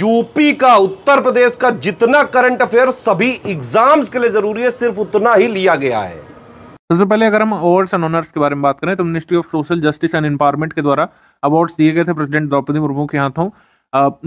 UP का उत्तर प्रदेश का जितना करंट अफेयर सभी एग्जाम्स के लिए जरूरी है सिर्फ उतना ही लिया गया है सबसे पहले अगर हम अवार्ड्स एंड ऑनर्स के बारे में बात करें तो ministry of social justice and empowerment के द्वारा अवार्ड्स दिए गए थे प्रेसिडेंट द्रौपदी मुर्मू के हाथों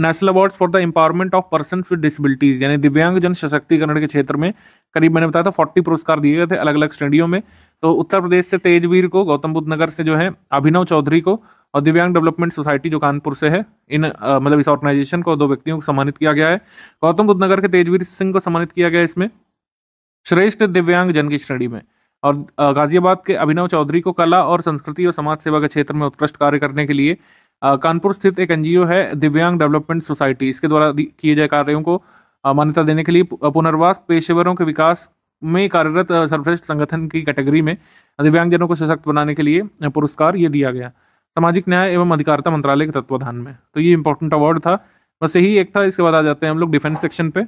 national awards for the empowerment of person with disabilities यानी दिव्यांग जन सशक्तिकरण के क्षेत्र में करीब मैंने बताया था फोर्टी पुरस्कार दिए गए थे अलग अलग श्रेणियों में तो उत्तर प्रदेश से तेजवीर को गौतम बुद्ध नगर से जो है अभिनव चौधरी को और दिव्यांग डेवलपमेंट सोसाइटी जो कानपुर से है इन मतलब इस ऑर्गेनाइजेशन को दो व्यक्तियों को सम्मानित किया गया है गौतम बुद्ध नगर के तेजवीर सिंह को सम्मानित किया गया है इसमें श्रेष्ठ दिव्यांग जन की श्रेणी में और गाजियाबाद के अभिनव चौधरी को कला और संस्कृति और समाज सेवा के क्षेत्र में उत्कृष्ट कार्य करने के लिए कानपुर स्थित एक एनजीओ है दिव्यांग डेवलपमेंट सोसाइटी इसके द्वारा किए जाए कार्यों को मान्यता देने के लिए पुनर्वास पेशेवरों के विकास में कार्यरत सर्वश्रेष्ठ संगठन की कैटेगरी में दिव्यांगजनों को सशक्त बनाने के लिए पुरस्कार ये दिया गया सामाजिक न्याय एवं अधिकारिता मंत्रालय के तत्वाधान में तो ये इंपॉर्टेंट अवार्ड था बस यही एक था इसके बाद आ जाते हैं हम लोग डिफेंस सेक्शन पे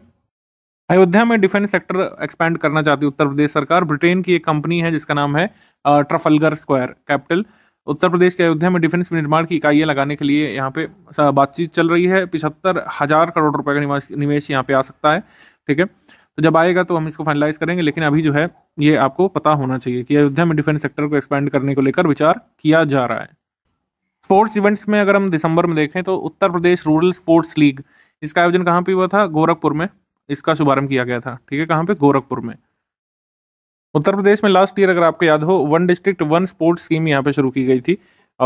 अयोध्या में डिफेंस सेक्टर एक्सपैंड करना चाहती है उत्तर प्रदेश सरकार ब्रिटेन की एक कंपनी है जिसका नाम है Trafalgar square capital Uttar Pradesh के अयोध्या में डिफेंस निर्माण की इकाइयाँ लगाने के लिए यहाँ पे बातचीत चल रही है पिछहत्तर हजार करोड़ रुपए का निवेश यहाँ पे आ सकता है ठीक है तो जब आएगा तो हम इसको फाइनलाइज करेंगे लेकिन अभी जो है ये आपको पता होना चाहिए कि अयोध्या में डिफेंस सेक्टर को एक्सपैंड करने को लेकर विचार किया जा रहा है स्पोर्ट्स इवेंट्स में अगर हम दिसंबर में देखें तो Uttar Pradesh rural sports league इसका आयोजन कहाँ पे हुआ था गोरखपुर में इसका शुभारंभ किया गया था ठीक है कहाँ पे गोरखपुर में उत्तर प्रदेश में लास्ट ईयर अगर आपको याद हो one district one sports scheme यहाँ पे शुरू की गई थी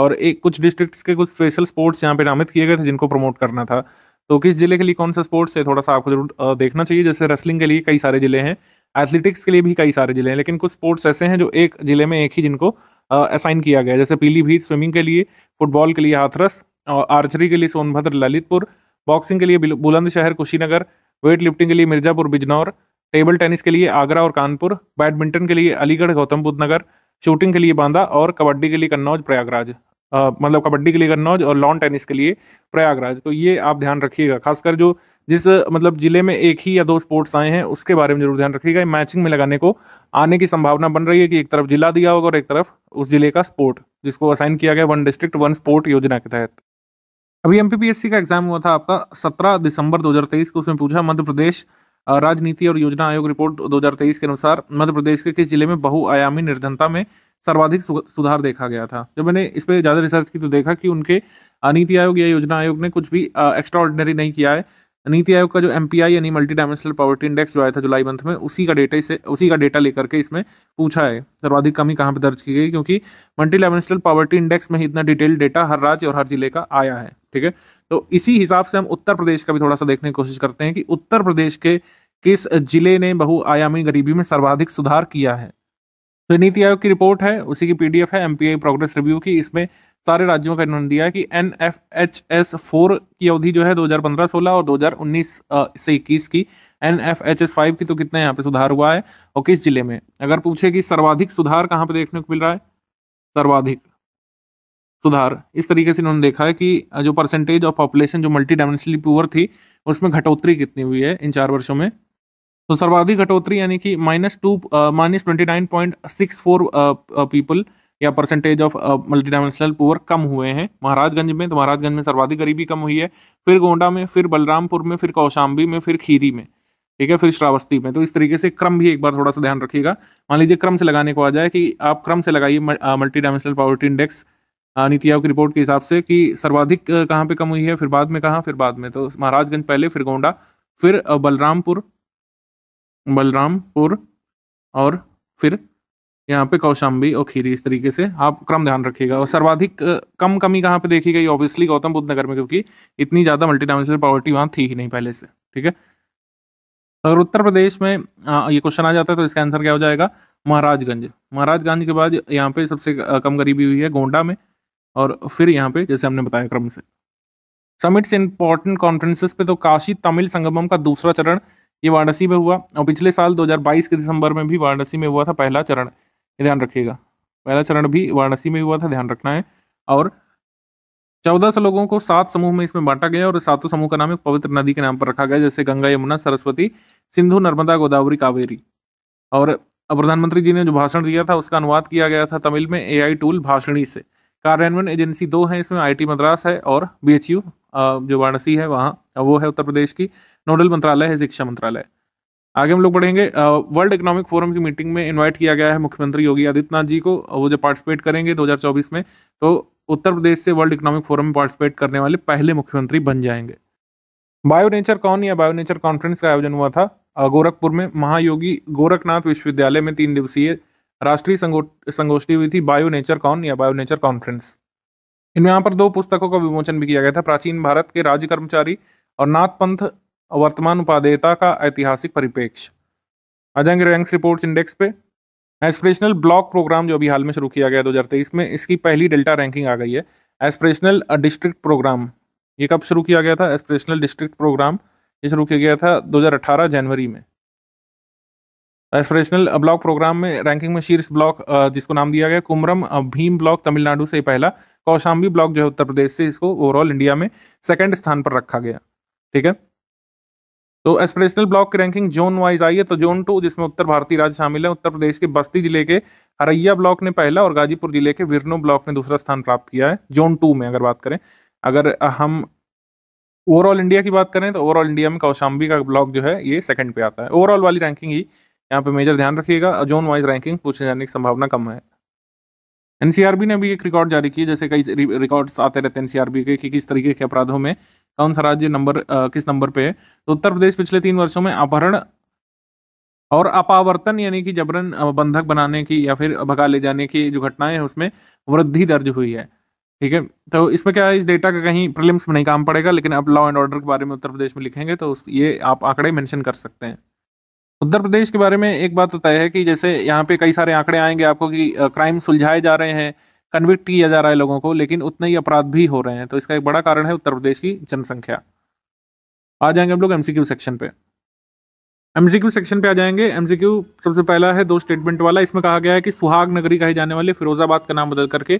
और एक कुछ डिस्ट्रिक्ट्स के कुछ स्पेशल स्पोर्ट्स यहाँ पे नामित किए गए थे जिनको प्रमोट करना था तो किस जिले के लिए कौन सा स्पोर्ट्स है थोड़ा सा आपको जरूर देखना चाहिए जैसे रेसलिंग के लिए कई सारे जिले हैं एथलेटिक्स के लिए भी कई सारे जिले हैं लेकिन कुछ स्पोर्ट्स ऐसे हैं जो एक जिले में एक ही जिनको असाइन किया गया जैसे पीलीभीत स्विमिंग के लिए फुटबॉल के लिए हाथरस और आर्चरी के लिए सोनभद्र ललितपुर बॉक्सिंग के लिए बुलंदशहर कुशीनगर वेट लिफ्टिंग के लिए मिर्जापुर बिजनौर टेबल टेनिस के लिए आगरा और कानपुर बैडमिंटन के लिए अलीगढ़ गौतम बुद्ध नगर शूटिंग के लिए बांदा और कबड्डी के लिए कन्नौज प्रयागराज मतलब कबड्डी के लिए कन्नौज और लॉन टेनिस के लिए प्रयागराज तो ये आप ध्यान रखिएगा खासकर जो जिस मतलब जिले में एक ही या दो स्पोर्ट्स आए हैं उसके बारे में जरूर ध्यान रखिएगा मैचिंग में लगाने को आने की संभावना बन रही है कि एक तरफ जिला दिया होगा और एक तरफ उस जिले का स्पोर्ट जिसको असाइन किया गया वन डिस्ट्रिक्ट वन स्पोर्ट योजना के तहत अभी एमपीपीएससी का एग्जाम हुआ था आपका 17 दिसंबर 2023 को उसमें पूछा मध्य प्रदेश राजनीति और योजना आयोग रिपोर्ट 2023 के अनुसार मध्य प्रदेश के किस जिले में बहुआयामी निर्धनता में सर्वाधिक सुधार देखा गया था जब मैंने इस पर ज़्यादा रिसर्च की तो देखा कि उनके नीति आयोग या योजना आयोग ने कुछ भी एक्स्ट्रा ऑर्डिनरी नहीं किया है नीति आयोग का जो एम यानी मल्टी डायमेंशनल पॉवर्टी इंडेक्स जो आया था जुलाई मंथ में उसी का डेटा इसे उसी का डेटा लेकर के इसमें पूछा है सर्वाधिक कमी कहाँ पर दर्ज की गई क्योंकि मल्टी डायमेंशनल पॉवर्टी इंडेक्स में ही इतना डिटेल डेटा हर राज्य और हर जिले का आया है ठीक है तो इसी हिसाब से हम उत्तर प्रदेश का भी थोड़ा सा देखने की कोशिश करते हैं कि उत्तर प्रदेश के किस जिले ने बहुआयामी गरीबी में सर्वाधिक सुधार किया है तो नीति आयोग की रिपोर्ट है उसी की पीडीएफ है एमपीआई प्रोग्रेस रिव्यू की इसमें सारे राज्यों का इन्होंने दिया है कि N F H S four की अवधि जो है 2015-16 और 2019 से 21 की N F H S five की तो कितने यहाँ पे सुधार हुआ है और किस जिले में अगर पूछे कि सर्वाधिक सुधार कहाँ पे देखने को मिल रहा है सर्वाधिक सुधार इस तरीके से इन्होंने देखा है कि जो परसेंटेज ऑफ पॉपुलेशन जो मल्टी डायमेंशनली पुअर थी उसमें घटोतरी कितनी हुई है इन चार वर्षों में तो सर्वाधिक घटोतरी यानी कि minus two minus twenty nine point six four people या percentage of multi dimensional poor कम हुए हैं महाराजगंज में तो महाराजगंज में सर्वाधिक गरीबी कम हुई है फिर गोंडा में फिर बलरामपुर में फिर कौशाम्बी में फिर खीरी में ठीक है फिर श्रावस्ती में तो इस तरीके से क्रम भी एक बार थोड़ा सा ध्यान रखिएगा मान लीजिए क्रम से लगाने को आ जाए कि आप क्रम से लगाइए मल्टी डायमेंशनल पॉवर्टी इंडेक्स नीति आयोग की रिपोर्ट के हिसाब से कि सर्वाधिक कहाँ पे कम हुई है फिर बाद में कहा फिर बाद में तो महाराजगंज पहले फिर गोंडा फिर बलरामपुर बलरामपुर और फिर यहाँ पे कौशाम्बी और खीरी इस तरीके से आप क्रम ध्यान रखिएगा और सर्वाधिक कम कमी कहाँ पे देखी गई ऑब्वियसली गौतम बुद्ध नगर में क्योंकि इतनी ज़्यादा मल्टी डायमेंशनल पॉवर्टी वहाँ थी ही नहीं पहले से ठीक है अगर उत्तर प्रदेश में ये क्वेश्चन आ जाता है तो इसका आंसर क्या हो जाएगा महाराजगंज महाराजगंज के बाद यहाँ पे सबसे कम गरीबी हुई है गोंडा में और फिर यहाँ पे जैसे हमने बताया क्रम से समिट्स इंपॉर्टेंट कॉन्फ्रेंसेस पे तो काशी तमिल संगमम का दूसरा चरण ये वाराणसी में हुआ और पिछले साल 2022 के दिसंबर में भी वाराणसी में हुआ था पहला चरण ध्यान रखिएगा पहला चरण भी वाराणसी में हुआ था ध्यान रखना है और चौदह सौ लोगों को सात समूह में इसमें बांटा गया और सातों समूह का नाम एक पवित्र नदी के नाम पर रखा गया जैसे गंगा यमुना सरस्वती सिंधु नर्मदा गोदावरी कावेरी और प्रधानमंत्री जी ने जो भाषण दिया था उसका अनुवाद किया गया था तमिल में एआई टूल भाषणी से कार्यान्वयन एजेंसी दो है इसमें आईटी मद्रास है और बी जो वाराणसी है वहाँ वो है उत्तर प्रदेश की नोडल मंत्रालय है शिक्षा मंत्रालय आगे हम लोग बढ़ेंगे वर्ल्ड इकोनॉमिक फोरम की मीटिंग में इनवाइट किया गया है मुख्यमंत्री योगी आदित्यनाथ जी को वो जो पार्टिसिपेट करेंगे 2024 में तो उत्तर प्रदेश से वर्ल्ड इकोनॉमिक फोरम में पार्टिसिपेट करने वाले पहले मुख्यमंत्री बन जाएंगे बायो नेचर कौन या बायो नेचर कॉन्फ्रेंस का आयोजन हुआ था गोरखपुर में महायोगी गोरखनाथ विश्वविद्यालय में तीन दिवसीय राष्ट्रीय संगोष्ठी हुई थी बायो नेचर कॉन या बायो नेचर कॉन्फ्रेंस इनमें यहाँ पर दो पुस्तकों का विमोचन भी किया गया था प्राचीन भारत के राज्य कर्मचारी और नाथ पंथ वर्तमान उपादेयता का ऐतिहासिक परिपेक्ष आ जाएंगे रैंक्स रिपोर्ट इंडेक्स पे एस्पिरेशनल ब्लॉक प्रोग्राम जो अभी हाल में शुरू किया गया 2023 में इसकी पहली डेल्टा रैंकिंग आ गई है एस्पिरेशनल डिस्ट्रिक्ट प्रोग्राम ये कब शुरू किया गया था एस्पिरेशनल डिस्ट्रिक्ट प्रोग्राम ये शुरू किया गया था 2018 जनवरी में एस्परेशनल ब्लॉक प्रोग्राम में रैंकिंग में शीर्ष ब्लॉक uh, जिसको नाम दिया गया कुमरम भीम ब्लॉक तमिलनाडु से पहला कौशाम्बी ब्लॉक जो है उत्तर प्रदेश से इसको ओवरऑल इंडिया में सेकेंड स्थान पर रखा गया ठीक है तो एस्परेशनल ब्लॉक की रैंकिंग जोन वाइज आई है तो जोन टू जिसमें उत्तर भारतीय राज्य शामिल है उत्तर प्रदेश के बस्ती जिले के हरैया ब्लॉक ने पहला और गाजीपुर जिले के विरनो ब्लॉक ने दूसरा स्थान प्राप्त किया है जोन टू में अगर बात करें अगर uh, हम ओवरऑल इंडिया की बात करें तो ओवरऑल इंडिया में कौशाम्बी का ब्लॉक जो है ये सेकंड पे आता है ओवरऑल वाली रैंकिंग ही यहाँ पे मेजर ध्यान रखिएगा जोन वाइज रैंकिंग पूछे जाने की संभावना कम है एनसीआरबी ने भी एक रिकॉर्ड जारी किया जैसे कई रिकॉर्ड्स आते रहते हैं एनसीआरबी के कि किस तरीके के अपराधों में कौन सा राज्य नंबर किस नंबर पे है तो उत्तर प्रदेश पिछले तीन वर्षों में अपहरण और अपावर्तन यानी कि जबरन बंधक बनाने की या फिर भगा ले जाने की जो घटनाएं हैं उसमें वृद्धि दर्ज हुई है ठीक है तो इसमें क्या है इस डेटा का कहीं प्रिलिम्स में नहीं काम पड़ेगा लेकिन आप लॉ एंड ऑर्डर के बारे में उत्तर प्रदेश में लिखेंगे तो ये आप आंकड़े मेंशन कर सकते हैं उत्तर प्रदेश के बारे में एक बात बताया तो तय है कि जैसे यहाँ पे कई सारे आंकड़े आएंगे आपको कि क्राइम सुलझाए जा रहे हैं कन्विक्ट किया जा रहा है लोगों को लेकिन उतने ही अपराध भी हो रहे हैं तो इसका एक बड़ा कारण है उत्तर प्रदेश की जनसंख्या आ जाएंगे हम लोग एमसीक्यू सेक्शन पे एमसीक्यू सेक्शन पे आ जाएंगे एमसीक्यू सबसे पहला है दो स्टेटमेंट वाला इसमें कहा गया है कि सुहाग नगरी कहे जाने वाले फिरोजाबाद का नाम बदल करके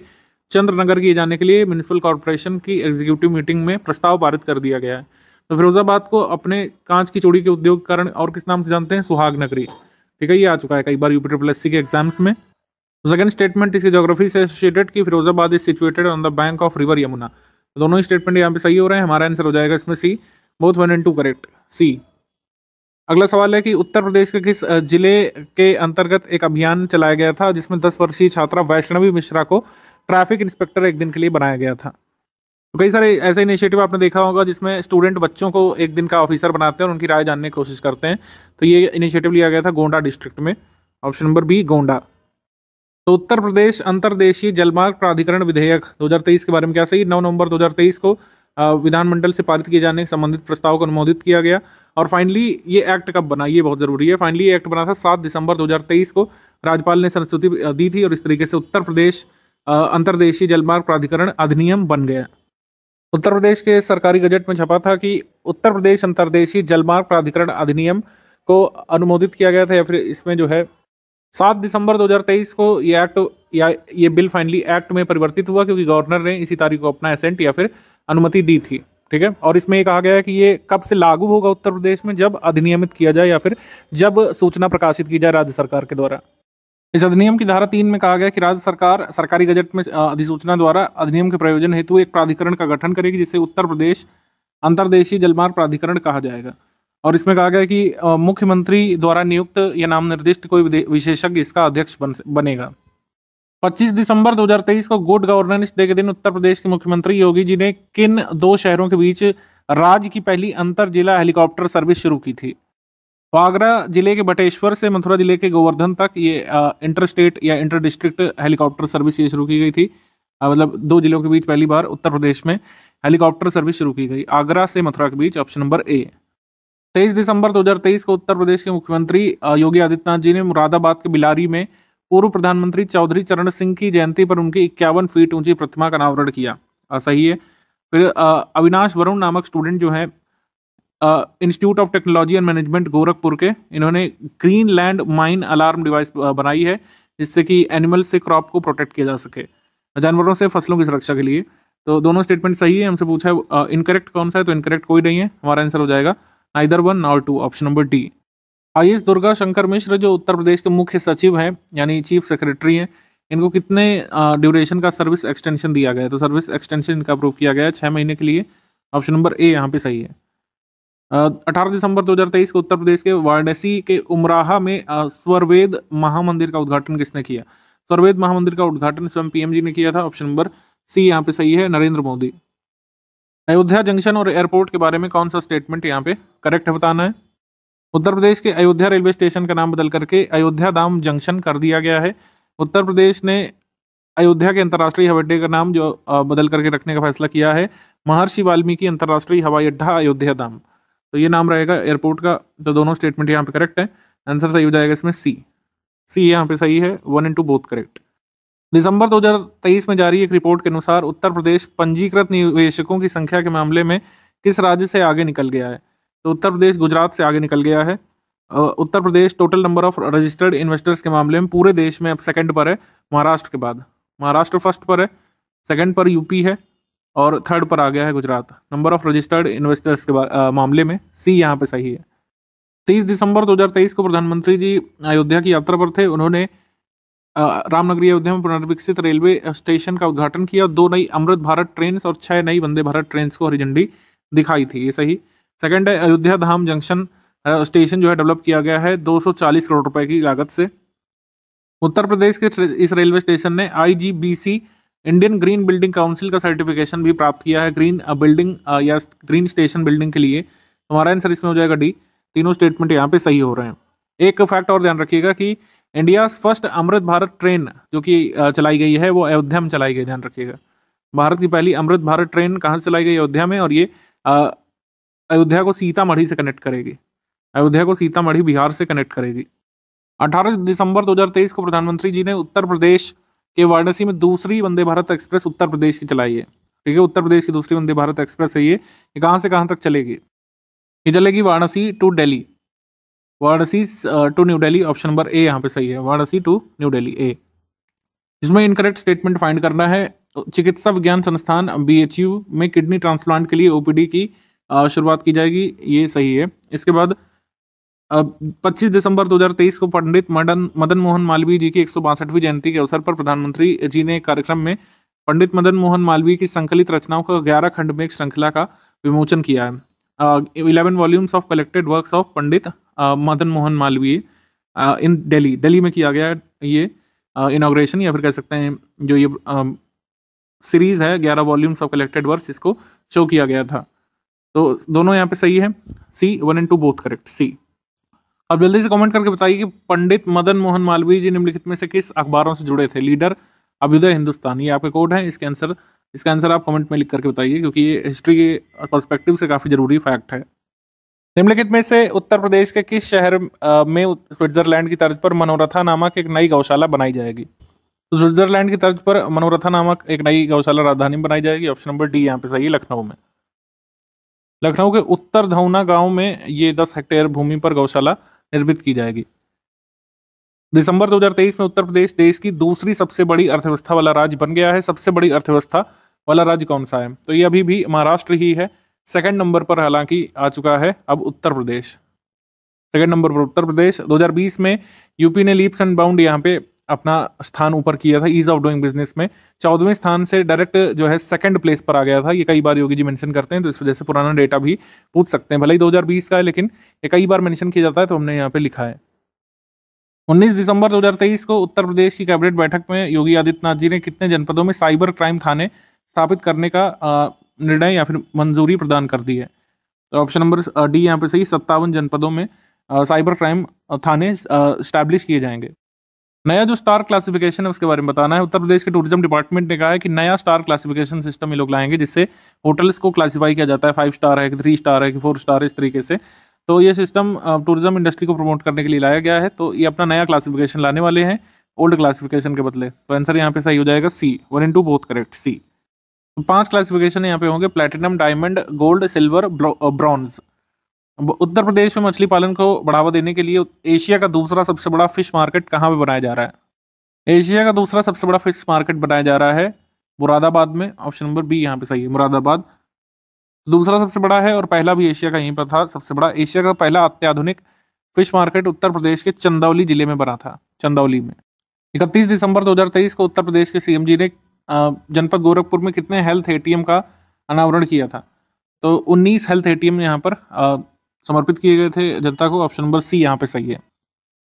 चंद्रनगर किए जाने के लिए म्यूनिसिपल कॉरपोरेशन की एग्जीक्यूटिव मीटिंग में प्रस्ताव पारित कर दिया गया है तो फिरोजाबाद को अपने कांच की चूड़ी के उद्योग के कारण और किस नाम से जानते हैं सुहाग नगरी ठीक है ये आ चुका है कई बार यूपी ट्रिपल एस के एग्जाम्स में सेकंड स्टेटमेंट इसकी जोग्राफी से एसोसिएटेड की Firozabad is situated on the bank of river Yamuna तो दोनों ही स्टेटमेंट यहाँ पे सही हो रहे हैं हमारा आंसर हो जाएगा इसमें C both one and two correct C अगला सवाल है कि उत्तर प्रदेश के किस जिले के अंतर्गत एक अभियान चलाया गया था जिसमें दस वर्षीय छात्रा वैष्णवी मिश्रा को ट्रैफिक इंस्पेक्टर एक दिन के लिए बनाया गया था तो कई सारे ऐसे इनिशिएटिव आपने देखा होगा जिसमें स्टूडेंट बच्चों को एक दिन का ऑफिसर बनाते हैं और उनकी राय जानने की कोशिश करते हैं तो ये इनिशिएटिव लिया गया था गोंडा डिस्ट्रिक्ट में ऑप्शन नंबर बी गोंडा तो उत्तर प्रदेश अंतरदेशीय जलमार्ग प्राधिकरण विधेयक 2023 के बारे में क्या सही 9 नवंबर 2023 को विधानमंडल से पारित किए जाने संबंधित प्रस्ताव को अनुमोदित किया गया और फाइनली ये एक्ट कब बना ये बहुत ज़रूरी है फाइनली एक्ट बना था सात दिसंबर 2023 को राज्यपाल ने संस्तुति दी थी और इस तरीके से उत्तर प्रदेश अंतरदेशीय जलमार्ग प्राधिकरण अधिनियम बन गया उत्तर प्रदेश के सरकारी गजट में छपा था कि उत्तर प्रदेश अंतर्देशीय जलमार्ग प्राधिकरण अधिनियम को अनुमोदित किया गया था या फिर इसमें जो है सात दिसंबर 2023 को ये एक्ट या ये बिल फाइनली एक्ट में परिवर्तित हुआ क्योंकि गवर्नर ने इसी तारीख को अपना एसेंट या फिर अनुमति दी थी ठीक है और इसमें ये कहा गया है कि ये कब से लागू होगा उत्तर प्रदेश में जब अधिनियमित किया जाए या फिर जब सूचना प्रकाशित की जाए राज्य सरकार के द्वारा इस अधिनियम की धारा तीन में कहा गया कि राज्य सरकार सरकारी गजट में अधिसूचना द्वारा अधिनियम के प्रयोजन हेतु एक प्राधिकरण का गठन करेगी जिसे उत्तर प्रदेश अंतर्देशीय जलमार्ग प्राधिकरण कहा जाएगा और इसमें कहा गया कि मुख्यमंत्री द्वारा नियुक्त या नाम निर्दिष्ट कोई विशेषज्ञ इसका अध्यक्ष बन, बनेगा 25 दिसंबर 2023 को गुड गवर्नेंस डे के दिन उत्तर प्रदेश के मुख्यमंत्री योगी जी ने किन दो शहरों के बीच राज्य की पहली अंतर जिला हेलीकॉप्टर सर्विस शुरू की थी तो आगरा जिले के बटेश्वर से मथुरा जिले के गोवर्धन तक ये इंटर स्टेट या इंटर डिस्ट्रिक्ट हेलीकॉप्टर सर्विस ये शुरू की गई थी मतलब दो जिलों के बीच पहली बार उत्तर प्रदेश में हेलीकॉप्टर सर्विस शुरू की गई आगरा से मथुरा के बीच ऑप्शन नंबर ए तेईस दिसंबर 2023 को उत्तर प्रदेश के मुख्यमंत्री योगी आदित्यनाथ जी ने मुरादाबाद के बिलारी में पूर्व प्रधानमंत्री चौधरी चरण सिंह की जयंती पर उनकी इक्यावन फीट ऊंची प्रतिमा का अनावरण किया सही है फिर अविनाश वरुण नामक स्टूडेंट जो है institute of technology and management Gorakhpur के इन्होंने green land mine alarm device बनाई है जिससे कि एनिमल्स से क्रॉप को प्रोटेक्ट किया जा सके जानवरों से फसलों की सुरक्षा के लिए तो दोनों स्टेटमेंट सही है हमसे पूछा है इनकरेक्ट कौन सा है तो इनकरेक्ट कोई नहीं है हमारा आंसर हो जाएगा neither one nor two option number D आई दुर्गा शंकर मिश्र जो उत्तर प्रदेश के मुख्य सचिव हैं यानी चीफ सेक्रेटरी हैं इनको कितने ड्यूरेशन का सर्विस एक्सटेंशन दिया गया है तो सर्विस एक्सटेंशन इनका अप्रूव किया गया है छः महीने के लिए ऑप्शन नंबर ए यहाँ पे सही है अठारह दिसंबर 2023 को उत्तर प्रदेश के वाराणसी के उमराहा में स्वरवेद महामंदिर का उद्घाटन किसने किया स्वरवेद महामंदिर का उद्घाटन स्वयं पीएम जी ने किया था ऑप्शन नंबर सी यहाँ पे सही है नरेंद्र मोदी अयोध्या जंक्शन और एयरपोर्ट के बारे में कौन सा स्टेटमेंट यहाँ पे करेक्ट बताना है उत्तर प्रदेश के अयोध्या रेलवे स्टेशन का नाम बदल करके अयोध्या धाम जंक्शन कर दिया गया है उत्तर प्रदेश ने अयोध्या के अंतर्राष्ट्रीय हवाई अड्डे का नाम जो बदल करके रखने का फैसला किया है महर्षि वाल्मीकि अंतर्राष्ट्रीय हवाई अड्डा अयोध्या धाम तो ये नाम रहेगा एयरपोर्ट का तो दोनों स्टेटमेंट यहाँ पे करेक्ट है आंसर सही हो जाएगा इसमें सी सी यहाँ पे सही है वन इंटू बोथ करेक्ट दिसंबर 2023 में जारी एक रिपोर्ट के अनुसार उत्तर प्रदेश पंजीकृत निवेशकों की संख्या के मामले में किस राज्य से आगे निकल गया है तो उत्तर प्रदेश गुजरात से आगे निकल गया है Uttar Pradesh total number of registered investors के मामले में पूरे देश में अब सेकेंड पर है महाराष्ट्र के बाद महाराष्ट्र फर्स्ट पर है सेकेंड पर यूपी है और थर्ड पर आ गया है Gujarat number of registered investors के आ, मामले में सी यहाँ पे सही है 30 दिसंबर 2023 को प्रधानमंत्री जी अयोध्या की यात्रा पर थे उन्होंने रामनगरी अयोध्या में पुनर्विकसित रेलवे स्टेशन का उद्घाटन किया दो नई अमृत भारत ट्रेन और छह नई वंदे भारत ट्रेन को हरी झंडी दिखाई थी ये सही सेकंड है अयोध्या धाम जंक्शन स्टेशन जो है डेवलप किया गया है 240 करोड़ रुपए की लागत से उत्तर प्रदेश के इस रेलवे स्टेशन ने आईजीबीसी जी इंडियन ग्रीन बिल्डिंग काउंसिल का सर्टिफिकेशन भी प्राप्त किया है ग्रीन बिल्डिंग uh, uh, या ग्रीन स्टेशन बिल्डिंग के लिए तो हमारा आंसर इसमें हो जाएगा डी तीनों स्टेटमेंट यहाँ पे सही हो रहे हैं एक फैक्ट और ध्यान रखिएगा कि India first Amrit Bharat train जो कि uh, चलाई गई है वो अयोध्या में चलाई गई ध्यान रखिएगा भारत की पहली अमृत भारत ट्रेन कहाँ से चलाई गई अयोध्या में और ये अयोध्या को सीतामढ़ी से कनेक्ट करेगी अयोध्या को सीतामढ़ी बिहार से कनेक्ट करेगी 18 दिसंबर 2023 को प्रधानमंत्री जी ने उत्तर प्रदेश कि वाराणसी में दूसरी वंदे भारत एक्सप्रेस उत्तर प्रदेश की चलाई है ठीक है उत्तर प्रदेश की दूसरी वंदे भारत एक्सप्रेस है ये ये कहाँ से कहाँ तक चलेगी ये चलेगी Varanasi to Delhi Varanasi to new Delhi option number A यहाँ पे सही है Varanasi to new Delhi A इसमें इनकरेक्ट स्टेटमेंट फाइंड करना है चिकित्सा विज्ञान संस्थान बी में किडनी ट्रांसप्लांट के लिए ओपीडी की शुरुआत की जाएगी ये सही है इसके बाद पच्चीस दिसंबर 2023 को पंडित मदन मदन मोहन मालवीय जी की एक जयंती के अवसर पर प्रधानमंत्री जी ने एक कार्यक्रम में पंडित मदन मोहन मालवीय की संकलित रचनाओं का ग्यारह खंड में एक श्रृंखला का विमोचन किया है eleven volumes of collected works of Pandit Madan Mohan Malaviya in Delhi Delhi में किया गया ये इनाग्रेशन या फिर कह सकते हैं जो ये सीरीज है ग्यारह वॉल्यूम्स ऑफ कलेक्टेड वर्क्स इसको शो किया गया था तो दोनों यहाँ पे सही है C one and two both correct C आप जल्दी से कमेंट करके बताइए कि पंडित मदन मोहन मालवीय जी निम्नलिखित में से किस अखबारों से जुड़े थे लीडर अभ्युदय हिंदुस्तान ये आपके कोड है इसके आंसर इसका आंसर आप कमेंट में लिख करके बताइए क्योंकि ये हिस्ट्री के परस्पेक्टिव से काफ़ी जरूरी फैक्ट है निम्नलिखित में से उत्तर प्रदेश के किस शहर में स्विट्जरलैंड की तर्ज पर मनोरथा नामक एक नई गौशाला बनाई जाएगी तो स्विट्जरलैंड की तर्ज पर मनोरथा नामक एक नई गौशाला राजधानी बनाई जाएगी ऑप्शन नंबर डी यहाँ पे सही है लखनऊ में लखनऊ के उत्तर धौना गांव में ये दस हेक्टेयर भूमि पर गौशाला निर्मित की जाएगी दिसंबर 2023 में उत्तर प्रदेश देश की दूसरी सबसे बड़ी अर्थव्यवस्था वाला राज्य बन गया है सबसे बड़ी अर्थव्यवस्था वाला राज्य कौन सा है तो ये अभी भी महाराष्ट्र ही है सेकंड नंबर पर हालांकि आ चुका है अब उत्तर प्रदेश सेकंड नंबर पर उत्तर प्रदेश 2020 में यूपी ने लीप्स एंड बाउंड यहाँ पे अपना स्थान ऊपर किया था ईज ऑफ डूइंग बिजनेस में चौदहवें स्थान से डायरेक्ट जो है सेकंड प्लेस पर आ गया था ये कई बार योगी जी मेंशन करते हैं तो इस वजह से पुराना डेटा भी पूछ सकते हैं भले ही 2020 का है लेकिन ये कई बार मेंशन किया जाता है तो हमने यहाँ पे लिखा है 19 दिसंबर 2023 को उत्तर प्रदेश की कैबिनेट बैठक में योगी आदित्यनाथ जी ने कितने जनपदों में साइबर क्राइम थाने स्थापित करने का निर्णय या फिर मंजूरी प्रदान कर दी है तो ऑप्शन नंबर डी यहाँ पे सही सत्तावन जनपदों में साइबर क्राइम थाने स्टैब्लिश किए जाएंगे नया जो स्टार क्लासिफिकेशन है उसके बारे में बताना है उत्तर प्रदेश के टूरिज्म डिपार्टमेंट ने कहा है कि नया स्टार क्लासिफिकेशन सिस्टम ये लोग लाएंगे जिससे होटल्स को क्लासिफाई किया जाता है फाइव स्टार है थ्री स्टार है कि फोर स्टार है इस तरीके से तो ये सिस्टम टूरिज्म इंडस्ट्री को प्रमोट करने के लिए लाया गया है तो ये अपना नया क्लासिफिकेशन लाने वाले हैं ओल्ड क्लासिफिकेशन के बदले तो आंसर यहाँ पे सही हो जाएगा सी वन इन टू बोथ करेक्ट सी तो पांच क्लासिफिकेशन यहाँ पे होंगे platinum diamond gold silver bronze Uttar Pradesh में मछली पालन को बढ़ावा देने के लिए एशिया का दूसरा सबसे बड़ा फिश मार्केट कहाँ पे बनाया जा रहा है एशिया का दूसरा सबसे बड़ा फिश मार्केट बनाया जा रहा है मुरादाबाद में ऑप्शन नंबर बी यहाँ पे सही है मुरादाबाद दूसरा सबसे बड़ा है और पहला भी एशिया का यहीं पर था सबसे बड़ा एशिया का पहला अत्याधुनिक फिश मार्केट उत्तर प्रदेश के चंदौली जिले में बना था चंदौली में इकतीस दिसंबर दो को उत्तर प्रदेश के जी ने जनपद गोरखपुर में कितने हेल्थ ए का अनावरण किया था तो 19 हेल्थ एटीएम यहाँ पर समर्पित किए गए थे जनता को ऑप्शन नंबर सी यहाँ पे सही है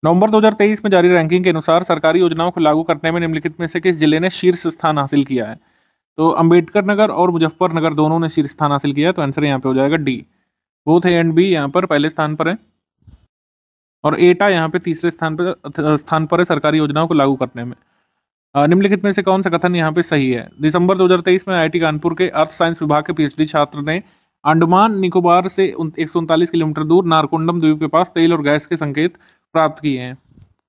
नवंबर 2023 में जारी रैंकिंग के अनुसार सरकारी योजनाओं को लागू करने में निम्नलिखित में से किस जिले ने शीर्ष स्थान हासिल किया है तो अंबेडकर नगर और मुजफ्फरनगर दोनों ने शीर्ष स्थान हासिल किया तो आंसर यहाँ पे हो जाएगा D both A and B यहाँ पर पहले स्थान पर है और एटा यहाँ पे तीसरे स्थान पर स्थान पर है सरकारी योजनाओं को लागू करने में निम्नलिखित में से कौन सा कथन यहाँ पे सही है दिसंबर 2023 में आईआईटी कानपुर के अर्थ साइंस विभाग के पीएचडी छात्र ने अंडमान निकोबार से एक सौ उनतालीस किलोमीटर दूर नारकुंडम द्वीप के पास तेल और गैस के संकेत प्राप्त किए हैं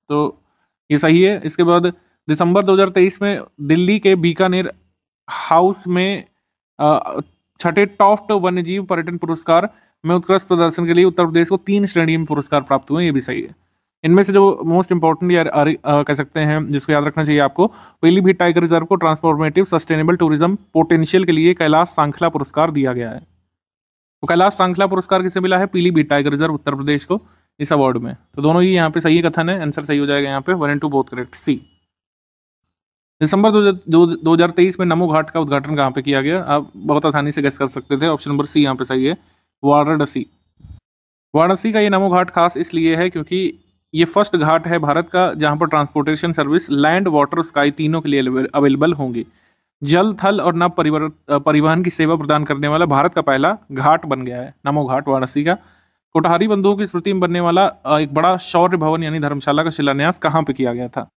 तो ये सही है इसके बाद दिसंबर 2023 में दिल्ली के बीकानेर हाउस में छठे टॉफ्ट वन्यजीव पर्यटन पुरस्कार में उत्कृष्ट प्रदर्शन के लिए उत्तर प्रदेश को तीन श्रेणी में पुरस्कार प्राप्त हुए ये भी सही है इनमें से जो मोस्ट इंपॉर्टेंट या कह सकते हैं जिसको याद रखना चाहिए आपको पीलीभीत भी टाइगर रिजर्व को ट्रांसफॉर्मेटिव सस्टेनेबल टूरिज्म पोटेंशियल के लिए कैलाश सांखला पुरस्कार दिया गया है तो कैलाश सांखला पुरस्कार किसे मिला है Pilibhit tiger reserve Uttar Pradesh को इस अवार्ड में तो दोनों ही यहाँ पे सही कथन है आंसर सही हो जाएगा यहाँ पे one and two both correct C दिसंबर दो हजार तेईस में नमो घाट का उद्घाटन कहाँ पे किया गया आप बहुत आसानी से गैस कर सकते थे ऑप्शन नंबर सी यहाँ पे सही है वाराणसी वाराणसी का ये नमो घाट खास इसलिए है क्योंकि ये फर्स्ट घाट है भारत का जहाँ पर transportation service land water sky तीनों के लिए अवेलेबल होंगी जल थल और नव परिवहन की सेवा प्रदान करने वाला भारत का पहला घाट बन गया है नमो घाट वाराणसी का कोटहारी बंधुओं की स्मृति में बनने वाला एक बड़ा शौर्य भवन यानी धर्मशाला का शिलान्यास कहाँ पे किया गया था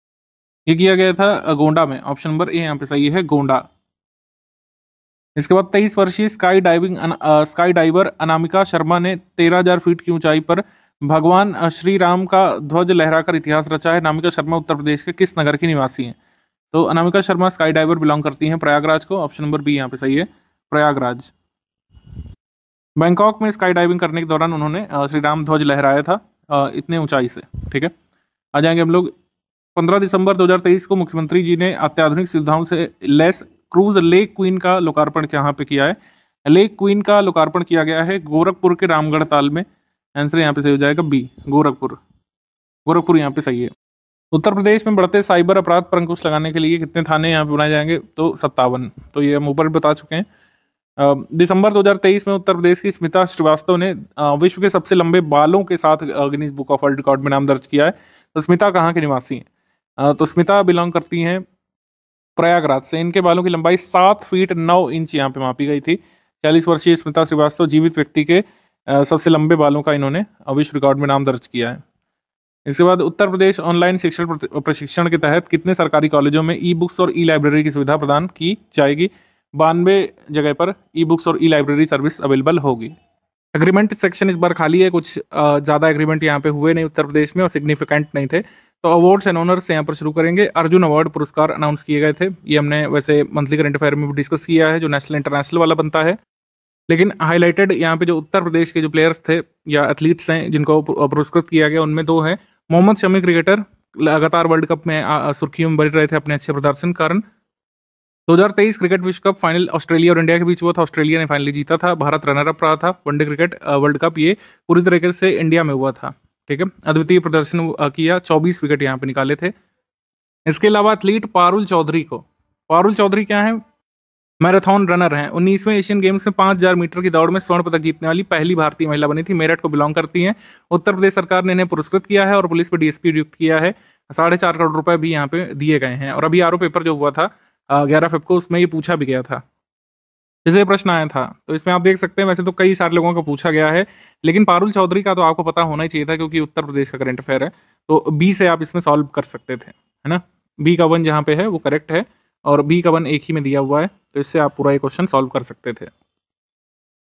ये किया गया था गोंडा में ऑप्शन नंबर ए यहाँ पे सही है गोंडा इसके बाद तेईस वर्षीय sky diving sky diver Anamika Sharma ने तेरह हजार फीट की ऊंचाई पर भगवान श्री राम का ध्वज लहराकर इतिहास रचा है अनामिका शर्मा उत्तर प्रदेश के किस नगर की निवासी हैं तो Anamika Sharma sky diver belong करती हैं प्रयागराज को ऑप्शन नंबर बी यहाँ पे सही है प्रयागराज बैंकॉक में स्काई डाइविंग करने के दौरान उन्होंने श्री राम ध्वज लहराया था इतने ऊंचाई से ठीक है आ जाएंगे हम लोग 15 दिसंबर 2023 को मुख्यमंत्री जी ने अत्याधुनिक सुविधाओं से लेस क्रूज लेक क्वीन का लोकार्पण यहाँ पे किया है लेक क्वीन का लोकार्पण किया गया है गोरखपुर के रामगढ़ ताल में आंसर यहाँ पे सही हो जाएगा बी गोरखपुर गोरखपुर यहाँ पे सही है उत्तर प्रदेश में बढ़ते साइबर अपराध पर अंकुश लगाने के लिए कितने थाने यहाँ पे बनाए जाएंगे तो सत्तावन तो ये हम ऊपर बता चुके हैं दिसंबर 2023 में उत्तर प्रदेश की स्मिता श्रीवास्तव ने विश्व के सबसे लंबे बालों के साथ Guinness book of world record में नाम दर्ज किया है तो स्मिता कहाँ के निवासी हैं तो स्मिता बिलोंग करती हैं प्रयागराज से इनके बालों की लंबाई सात फीट नौ इंच यहाँ पे मापी गई थी चालीस वर्षीय स्मिता श्रीवास्तव जीवित व्यक्ति के सबसे लंबे बालों का इन्होंने विश्व रिकॉर्ड में नाम दर्ज किया है इसके बाद उत्तर प्रदेश ऑनलाइन शिक्षण प्रशिक्षण के तहत कितने सरकारी कॉलेजों में ई बुक्स और ई लाइब्रेरी की सुविधा प्रदान की जाएगी बानवे जगह पर ई बुक्स और ई लाइब्रेरी सर्विस अवेलेबल होगी एग्रीमेंट सेक्शन इस बार खाली है कुछ ज़्यादा एग्रीमेंट यहाँ पे हुए नहीं उत्तर प्रदेश में और सिग्निफिकेंट नहीं थे तो अवार्ड्स एंड ऑनर्स यहाँ पर शुरू करेंगे अर्जुन अवार्ड पुरस्कार अनाउंस किए गए थे ये हमने वैसे मंथली करंट अफेयर में भी डिस्कस किया है जो नेशनल इंटरनेशनल वाला बनता है लेकिन हाईलाइटेड यहाँ पे जो उत्तर प्रदेश के जो प्लेयर्स थे या एथलीट्स हैं जिनको पुरस्कृत किया गया उनमें दो हैं मोहम्मद शमी क्रिकेटर लगातार वर्ल्ड कप में सुर्खियों में बढ़ रहे थे अपने अच्छे प्रदर्शन कारण 2023 क्रिकेट विश्व कप फाइनल ऑस्ट्रेलिया और इंडिया के बीच हुआ था ऑस्ट्रेलिया ने फाइनली जीता था भारत रनर अप रहा था वनडे क्रिकेट वर्ल्ड कप ये पूरी तरीके से इंडिया में हुआ था ठीक है अद्वितीय प्रदर्शन किया चौबीस विकेट यहाँ पे निकाले थे इसके अलावा एथलीट पारुल चौधरी को पारुल चौधरी क्या है मैराथन रनर हैं उन्नीसवें एशियन गेम्स में पाँच हजार मीटर की दौड़ में स्वर्ण पदक जीतने वाली पहली भारतीय महिला बनी थी मेरठ को बिलोंग करती हैं उत्तर प्रदेश सरकार ने इन्हें पुरस्कृत किया है और पुलिस पर डीएसपी नियुक्त किया है साढ़े चार करोड़ रुपए भी यहाँ पे दिए गए हैं और अभी आरोप पेपर जो हुआ था ग्यारह फेब को उसमें ये पूछा भी गया था जैसे प्रश्न आया था तो इसमें आप देख सकते हैं वैसे तो कई सारे लोगों का पूछा गया है लेकिन पारुल चौधरी का तो आपको पता होना ही चाहिए था क्योंकि उत्तर प्रदेश का करंट अफेयर है तो बी से आप इसमें सॉल्व कर सकते थे है ना बी का वन जहाँ पे है वो करेक्ट है और बी का वन एक ही में दिया हुआ है तो इससे आप पूरा ये क्वेश्चन सॉल्व कर सकते थे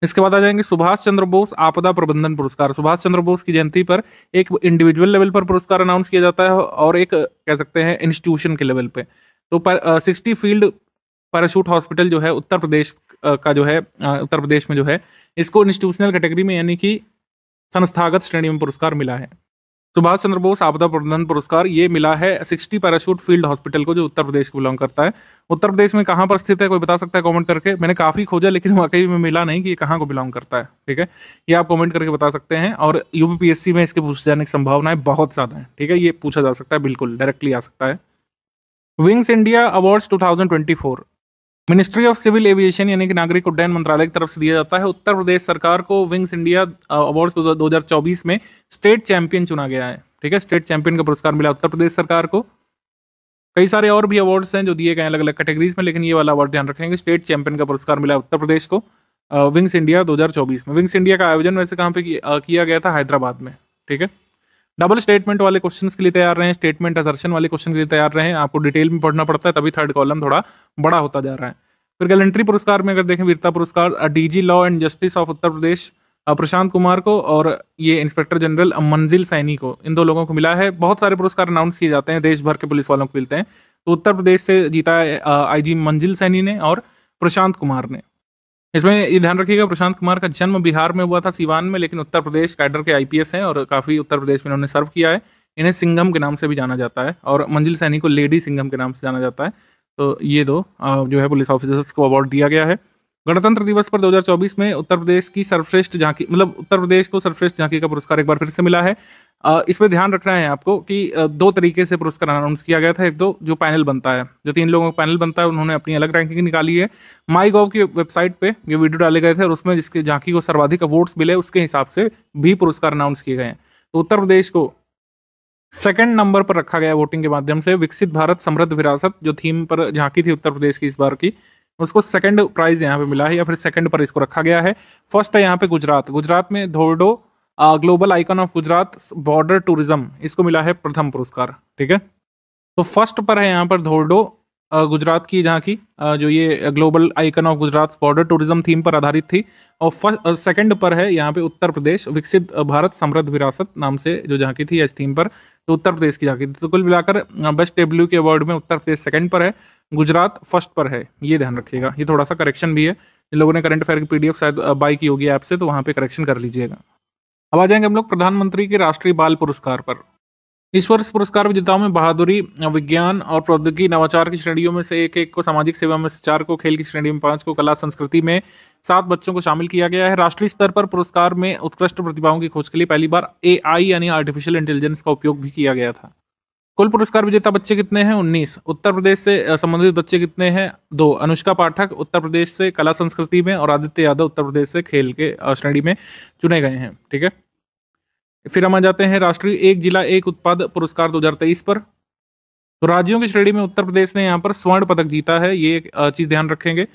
इसके बाद आ जाएंगे सुभाष चंद्र बोस आपदा प्रबंधन पुरस्कार सुभाष चंद्र बोस की जयंती पर एक इंडिविजुअल लेवल पर पुरस्कार अनाउंस किया जाता है और एक कह सकते हैं इंस्टीट्यूशन के लेवल पे तो पर सिक्सटी फील्ड पैराशूट हॉस्पिटल जो है उत्तर प्रदेश का जो है उत्तर प्रदेश में जो है इसको इंस्टीट्यूशनल कैटेगरी में यानी कि संस्थागत श्रेणी में पुरस्कार मिला है सुभाष चंद्र बोस आपदा प्रबंधन पुरस्कार ये मिला है सिक्सटी पैराशूट फील्ड हॉस्पिटल को जो उत्तर प्रदेश को बिलोंग करता है उत्तर प्रदेश में कहाँ पर स्थित है कोई बता सकता है कमेंट करके मैंने काफ़ी खोजा लेकिन वाकई में मिला नहीं कि ये कहाँ को बिलोंग करता है ठीक है ये आप कमेंट करके बता सकते हैं और यूपीपीएससी में इसके पूछे जाने की संभावनाएं बहुत ज़्यादा है ठीक है ये पूछा जा सकता है बिल्कुल डायरेक्टली आ सकता है wings India awards to ministry of civil aviation यानी कि नागरिक उड्डयन मंत्रालय की तरफ से दिया जाता है उत्तर प्रदेश सरकार को विंग्स इंडिया अवार्ड्स 2024 में स्टेट चैंपियन चुना गया है ठीक है स्टेट चैंपियन का पुरस्कार मिला उत्तर प्रदेश सरकार को कई सारे और भी अवार्ड्स हैं जो दिए गए अलग अलग कैटेगरीज में लेकिन ये वाला अवार्ड ध्यान रखेंगे स्टेट चैंपियन का पुरस्कार मिला उत्तर प्रदेश को विंग्स uh, इंडिया दो में विंग्स इंडिया का आयोजन वैसे कहाँ पे uh, किया गया था हैदराबाद में ठीक है डबल स्टेटमेंट वाले क्वेश्चंस के लिए तैयार रहे स्टेटमेंट अजर्शन वाले क्वेश्चन के लिए तैयार रहे आपको डिटेल में पढ़ना पड़ता है तभी थर्ड कॉलम थोड़ा बड़ा होता जा रहा है फिर गैलेंट्री पुरस्कार में अगर देखें वीरता पुरस्कार डीजी लॉ एंड जस्टिस ऑफ उत्तर प्रदेश प्रशांत कुमार को और ये इंस्पेक्टर जनरल मंजिल सैनी को इन दो लोगों को मिला है बहुत सारे पुरस्कार अनाउंस किए जाते हैं देश भर के पुलिस वालों को मिलते हैं तो उत्तर प्रदेश से जीता है आईजी मंजिल सैनी ने और प्रशांत कुमार ने इसमें ये ध्यान रखिएगा प्रशांत कुमार का जन्म बिहार में हुआ था सीवान में लेकिन उत्तर प्रदेश कैडर के आईपीएस हैं और काफ़ी उत्तर प्रदेश में इन्होंने सर्व किया है इन्हें सिंघम के नाम से भी जाना जाता है और मंजिल सैनी को लेडी सिंघम के नाम से जाना जाता है तो ये दो जो है पुलिस ऑफिसर्स को अवार्ड दिया गया है गणतंत्र दिवस पर 2024 में उत्तर प्रदेश की सर्वश्रेष्ठ झांकी मतलब उत्तर प्रदेश को सर्वश्रेष्ठ झांकी का पुरस्कार एक बार फिर से मिला है इसमें ध्यान रखना है आपको कि दो तरीके से पुरस्कार अनाउंस किया गया था एक दो जो पैनल बनता है जो तीन लोगों का पैनल बनता है उन्होंने अपनी अलग रैंकिंग निकाली है माई गोव की वेबसाइट पे ये वीडियो डाले गए थे और उसमें जिसके झांकी को सर्वाधिक अवार्ड्स मिले उसके हिसाब से भी पुरस्कार अनाउंस किए गए हैं तो उत्तर प्रदेश को सेकेंड नंबर पर रखा गया वोटिंग के माध्यम से विकसित भारत समृद्ध विरासत जो थीम पर झांकी थी उत्तर प्रदेश की इस बार की उसको सेकंड प्राइज यहाँ पे मिला है या फिर सेकंड पर इसको रखा गया है फर्स्ट है यहाँ पे गुजरात गुजरात में Dhordo global icon of Gujarat border tourism इसको मिला है प्रथम पुरस्कार ठीक है तो फर्स्ट पर है यहाँ पर धोरडो गुजरात की जहाँ की जो ये global icon of Gujarat border tourism theme पर आधारित थी और फर्स्ट सेकंड पर है यहाँ पे उत्तर प्रदेश विकसित भारत समृद्ध विरासत नाम से जो जहाँ की थी इस थीम पर तो उत्तर प्रदेश की जहाँ की तो कुल मिलाकर बेस्ट डेब्ल्यू के अवार्ड में उत्तर प्रदेश सेकंड पर है गुजरात फर्स्ट पर है ये ध्यान रखिएगा ये थोड़ा सा करेक्शन भी है जिन लोगों ने करंट अफेयर की पीडीएफ शायद बाई की होगी ऐप से तो वहाँ पे करेक्शन कर लीजिएगा अब आ जाएंगे हम लोग प्रधानमंत्री के राष्ट्रीय बाल पुरस्कार पर इस वर्ष पुरस्कार विजेताओं में बहादुरी विज्ञान और प्रौद्योगिकी नवाचार की श्रेणियों में से एक एक को सामाजिक सेवा में से चार को खेल की श्रेणी में पांच को कला संस्कृति में सात बच्चों को शामिल किया गया है राष्ट्रीय स्तर पर पुरस्कार में उत्कृष्ट प्रतिभाओं की खोज के लिए पहली बार ए यानी आर्टिफिशियल इंटेलिजेंस का उपयोग भी किया गया था कुल पुरस्कार विजेता बच्चे कितने हैं उन्नीस उत्तर प्रदेश से संबंधित बच्चे कितने हैं दो अनुष्का पाठक उत्तर प्रदेश से कला संस्कृति में और आदित्य यादव उत्तर प्रदेश से खेल के श्रेणी में चुने गए हैं ठीक है फिर हम आ जाते हैं राष्ट्रीय एक जिला एक उत्पाद पुरस्कार 2023 पर तो राज्यों की श्रेणी में उत्तर प्रदेश ने यहाँ पर स्वर्ण पदक जीता है ये चीज ध्यान रखेंगे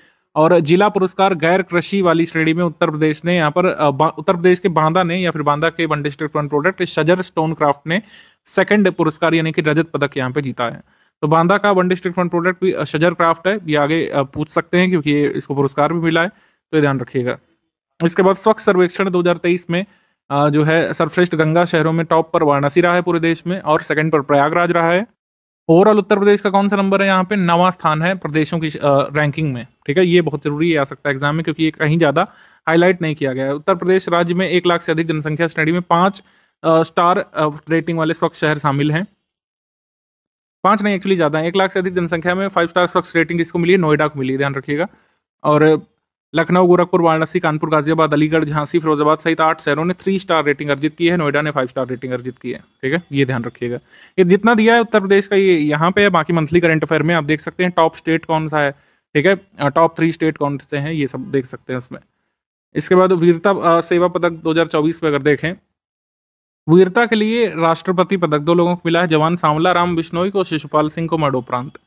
और जिला पुरस्कार गैर कृषि वाली श्रेणी में उत्तर प्रदेश ने यहाँ पर उत्तर प्रदेश के बांदा ने या फिर बांदा के one district one product Shajar stone craft ने सेकंड पुरस्कार यानी कि रजत पदक यहाँ पे जीता है तो बांदा का वन डिस्ट्रिक्ट वन प्रोडक्ट भी शजर क्राफ्ट है ये आगे पूछ सकते हैं क्योंकि ये इसको पुरस्कार भी मिला है तो ये ध्यान रखिएगा इसके बाद स्वच्छ सर्वेक्षण 2023 में जो है सर्वश्रेष्ठ गंगा शहरों में टॉप पर वाराणसी रहा है पूरे देश में और सेकंड पर प्रयागराज रहा है ओवरऑल उत्तर प्रदेश का कौन सा नंबर है यहाँ पे नवा स्थान है प्रदेशों की रैंकिंग में ठीक है ये बहुत जरूरी है आ सकता है एग्जाम में क्योंकि ये कहीं ज़्यादा हाईलाइट नहीं किया गया है उत्तर प्रदेश राज्य में एक लाख से अधिक जनसंख्या श्रेणी में पांच स्टार रेटिंग वाले स्वच्छ शहर शामिल हैं पांच नहीं एक्चुअली ज़्यादा है एक लाख से अधिक जनसंख्या में फाइव स्टार स्टॉक्स रेटिंग इसको मिली है नोएडा को मिली ध्यान रखिएगा और लखनऊ गोरखपुर वाराणसी कानपुर गाजियाबाद अलीगढ़ झांसी फिरोजाबाद सहित आठ शहरों ने थ्री स्टार रेटिंग अर्जित की है नोएडा ने फाइव स्टार रेटिंग अर्जित की है ठीक है ये ध्यान रखिएगा ये जितना दिया है उत्तर प्रदेश का ये यहाँ पे है बाकी मंथली करंट अफेयर में आप देख सकते हैं टॉप स्टेट कौन सा है ठीक है टॉप थ्री स्टेट कौन से हैं ये सब देख सकते हैं उसमें इसके बाद वीरता सेवा पदक 2024 में अगर देखें वीरता के लिए राष्ट्रपति पदक दो लोगों को मिला है जवान सांवला राम बिश्नोई को शिशुपाल सिंह को मरणोपरांत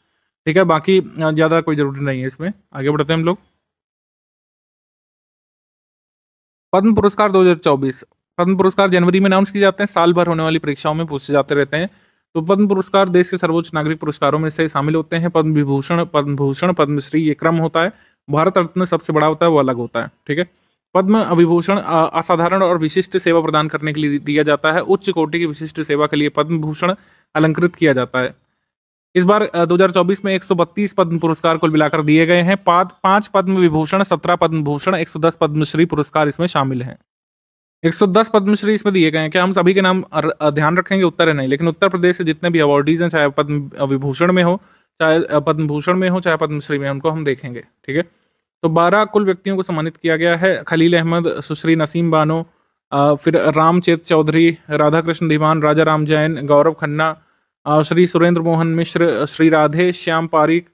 ठीक है बाकी ज़्यादा कोई जरूरी नहीं है इसमें आगे बढ़ते हैं हम लोग पद्म पुरस्कार 2024 पद्म पुरस्कार जनवरी में अनाउंस किए जाते हैं साल भर होने वाली परीक्षाओं में पूछे जाते रहते हैं तो पद्म पुरस्कार देश के सर्वोच्च नागरिक पुरस्कारों में से शामिल होते हैं पद्म विभूषण पद्म भूषण पद्मश्री ये क्रम होता है भारत रत्न सबसे बड़ा होता है वो अलग होता है ठीक है पद्म विभूषण असाधारण और विशिष्ट सेवा प्रदान करने के लिए दिया जाता है उच्च कोटि की विशिष्ट सेवा के लिए पद्म भूषण अलंकृत किया जाता है इस बार 2024 में 132 पद्म पुरस्कार कुल मिलाकर दिए गए हैं पांच पद्म विभूषण सत्रह पद्म भूषण एक पद्मश्री पुरस्कार इसमें शामिल हैं 110 पद्मश्री इसमें दिए गए हैं क्या हम सभी के नाम ध्यान रखेंगे उत्तर है नहीं लेकिन उत्तर प्रदेश से जितने भी अवार्डीज हैं चाहे पद्म विभूषण में हो चाहे पद्म भूषण में हो चाहे पद्मश्री में उनको हम देखेंगे ठीक है तो बारह कुल व्यक्तियों को सम्मानित किया गया है खलील अहमद सुश्री नसीम बानो फिर रामचेत चौधरी राधा कृष्ण धीमान राजा राम जैन गौरव खन्ना श्री सुरेंद्र मोहन मिश्र श्री राधे श्याम पारिक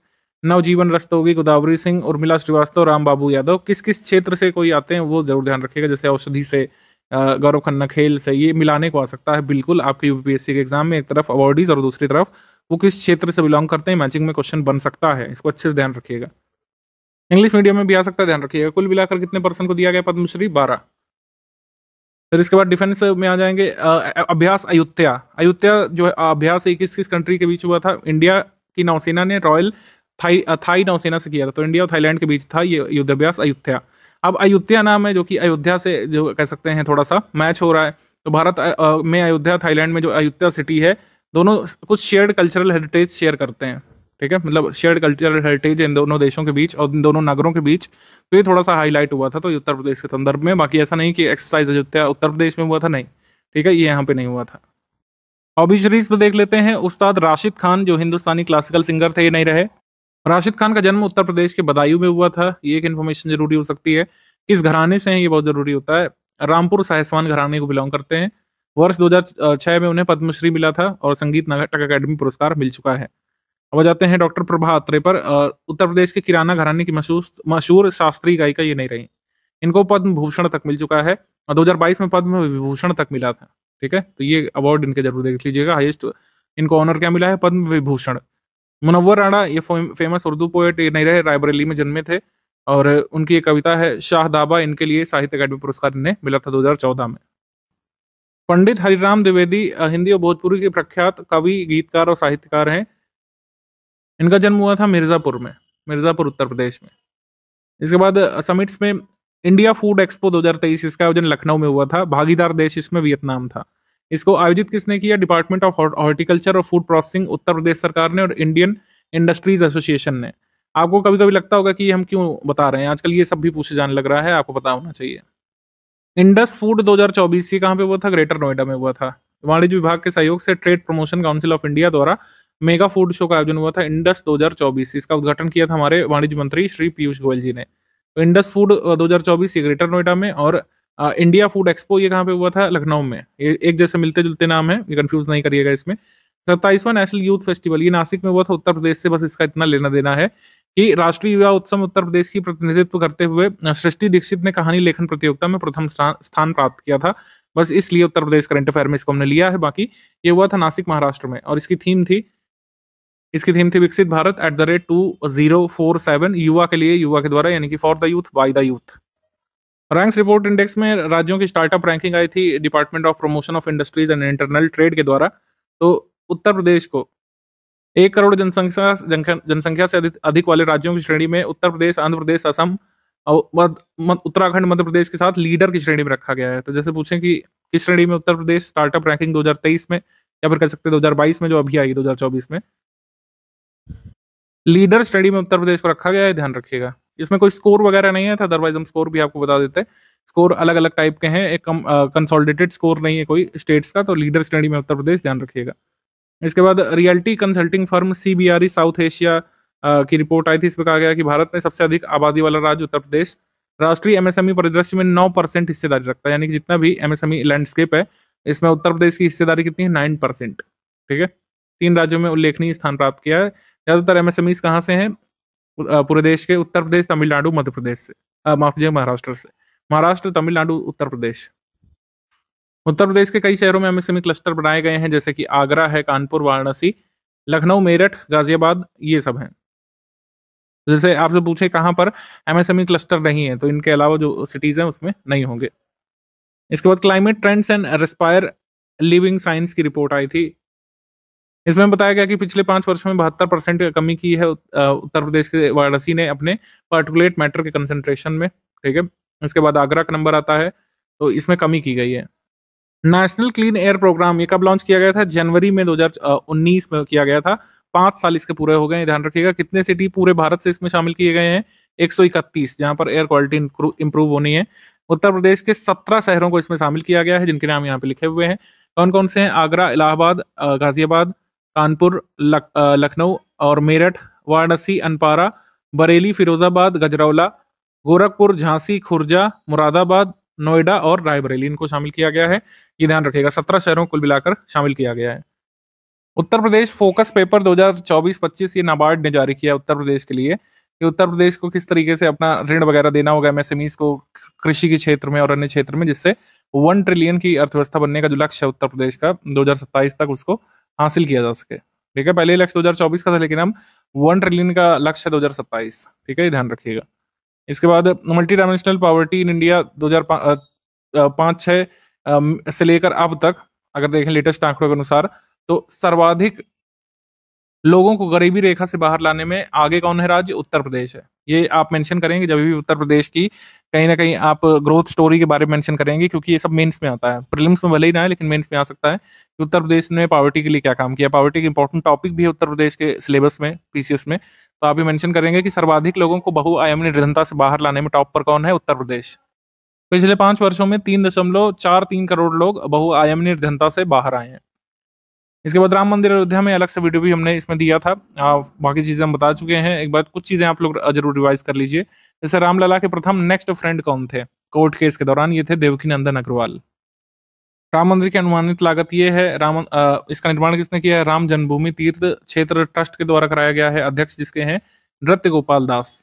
नवजीवन रस्तोगी गोदावरी सिंह उर्मिला श्रीवास्तव राम बाबू यादव किस किस क्षेत्र से कोई आते हैं वो जरूर ध्यान रखिएगा जैसे औषधि से गौरव खन्ना खेल से ये मिलाने को आ सकता है बिल्कुल आपके यूपीएससी के एग्जाम में एक तरफ अवार्डीज और दूसरी तरफ वो किस क्षेत्र से बिलोंग करते हैं मैचिंग में क्वेश्चन बन सकता है इसको अच्छे से ध्यान रखिएगा इंग्लिश मीडियम में भी आ सकता है ध्यान रखिएगा कुल मिलाकर कितने पर्सन को दिया गया पद्मश्री बारह फिर इसके बाद डिफेंस में आ जाएंगे अभ्यास अयोध्या अयोध्या जो है अभ्यास इक्कीस किस कंट्री के बीच हुआ था इंडिया की नौसेना ने रॉयल थाई थाई नौसेना से किया था तो इंडिया और थाईलैंड के बीच था ये युद्धाभ्यास अयोध्या अब अयोध्या नाम है जो कि अयोध्या से जो कह सकते हैं थोड़ा सा मैच हो रहा है तो भारत में अयोध्या थाईलैंड में जो अयोध्या सिटी है दोनों कुछ शेयर्ड कल्चरल हेरिटेज शेयर करते हैं ठीक है मतलब शेयर कल्चरल हेरिटेज इन दोनों देशों के बीच और इन दोनों नगरों के बीच तो ये थोड़ा सा हाईलाइट हुआ था तो उत्तर प्रदेश के संदर्भ में बाकी ऐसा नहीं कि एक्सरसाइज अयोध्या उत्तर प्रदेश में हुआ था नहीं ठीक है ये यहाँ पे नहीं हुआ था हॉबी शरीफ पर देख लेते हैं उस्ताद राशिद खान जो हिंदुस्तानी क्लासिकल सिंगर थे ये नहीं रहे राशिद खान का जन्म उत्तर प्रदेश के बदायूं में हुआ था ये एक इन्फॉर्मेशन जरूरी हो सकती है किस घराने से है ये बहुत जरूरी होता है रामपुर साहसवान घराने को बिलोंग करते हैं वर्ष 2006 में उन्हें पद्मश्री मिला था और संगीत नाटक अकेडमी पुरस्कार मिल चुका है अब आ जाते हैं डॉक्टर प्रभा अत्रे पर उत्तर प्रदेश के किराना घराने की मशहूर शास्त्रीय गायिका ये नहीं रही इनको पद्म भूषण तक मिल चुका है और दो में पद्म विभूषण तक मिला था ठीक है तो ये अवार्ड इनके जरूर देख लीजिएगा हाइस्ट इनको ऑनर क्या मिला है पद्म विभूषण मुनव्वर राणा ये फेमस उर्दू पोएट ये नहीं रहे रायबरेली में जन्मे थे और उनकी एक कविता है शाहदाबा इनके लिए साहित्य अकादमी पुरस्कार इन्हें मिला था 2014 में पंडित हरिराम द्विवेदी हिंदी और भोजपुरी के प्रख्यात कवि गीतकार और साहित्यकार हैं इनका जन्म हुआ था मिर्ज़ापुर में मिर्ज़ापुर उत्तर प्रदेश में इसके बाद समिट्स में इंडिया फूड एक्सपो 2023 इसका आयोजन लखनऊ में हुआ था भागीदार देश इसमें वियतनाम था इसको आयोजित किसने किया डिपार्टमेंट ऑफ हॉर्टिकल्चर और फूड प्रोसेसिंग उत्तर प्रदेश सरकार ने और इंडियन इंडस्ट्रीज एसोसिएशन ने आपको कभी कभी लगता होगा कि हम क्यों बता रहे हैं आजकल ये सब भी पूछे जाने लग रहा है आपको पता होना चाहिए इंडस फूड 2024 ये कहाँ पे हुआ था ग्रेटर नोएडा में हुआ था वाणिज्य विभाग के सहयोग से trade promotion council of India द्वारा मेगा फूड शो का आयोजन हुआ था इंडस 2024 इसका उद्घाटन किया था हमारे वाणिज्य मंत्री श्री पीयूष गोयल जी ने तो इंडस फूड 2024 ये ग्रेटर नोएडा में और आ, इंडिया फूड एक्सपो ये कहाँ पे हुआ था लखनऊ में ये एक जैसे मिलते जुलते नाम है ये कंफ्यूज नहीं करिएगा इसमें सत्ताईसवां नेशनल यूथ फेस्टिवल ये नासिक में हुआ था उत्तर प्रदेश से बस इसका इतना लेना देना है कि राष्ट्रीय युवा उत्सव उत्तर प्रदेश की प्रतिनिधित्व करते हुए सृष्टि दीक्षित ने कहानी लेखन प्रतियोगिता में प्रथम स्थान प्राप्त किया था बस इसलिए उत्तर प्रदेश करंट अफेयर में इसको हमने लिया है बाकी ये हुआ था नासिक महाराष्ट्र में और इसकी थीम थी इसकी थीम थी विकसित Bharat at the rate two zero four seven युवा के लिए युवा के द्वारा यानी कि for the youth by the youth ranks report index में राज्यों की स्टार्टअप रैंकिंग आई थी department of promotion of industries and internal trade के द्वारा तो उत्तर प्रदेश को एक करोड़ जनसंख्या जनसंख्या से अधिक, अधिक वाले राज्यों की श्रेणी में उत्तर प्रदेश आंध्र प्रदेश असम और उत्तराखंड मध्य प्रदेश के साथ लीडर की श्रेणी में रखा गया है तो जैसे पूछें कि किस श्रेणी में उत्तर प्रदेश स्टार्टअप रैंकिंग 2023 में या फिर कह सकते हैं 2022 में जो अभी आई 2024 में लीडर स्टडी में उत्तर प्रदेश को रखा गया है ध्यान रखिएगा इसमें कोई स्कोर वगैरह नहीं है अदरवाइज तो हम स्कोर भी आपको बता देते हैं स्कोर अलग अलग टाइप के हैं एक कंसोलिडेटेड स्कोर नहीं है कोई स्टेट्स का तो लीडर स्टडी में उत्तर प्रदेश ध्यान रखिएगा इसके बाद realty consulting firm C south Asia की रिपोर्ट आई थी इसमें कहा गया कि भारत में सबसे अधिक आबादी वाला राज्य उत्तर प्रदेश राष्ट्रीय एमएसएमई e परिदृश्य में नौ परसेंट हिस्सेदारी रखता है यानी कि जितना भी एमएसएमई लैंडस्केप e है इसमें उत्तर प्रदेश की हिस्सेदारी कितनी है नाइन परसेंट ठीक है तीन राज्यों में उल्लेखनीय स्थान प्राप्त किया है ज्यादातर एमएसएमईज कहाँ से हैं पूरे देश के उत्तर प्रदेश तमिलनाडु मध्य प्रदेश से माफ कीजिए महाराष्ट्र से महाराष्ट्र तमिलनाडु उत्तर प्रदेश उत्तर प्रदेश के कई शहरों में एमएसएमई e क्लस्टर बनाए गए हैं जैसे कि आगरा है कानपुर वाराणसी लखनऊ मेरठ गाजियाबाद ये सब हैं जैसे आपसे पूछे कहाँ पर एमएसएमई e क्लस्टर नहीं है तो इनके अलावा जो सिटीज हैं उसमें नहीं होंगे इसके बाद climate trends and respire living science की रिपोर्ट आई थी इसमें बताया गया कि पिछले पांच वर्षों में बहत्तर परसेंट कमी की है उत्तर प्रदेश के वाराणसी ने अपने पार्टिकुलेट मैटर के कंसेंट्रेशन में ठीक है इसके बाद आगरा का नंबर आता है तो इसमें कमी की गई है नेशनल क्लीन एयर प्रोग्राम ये कब लॉन्च किया गया था जनवरी में 2019 में किया गया था पांच साल इसके पूरे हो गए ध्यान रखिएगा कितने सिटी पूरे भारत से इसमें शामिल किए गए हैं एक सौ इकतीस जहां पर एयर क्वालिटी इंप्रूव होनी है उत्तर प्रदेश के सत्रह शहरों को इसमें शामिल किया गया है जिनके नाम यहाँ पे लिखे हुए हैं कौन कौन से हैं आगरा इलाहाबाद गाजियाबाद कानपुर लखनऊ और मेरठ वाराणसी अनपारा बरेली फिरोजाबाद गजरौला गोरखपुर झांसी खुर्जा मुरादाबाद नोएडा और रायबरेली इनको शामिल किया गया है ये ध्यान रखिएगा सत्रह शहरों कुल मिलाकर शामिल किया गया है उत्तर प्रदेश फोकस पेपर 2024-25 ये नाबार्ड ने जारी किया उत्तर प्रदेश के लिए कि उत्तर प्रदेश को किस तरीके से अपना ऋण वगैरह देना होगा एमएसएमईज को कृषि के क्षेत्र में और अन्य क्षेत्र में जिससे वन ट्रिलियन की अर्थव्यवस्था बनने का जो लक्ष्य है उत्तर प्रदेश का दो तक उसको हासिल किया जा सके ठीक है पहले लक्ष्य 2024 का था लेकिन हम वन ट्रिलियन का लक्ष्य है दो ठीक है ध्यान रखिएगा इसके बाद multi dimensional poverty in India दो हजार पाँच छः से लेकर अब तक अगर देखें लेटेस्ट आंकड़ों के अनुसार तो सर्वाधिक लोगों को गरीबी रेखा से बाहर लाने में आगे कौन है राज्य उत्तर प्रदेश है ये आप मेंशन करेंगे जब भी उत्तर प्रदेश की कहीं ना कहीं आप ग्रोथ स्टोरी के बारे में मेंशन करेंगे क्योंकि ये सब मेंस में आता है प्रीलिम्स में भले ही ना है लेकिन मेंस में आ सकता है कि उत्तर प्रदेश ने पॉवर्टी के लिए क्या काम किया पॉवर्टी के इंपॉर्टेंट टॉपिक भी है उत्तर प्रदेश के सिलेबस में पीसीएस में तो आप ये मैंशन करेंगे कि सर्वाधिक लोगों को बहुआयाम निर्धनता से बाहर लाने में टॉप पर कौन है उत्तर प्रदेश पिछले पांच वर्षों में तीन दशमलव चार तीन करोड़ लोग बहुआयाम निर्धनता से बाहर आए हैं इसके बाद राम मंदिर अयोध्या में अलग से वीडियो भी हमने इसमें दिया था बाकी चीजें हम बता चुके हैं एक बार कुछ चीजें आप लोग जरूर रिवाइज कर लीजिए जैसे रामलला के प्रथम नेक्स्ट फ्रेंड कौन थे कोर्ट केस के दौरान ये थे देवकी नंदन अग्रवाल राम मंदिर की अनुमानित लागत ये है राम आ, इसका निर्माण किसने किया है राम जन्मभूमि तीर्थ क्षेत्र ट्रस्ट के द्वारा कराया गया है अध्यक्ष जिसके हैं नृत्य गोपाल दास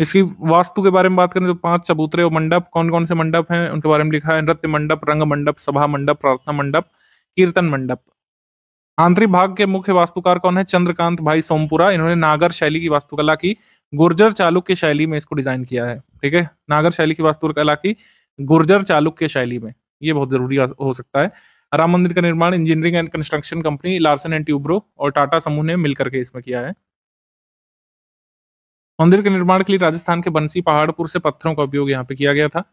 इसकी वास्तु के बारे में बात करें तो पांच चबूतरे और मंडप कौन कौन से मंडप हैं उनके बारे में लिखा है नृत्य मंडप रंग मंडप सभा मंडप प्रार्थना मंडप कीर्तन मंडप आंतरिक भाग के मुख्य वास्तुकार कौन है चंद्रकांत भाई सोमपुरा इन्होंने नागर शैली की वास्तुकला की गुर्जर चालुक्य शैली में इसको डिजाइन किया है ठीक है नागर शैली की वास्तुकला की गुर्जर चालुक्य शैली में ये बहुत जरूरी हो सकता है राम मंदिर का निर्माण engineering and construction company Larsen and Toubro और टाटा समूह ने मिलकर के इसमें किया है मंदिर के निर्माण के लिए राजस्थान के बंसी पहाड़पुर से पत्थरों का उपयोग यहाँ पे किया गया था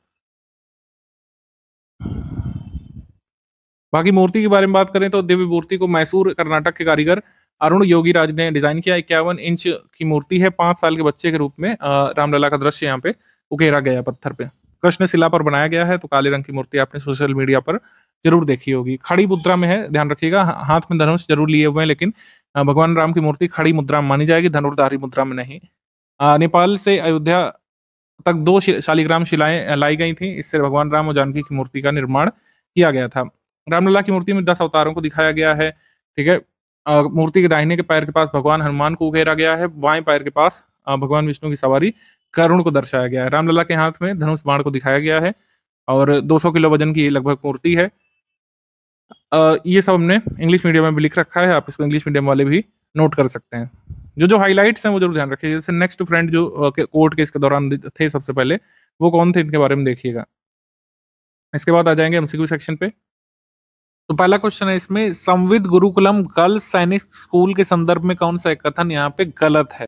बाकी मूर्ति के बारे में बात करें तो दिव्य मूर्ति को मैसूर कर्नाटक के कारीगर अरुण योगी राज ने डिजाइन किया इक्यावन इंच की मूर्ति है पांच साल के बच्चे के रूप में रामलला का दृश्य यहाँ पे उकेरा गया पत्थर पे कृष्ण शिला पर बनाया गया है तो काले रंग की मूर्ति आपने सोशल मीडिया पर जरूर देखी होगी खड़ी मुद्रा में है ध्यान रखिएगा हाथ में धनुष जरूर लिए हुए हैं लेकिन भगवान राम की मूर्ति खड़ी मुद्रा में मानी जाएगी धनुर्धारी मुद्रा में नहीं नेपाल से अयोध्या तक दो शालीग्राम शिलाएं लाई गई थी इससे भगवान राम और जानकी की मूर्ति का निर्माण किया गया था रामलला की मूर्ति में दस अवतारों को दिखाया गया है ठीक है मूर्ति के दाहिने के पैर के पास भगवान हनुमान को उघेरा गया है बाएं पैर के पास भगवान विष्णु की सवारी करुण को दर्शाया गया है रामलला के हाथ में धनुष बाण को दिखाया गया है और 200 किलो वजन की लगभग मूर्ति है आ, ये सब हमने इंग्लिश मीडियम में भी लिख रखा है आप इसको इंग्लिश मीडियम वाले भी नोट कर सकते हैं जो जो हाईलाइट्स हैं वो जरूर ध्यान रखिए जैसे नेक्स्ट फ्रेंड जो कोर्ट केस के दौरान थे सबसे पहले वो कौन थे इनके बारे में देखिएगा इसके बाद आ जाएंगे एमसीक्यू सेक्शन पे तो पहला क्वेश्चन है इसमें संविद गुरुकुलम गर्ल्स सैनिक स्कूल के संदर्भ में कौन सा कथन यहाँ पे गलत है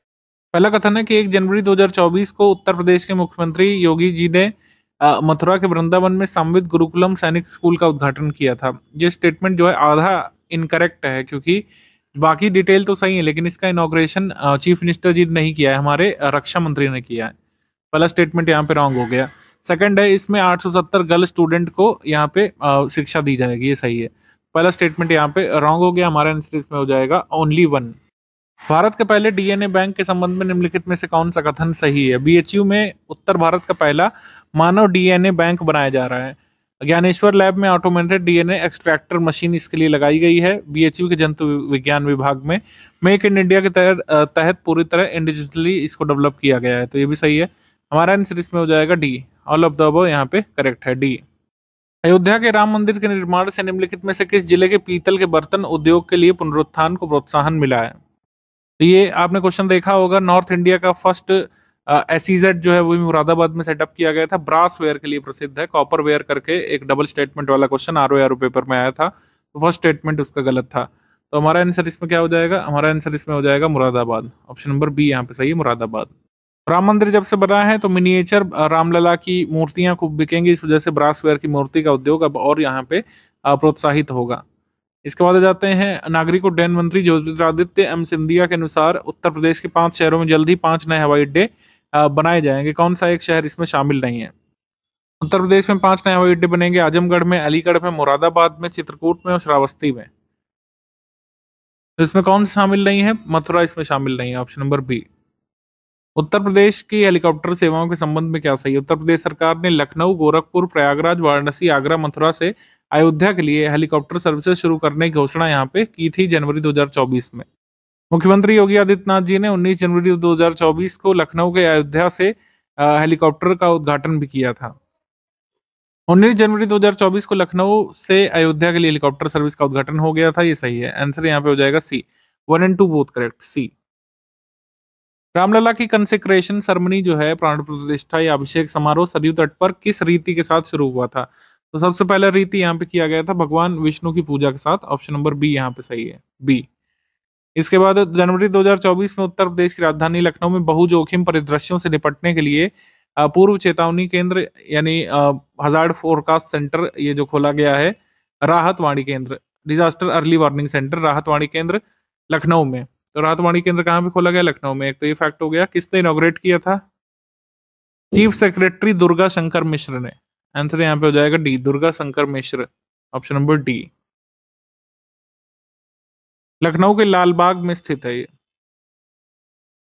पहला कथन है कि एक जनवरी 2024 को उत्तर प्रदेश के मुख्यमंत्री योगी जी ने मथुरा के वृंदावन में संविद गुरुकुलम सैनिक स्कूल का उद्घाटन किया था ये स्टेटमेंट जो है आधा इनकरेक्ट है क्योंकि बाकी डिटेल तो सही है लेकिन इसका इनोग्रेशन चीफ मिनिस्टर जी ने नहीं किया है हमारे रक्षा मंत्री ने किया है पहला स्टेटमेंट यहाँ पे रॉन्ग हो गया सेकंड है इसमें 870 गर्ल स्टूडेंट को यहाँ पे शिक्षा दी जाएगी ये सही है पहला स्टेटमेंट यहाँ पे रॉन्ग हो गया हमारा आंसर इसमें हो जाएगा ओनली वन भारत के पहले डीएनए बैंक के संबंध में निम्नलिखित में से कौन सा कथन सही है बीएचयू में उत्तर भारत का पहला मानव डीएनए बैंक बनाया जा रहा है ज्ञानेश्वर लैब में ऑटोमेटेड डीएनए एक्सट्रैक्टर मशीन इसके लिए लगाई गई है बीएचयू के जंतु विज्ञान विभाग में मेक इन इंडिया के तहत पूरी तरह इंडिजिटली इसको डेवलप किया गया है तो ये भी सही है हमारा आंसर इसमें हो जाएगा डी ऑल ऑफ द अब यहाँ पे करेक्ट है डी अयोध्या के राम मंदिर के निर्माण से निम्नलिखित में से किस जिले के पीतल के बर्तन उद्योग के लिए पुनरुत्थान को प्रोत्साहन मिला है तो ये आपने क्वेश्चन देखा होगा नॉर्थ इंडिया का फर्स्ट एसीजेड e जो है वो मुरादाबाद में सेटअप किया गया था ब्रास वेयर के लिए प्रसिद्ध है कॉपर वेयर करके एक डबल स्टेटमेंट वाला क्वेश्चन आर ओ पेपर में आया था तो फर्स्ट स्टेटमेंट उसका गलत था तो हमारा आंसर इसमें क्या हो जाएगा हमारा आंसर इसमें हो जाएगा मुरादाबाद ऑप्शन नंबर बी यहाँ पे सही है मुरादाबाद राम मंदिर जब से बना है तो मिनिएचर रामलला की मूर्तियां खूब बिकेंगी इस वजह से ब्रासवेयर की मूर्ति का उद्योग अब और यहाँ पे प्रोत्साहित होगा इसके बाद जाते हैं नागरिक उड्डयन मंत्री ज्योतिरादित्य एम सिंधिया के अनुसार उत्तर प्रदेश के पांच शहरों में जल्द ही पांच नए हवाई अड्डे बनाए जाएंगे कौन सा एक शहर इसमें शामिल नहीं है उत्तर प्रदेश में पांच नए हवाई अड्डे बनेंगे आजमगढ़ में अलीगढ़ में मुरादाबाद में चित्रकूट में और श्रावस्ती में तो इसमें कौन शामिल नहीं है मथुरा इसमें शामिल नहीं है option number B Uttar Pradesh की हेलीकॉप्टर सेवाओं के संबंध में क्या सही उत्तर प्रदेश सरकार ने लखनऊ गोरखपुर प्रयागराज वाराणसी आगरा मथुरा से अयोध्या के लिए हेलीकॉप्टर सर्विसेज शुरू करने की घोषणा यहाँ पे की थी जनवरी 2024 में मुख्यमंत्री योगी आदित्यनाथ जी ने 19 जनवरी 2024 को लखनऊ के अयोध्या से हेलीकॉप्टर का उद्घाटन भी किया था उन्नीस जनवरी 2024 को लखनऊ से अयोध्या के लिए हेलीकॉप्टर सर्विस का उद्घाटन हो गया था ये सही है आंसर यहाँ पे हो जाएगा C one and two both correct C Ramlalla की कंसेक्रेशन सरमनी जो है प्राण प्रतिष्ठा या अभिषेक समारोह सरयू तट पर किस रीति के साथ शुरू हुआ था तो सबसे पहला रीति यहाँ पे किया गया था भगवान विष्णु की पूजा के साथ ऑप्शन नंबर बी यहाँ पे सही है बी इसके बाद जनवरी 2024 में उत्तर प्रदेश की राजधानी लखनऊ में बहुजोखिम परिदृश्यों से निपटने के लिए पूर्व चेतावनी केंद्र यानी हजार फोरकास्ट सेंटर ये जो खोला गया है राहत वाणी केंद्र डिजास्टर अर्ली वार्निंग सेंटर राहत वाणी केंद्र लखनऊ में तो राहतवाणी केंद्र कहाँ पे खोला गया लखनऊ में एक तो ये फैक्ट हो गया किसने इनोग्रेट किया था चीफ सेक्रेटरी दुर्गा शंकर मिश्र ने आंसर यहाँ पे हो जाएगा D Durga Shankar Mishra option number D Lucknow के लालबाग में स्थित है ये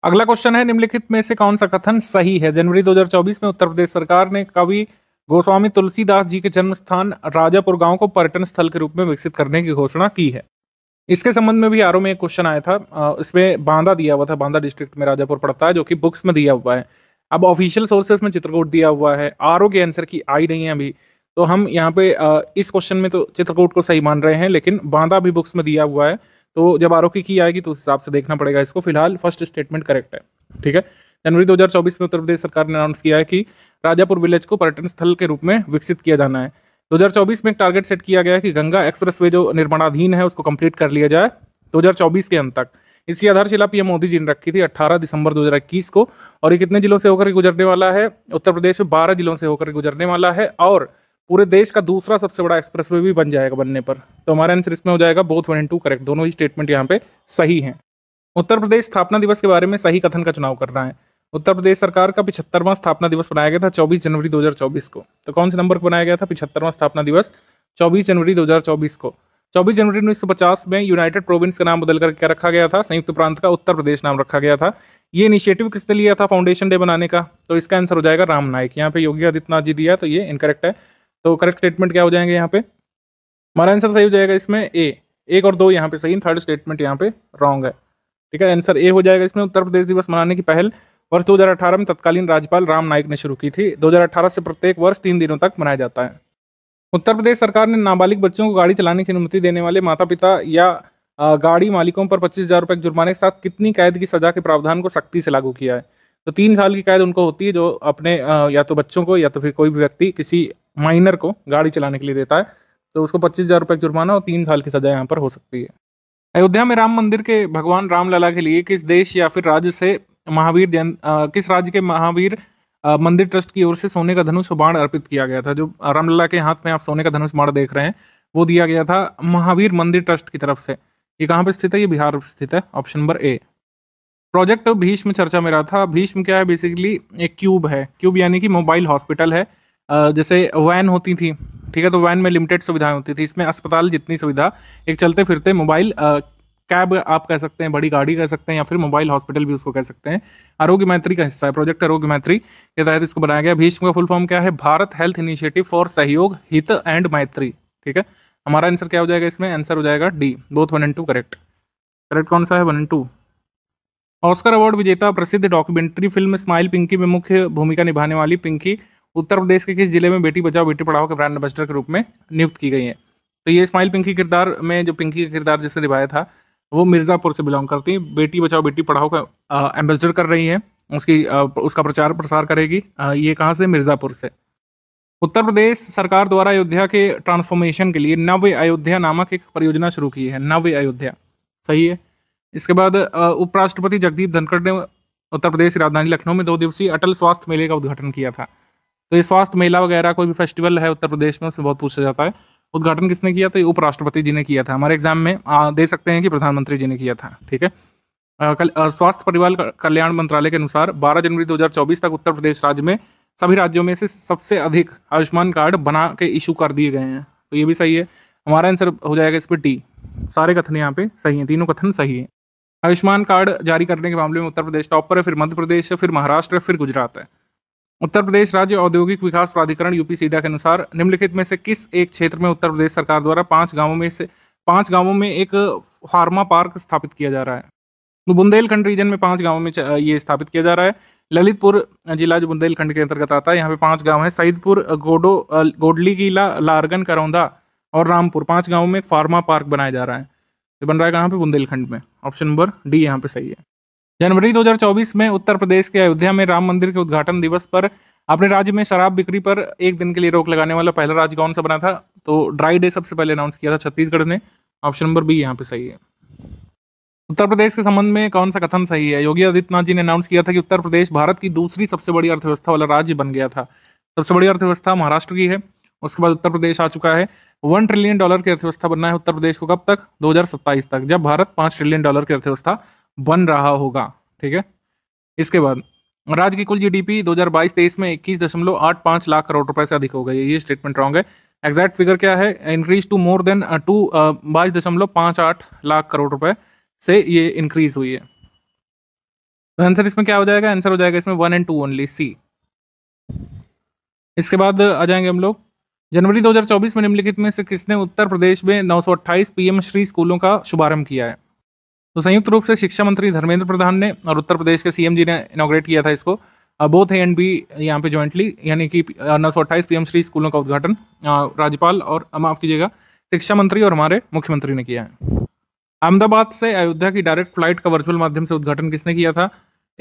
अगला क्वेश्चन है निम्नलिखित में से कौन सा कथन सही है जनवरी 2024 में उत्तर प्रदेश सरकार ने कवि गोस्वामी तुलसीदास जी के जन्म स्थान राजापुर गांव को पर्यटन स्थल के रूप में विकसित करने की घोषणा की है इसके संबंध में भी आर में एक क्वेश्चन आया था इसमें बांदा दिया हुआ था बांदा डिस्ट्रिक्ट में राजापुर पड़ता है जो कि बुक्स में दिया हुआ है अब ऑफिशियल सोर्सेस में चित्रकूट दिया हुआ है आर के आंसर की आई नहीं है अभी तो हम यहाँ पे इस क्वेश्चन में तो चित्रकूट को सही मान रहे हैं लेकिन बांदा भी बुक्स में दिया हुआ है तो जब आरो की आएगी तो उस हिसाब से देखना पड़ेगा इसको फिलहाल फर्स्ट स्टेटमेंट करेक्ट है ठीक है जनवरी 2024 में उत्तर प्रदेश सरकार ने अनाउंस किया है कि राजापुर विलेज को पर्यटन स्थल के रूप में विकसित किया जाना है 2024 में एक टारगेट सेट किया गया है कि गंगा एक्सप्रेसवे जो निर्माणाधीन है उसको कंप्लीट कर लिया जाए 2024 के अंत तक इसकी आधारशिला पीएम मोदी जी ने रखी थी 18 दिसंबर 2021 को और ये कितने जिलों से होकर गुजरने वाला है उत्तर प्रदेश में बारह जिलों से होकर गुजरने वाला है और पूरे देश का दूसरा सबसे बड़ा वे भी बन जाएगा बनने पर तो हमारा आंसर इसमें हो जाएगा both one and two correct दोनों ही स्टेटमेंट यहाँ पे सही है उत्तर प्रदेश स्थापना दिवस के बारे में सही कथन का चुनाव करना है उत्तर प्रदेश सरकार का पिछहत्तरवां स्थापना दिवस बनाया गया था 24 जनवरी 2024 को तो कौन से नंबर को बनाया गया था पिछहत्तरवां स्थापना दिवस 24 जनवरी 2024 को 24 जनवरी 1950 में यूनाइटेड प्रोविंस का नाम बदल कर क्या रखा गया था संयुक्त प्रांत का उत्तर प्रदेश नाम रखा गया था ये इनिशिएटिव किसने लिया था फाउंडेशन डे बनाने का तो इसका आंसर हो जाएगा राम नाइक यहाँ पे योगी आदित्यनाथ जी दिया तो ये इनकरेक्ट है तो करेक्ट स्टेटमेंट क्या हो जाएंगे यहाँ पे हमारा आंसर सही हो जाएगा इसमें ए एक और दो यहाँ पे सही थर्ड स्टेटमेंट यहाँ पे रॉन्ग है ठीक है आंसर ए हो जाएगा इसमें उत्तर प्रदेश दिवस मनाने की पहल वर्ष 2018 में तत्कालीन राज्यपाल राम नाइक ने शुरू की थी 2018 से प्रत्येक वर्ष तीन दिनों तक मनाया जाता है उत्तर प्रदेश सरकार ने नाबालिग बच्चों को गाड़ी चलाने की अनुमति देने वाले माता पिता या गाड़ी मालिकों पर पच्चीस हजार रुपये जुर्माने के साथ कितनी कैद की सजा के प्रावधान को सख्ती से लागू किया है तो तीन साल की कैद उनको होती है जो अपने या तो बच्चों को या तो फिर कोई भी व्यक्ति किसी माइनर को गाड़ी चलाने के लिए देता है तो उसको पच्चीस हजार रुपये जुर्माना और तीन साल की सजा यहाँ पर हो सकती है अयोध्या में राम मंदिर के भगवान रामलला के लिए किस देश या फिर राज्य से महावीर जैन किस राज्य के महावीर मंदिर ट्रस्ट की ओर से सोने का धनुष बाण अर्पित किया गया था जो रामलला के हाथ में आप सोने का धनुष बाण देख रहे हैं वो दिया गया था महावीर मंदिर ट्रस्ट की तरफ से ये कहाँ पर स्थित है ये बिहार स्थित है option number A project Bhishma चर्चा में रहा था भीष्म क्या है बेसिकली एक क्यूब है क्यूब यानी कि मोबाइल हॉस्पिटल है जैसे वैन होती थी ठीक है तो वैन में लिमिटेड सुविधाएं होती थी इसमें अस्पताल जितनी सुविधा एक चलते फिरते मोबाइल कैब आप कह सकते हैं बड़ी गाड़ी कह सकते हैं या फिर मोबाइल हॉस्पिटल भी उसको कह सकते हैं आरोग्य मैत्री का हिस्सा है प्रोजेक्ट आरोग्य मैत्री के तहत इसको बनाया गया भीष्म का फुल फॉर्म क्या है भारत हेल्थ इनिशिएटिव फॉर सहयोग हित एंड मैत्री ठीक है हमारा आंसर क्या हो जाएगा इसमें आंसर हो जाएगा D both one and two correct correct कौन सा है one and two Oscar award विजेता प्रसिद्ध डॉक्यूमेंट्री फिल्म स्माइल पिंकी में मुख्य भूमिका निभाने वाली पिंकी उत्तर प्रदेश के किस जिले में बेटी बचाओ बेटी पढ़ाओ के ब्रांड एम्बेसडर के रूप में नियुक्त की गई है तो ये स्माइल पिंकी किरदार में जो पिंकी का किरदार जिसने निभाया था वो मिर्ज़ापुर से बिलोंग करती हैं बेटी बचाओ बेटी पढ़ाओ का एम्बेसडर कर रही हैं उसकी आ, उसका प्रचार प्रसार करेगी आ, ये कहाँ से मिर्ज़ापुर से उत्तर प्रदेश सरकार द्वारा अयोध्या के ट्रांसफॉर्मेशन के लिए नव्य अयोध्या नामक एक परियोजना शुरू की है नव अयोध्या सही है इसके बाद उपराष्ट्रपति जगदीप धनखड़ ने उत्तर प्रदेश की राजधानी लखनऊ में दो दिवसीय अटल स्वास्थ्य मेले का उद्घाटन किया था तो ये स्वास्थ्य मेला वगैरह कोई भी फेस्टिवल है उत्तर प्रदेश में उसमें बहुत पूछा जाता है उद्घाटन किसने किया था उपराष्ट्रपति जी ने किया था हमारे एग्जाम में आ, दे सकते हैं कि प्रधानमंत्री जी ने किया था ठीक है स्वास्थ्य परिवार कल्याण मंत्रालय के अनुसार 12 जनवरी 2024 तक उत्तर प्रदेश राज्य में सभी राज्यों में से सबसे अधिक आयुष्मान कार्ड बना के इशू कर दिए गए हैं तो ये भी सही है हमारा आंसर हो जाएगा इस पर टी सारे कथन यहाँ पे सही हैं तीनों कथन सही है आयुष्मान कार्ड जारी करने के मामले में उत्तर प्रदेश टॉप पर है फिर मध्य प्रदेश है फिर महाराष्ट्र है फिर गुजरात है उत्तर प्रदेश राज्य औद्योगिक विकास प्राधिकरण यूपी सीडा के अनुसार निम्नलिखित में से किस एक क्षेत्र में उत्तर प्रदेश सरकार द्वारा पांच गांवों में से पांच गांवों में एक फार्मा पार्क स्थापित किया जा रहा है तो बुंदेलखंड रीजन में पांच गांवों में ये स्थापित किया जा रहा है ललितपुर जिला जो बुंदेलखंड के अंतर्गत आता है यहाँ पे पांच गांव है सईदपुर गोडो गोडली किला लारगन करौंदा और रामपुर पांच गांवों में एक फार्मा पार्क बनाया जा रहा है ये बन रहा है कहाँ पे बुंदेलखंड में ऑप्शन नंबर डी यहाँ पे सही है जनवरी 2024 में उत्तर प्रदेश के अयोध्या में राम मंदिर के उद्घाटन दिवस पर अपने राज्य में शराब बिक्री पर एक दिन के लिए रोक लगाने वाला पहला राज्य कौन सा बना था तो ड्राई डे सबसे पहले अनाउंस किया था छत्तीसगढ़ ने ऑप्शन नंबर बी यहाँ पे सही है उत्तर प्रदेश के संबंध में कौन सा कथन सही है योगी आदित्यनाथ जी ने अनाउंस किया था कि उत्तर प्रदेश भारत की दूसरी सबसे बड़ी अर्थव्यवस्था वाला राज्य बन गया था सबसे बड़ी अर्थव्यवस्था महाराष्ट्र की है उसके बाद उत्तर प्रदेश आ चुका है वन ट्रिलियन डॉलर की अर्थव्यवस्था बनना है उत्तर प्रदेश को कब तक दो तक जब भारत पांच ट्रिलियन डॉलर की अर्थव्यवस्था बन रहा होगा ठीक है इसके बाद राज्य की कुल जीडीपी 2022-23 में पांच लाख करोड़ रुपए से अधिक हो गई है ये स्टेटमेंट रॉन्ग है एग्जैक्ट फिगर क्या है increase to more than two बाईस दशमलव पांच आठ लाख करोड़ रुपए से ये इंक्रीज हुई है तो आंसर इसमें क्या हो जाएगा आंसर हो जाएगा इसमें one and two only C इसके बाद uh, आ जाएंगे हम लोग जनवरी 2024 में निम्नलिखित में से किसने उत्तर प्रदेश में 928 पीएम श्री स्कूलों का शुभारंभ किया है तो संयुक्त रूप से शिक्षा मंत्री धर्मेंद्र प्रधान ने और उत्तर प्रदेश के सीएम जी ने इनोग्रेट किया था इसको बोथ ए एंड बी यहाँ पे ज्वाइंटली यानी कि uh, नौ सौ अट्ठाईस पी श्री स्कूलों का उद्घाटन uh, राज्यपाल और uh, माफ कीजिएगा शिक्षा मंत्री और हमारे मुख्यमंत्री ने किया है अहमदाबाद से अयोध्या की डायरेक्ट फ्लाइट का वर्चुअल माध्यम से उद्घाटन किसने किया था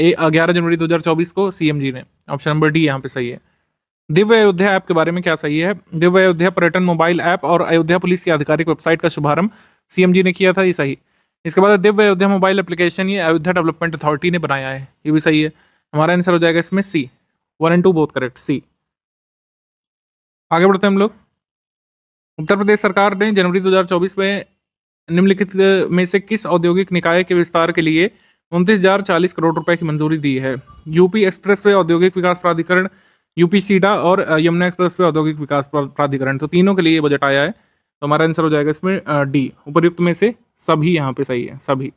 ए ग्यारह जनवरी 2024 को सीएम जी ने ऑप्शन नंबर डी यहाँ पे सही है दिव्य अयोध्या ऐप के बारे में क्या सही है दिव्य अयोध्या पर्यटन मोबाइल ऐप और अयोध्या पुलिस की आधिकारिक वेबसाइट का शुभारंभ सीएम जी ने किया था ये सही इसके बाद दिव्य अयोध्या मोबाइल एप्लीकेशन ये अयोध्या डेवलपमेंट अथॉरिटी ने बनाया है ये भी सही है हमारा आंसर हो जाएगा इसमें C one and two both correct C आगे बढ़ते हैं हम लोग उत्तर प्रदेश सरकार ने जनवरी 2024 में निम्नलिखित में से किस औद्योगिक निकाय के विस्तार के लिए उनतीस हजार चालीस करोड़ रुपए की मंजूरी दी है यूपी एक्सप्रेस वे औद्योगिक विकास प्राधिकरण यूपी सीडा और यमुना एक्सप्रेस वे औद्योगिक विकास प्राधिकरण तो तीनों के लिए बजट आया है तो हमारा आंसर हो जाएगा इसमें डी उपयुक्त में से सभी यहाँ पे सही है सभी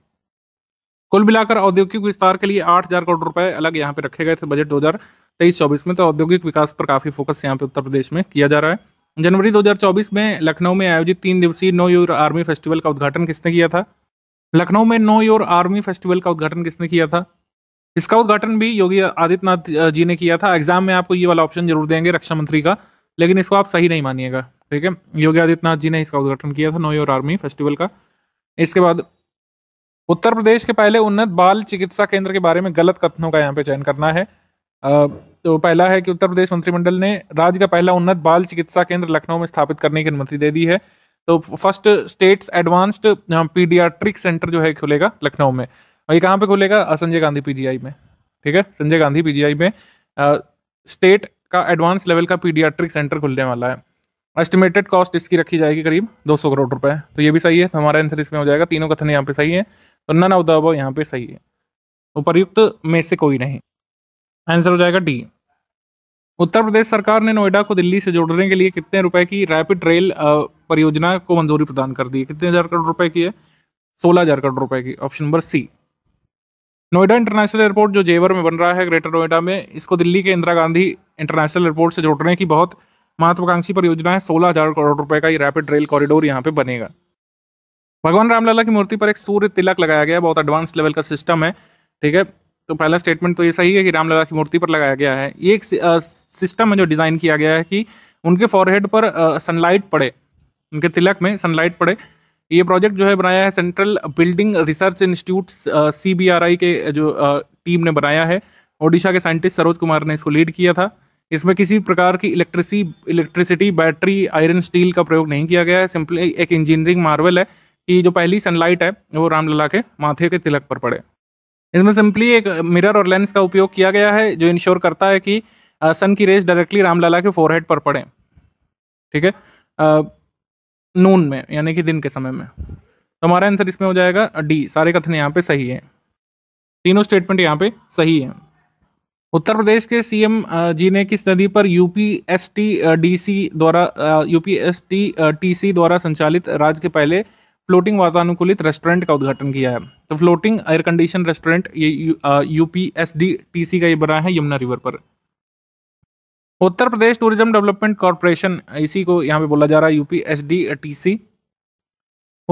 कुल मिलाकर औद्योगिक विस्तार के लिए आठ हजार करोड़ रुपए अलग यहाँ पे रखे गए थे बजट दो हजार तेईस चौबीस में तो औद्योगिक विकास पर काफी फोकस यहाँ पे उत्तर प्रदेश में किया जा रहा है जनवरी 2024 में लखनऊ में आयोजित तीन दिवसीय नो योर आर्मी फेस्टिवल का उद्घाटन किसने किया था लखनऊ में नो योर आर्मी फेस्टिवल का उद्घाटन किसने किया था इसका उद्घाटन भी योगी आदित्यनाथ जी ने किया था एग्जाम में आपको ये वाला ऑप्शन जरूर देंगे रक्षा मंत्री का लेकिन इसको आप सही नहीं मानिएगा ठीक है योगी आदित्यनाथ जी ने इसका उद्घाटन किया था नो योर आर्मी फेस्टिवल का इसके बाद उत्तर प्रदेश के पहले उन्नत बाल चिकित्सा केंद्र के बारे में गलत कथनों का यहाँ पे चयन करना है तो पहला है कि उत्तर प्रदेश मंत्रिमंडल ने राज्य का पहला उन्नत बाल चिकित्सा केंद्र लखनऊ में स्थापित करने की अनुमति दे दी है तो first states advanced paediatric centre जो है खुलेगा लखनऊ में और ये कहाँ पे खुलेगा संजय गांधी पीजीआई में ठीक है संजय गांधी पीजीआई में स्टेट का एडवांस लेवल का पीडियाट्रिक सेंटर खुलने वाला है एस्टिमेटेड कॉस्ट इसकी रखी जाएगी करीब 200 करोड़ रुपए तो ये भी सही है तो हमारा आंसर इसमें हो जाएगा तीनों कथन यहाँ पे सही है तो नन ऑफ द अबव यहाँ पे सही है उपरयुक्त में से कोई नहीं आंसर हो जाएगा डी उत्तर प्रदेश सरकार ने नोएडा को दिल्ली से जोड़ने के लिए कितने रुपए की रैपिड रेल परियोजना को मंजूरी प्रदान कर दी है कितने हजार करोड़ रुपए की है सोलह हजार करोड़ रुपए की option number C Noida international airport जो जेवर में बन रहा है ग्रेटर नोएडा में इसको दिल्ली के इंदिरा गांधी इंटरनेशनल एयरपोर्ट से जोड़ने की बहुत महत्वाकांक्षी परियोजना है सोलह हजार करोड़ रुपए का ये रैपिड रेल कॉरिडोर यहाँ पे बनेगा भगवान रामलला की मूर्ति पर एक सूर्य तिलक लगाया गया बहुत एडवांस लेवल का सिस्टम है ठीक है तो पहला स्टेटमेंट तो ये सही है कि रामलला की मूर्ति पर लगाया गया है ये एक सिस्टम है जो डिज़ाइन किया गया है कि उनके फॉरहेड पर सनलाइट पड़े उनके तिलक में सनलाइट पड़े ये प्रोजेक्ट जो है बनाया है central building research institute C के जो टीम ने बनाया है ओडिशा के साइंटिस्ट सरोज कुमार ने इसको लीड किया था इसमें किसी प्रकार की electrici electricity battery iron steel का प्रयोग नहीं किया गया है सिंपली एक इंजीनियरिंग मार्वल है कि जो पहली सनलाइट है वो रामलला के माथे के तिलक पर पड़े इसमें सिंपली एक मिरर और लेंस का उपयोग किया गया है जो इंश्योर करता है कि सन की रेस डायरेक्टली रामलला के फोरहेड पर पड़े ठीक है नून में यानी कि दिन के समय में तो हमारा आंसर इसमें हो जाएगा डी सारे कथन यहाँ पे सही है तीनों स्टेटमेंट यहाँ पे सही है उत्तर प्रदेश के सीएम जी ने किस नदी पर यूपीएसटी डीसी द्वारा यूपीएसटी टीसी द्वारा संचालित राज्य के पहले फ्लोटिंग वातानुकूलित रेस्टोरेंट का उद्घाटन किया है तो फ्लोटिंग एयर कंडीशन रेस्टोरेंट ये यूपीएसडी टीसी का ये बना है यमुना रिवर पर Uttar Pradesh tourism development corporation इसी को यहाँ पे बोला जा रहा है UPSD TC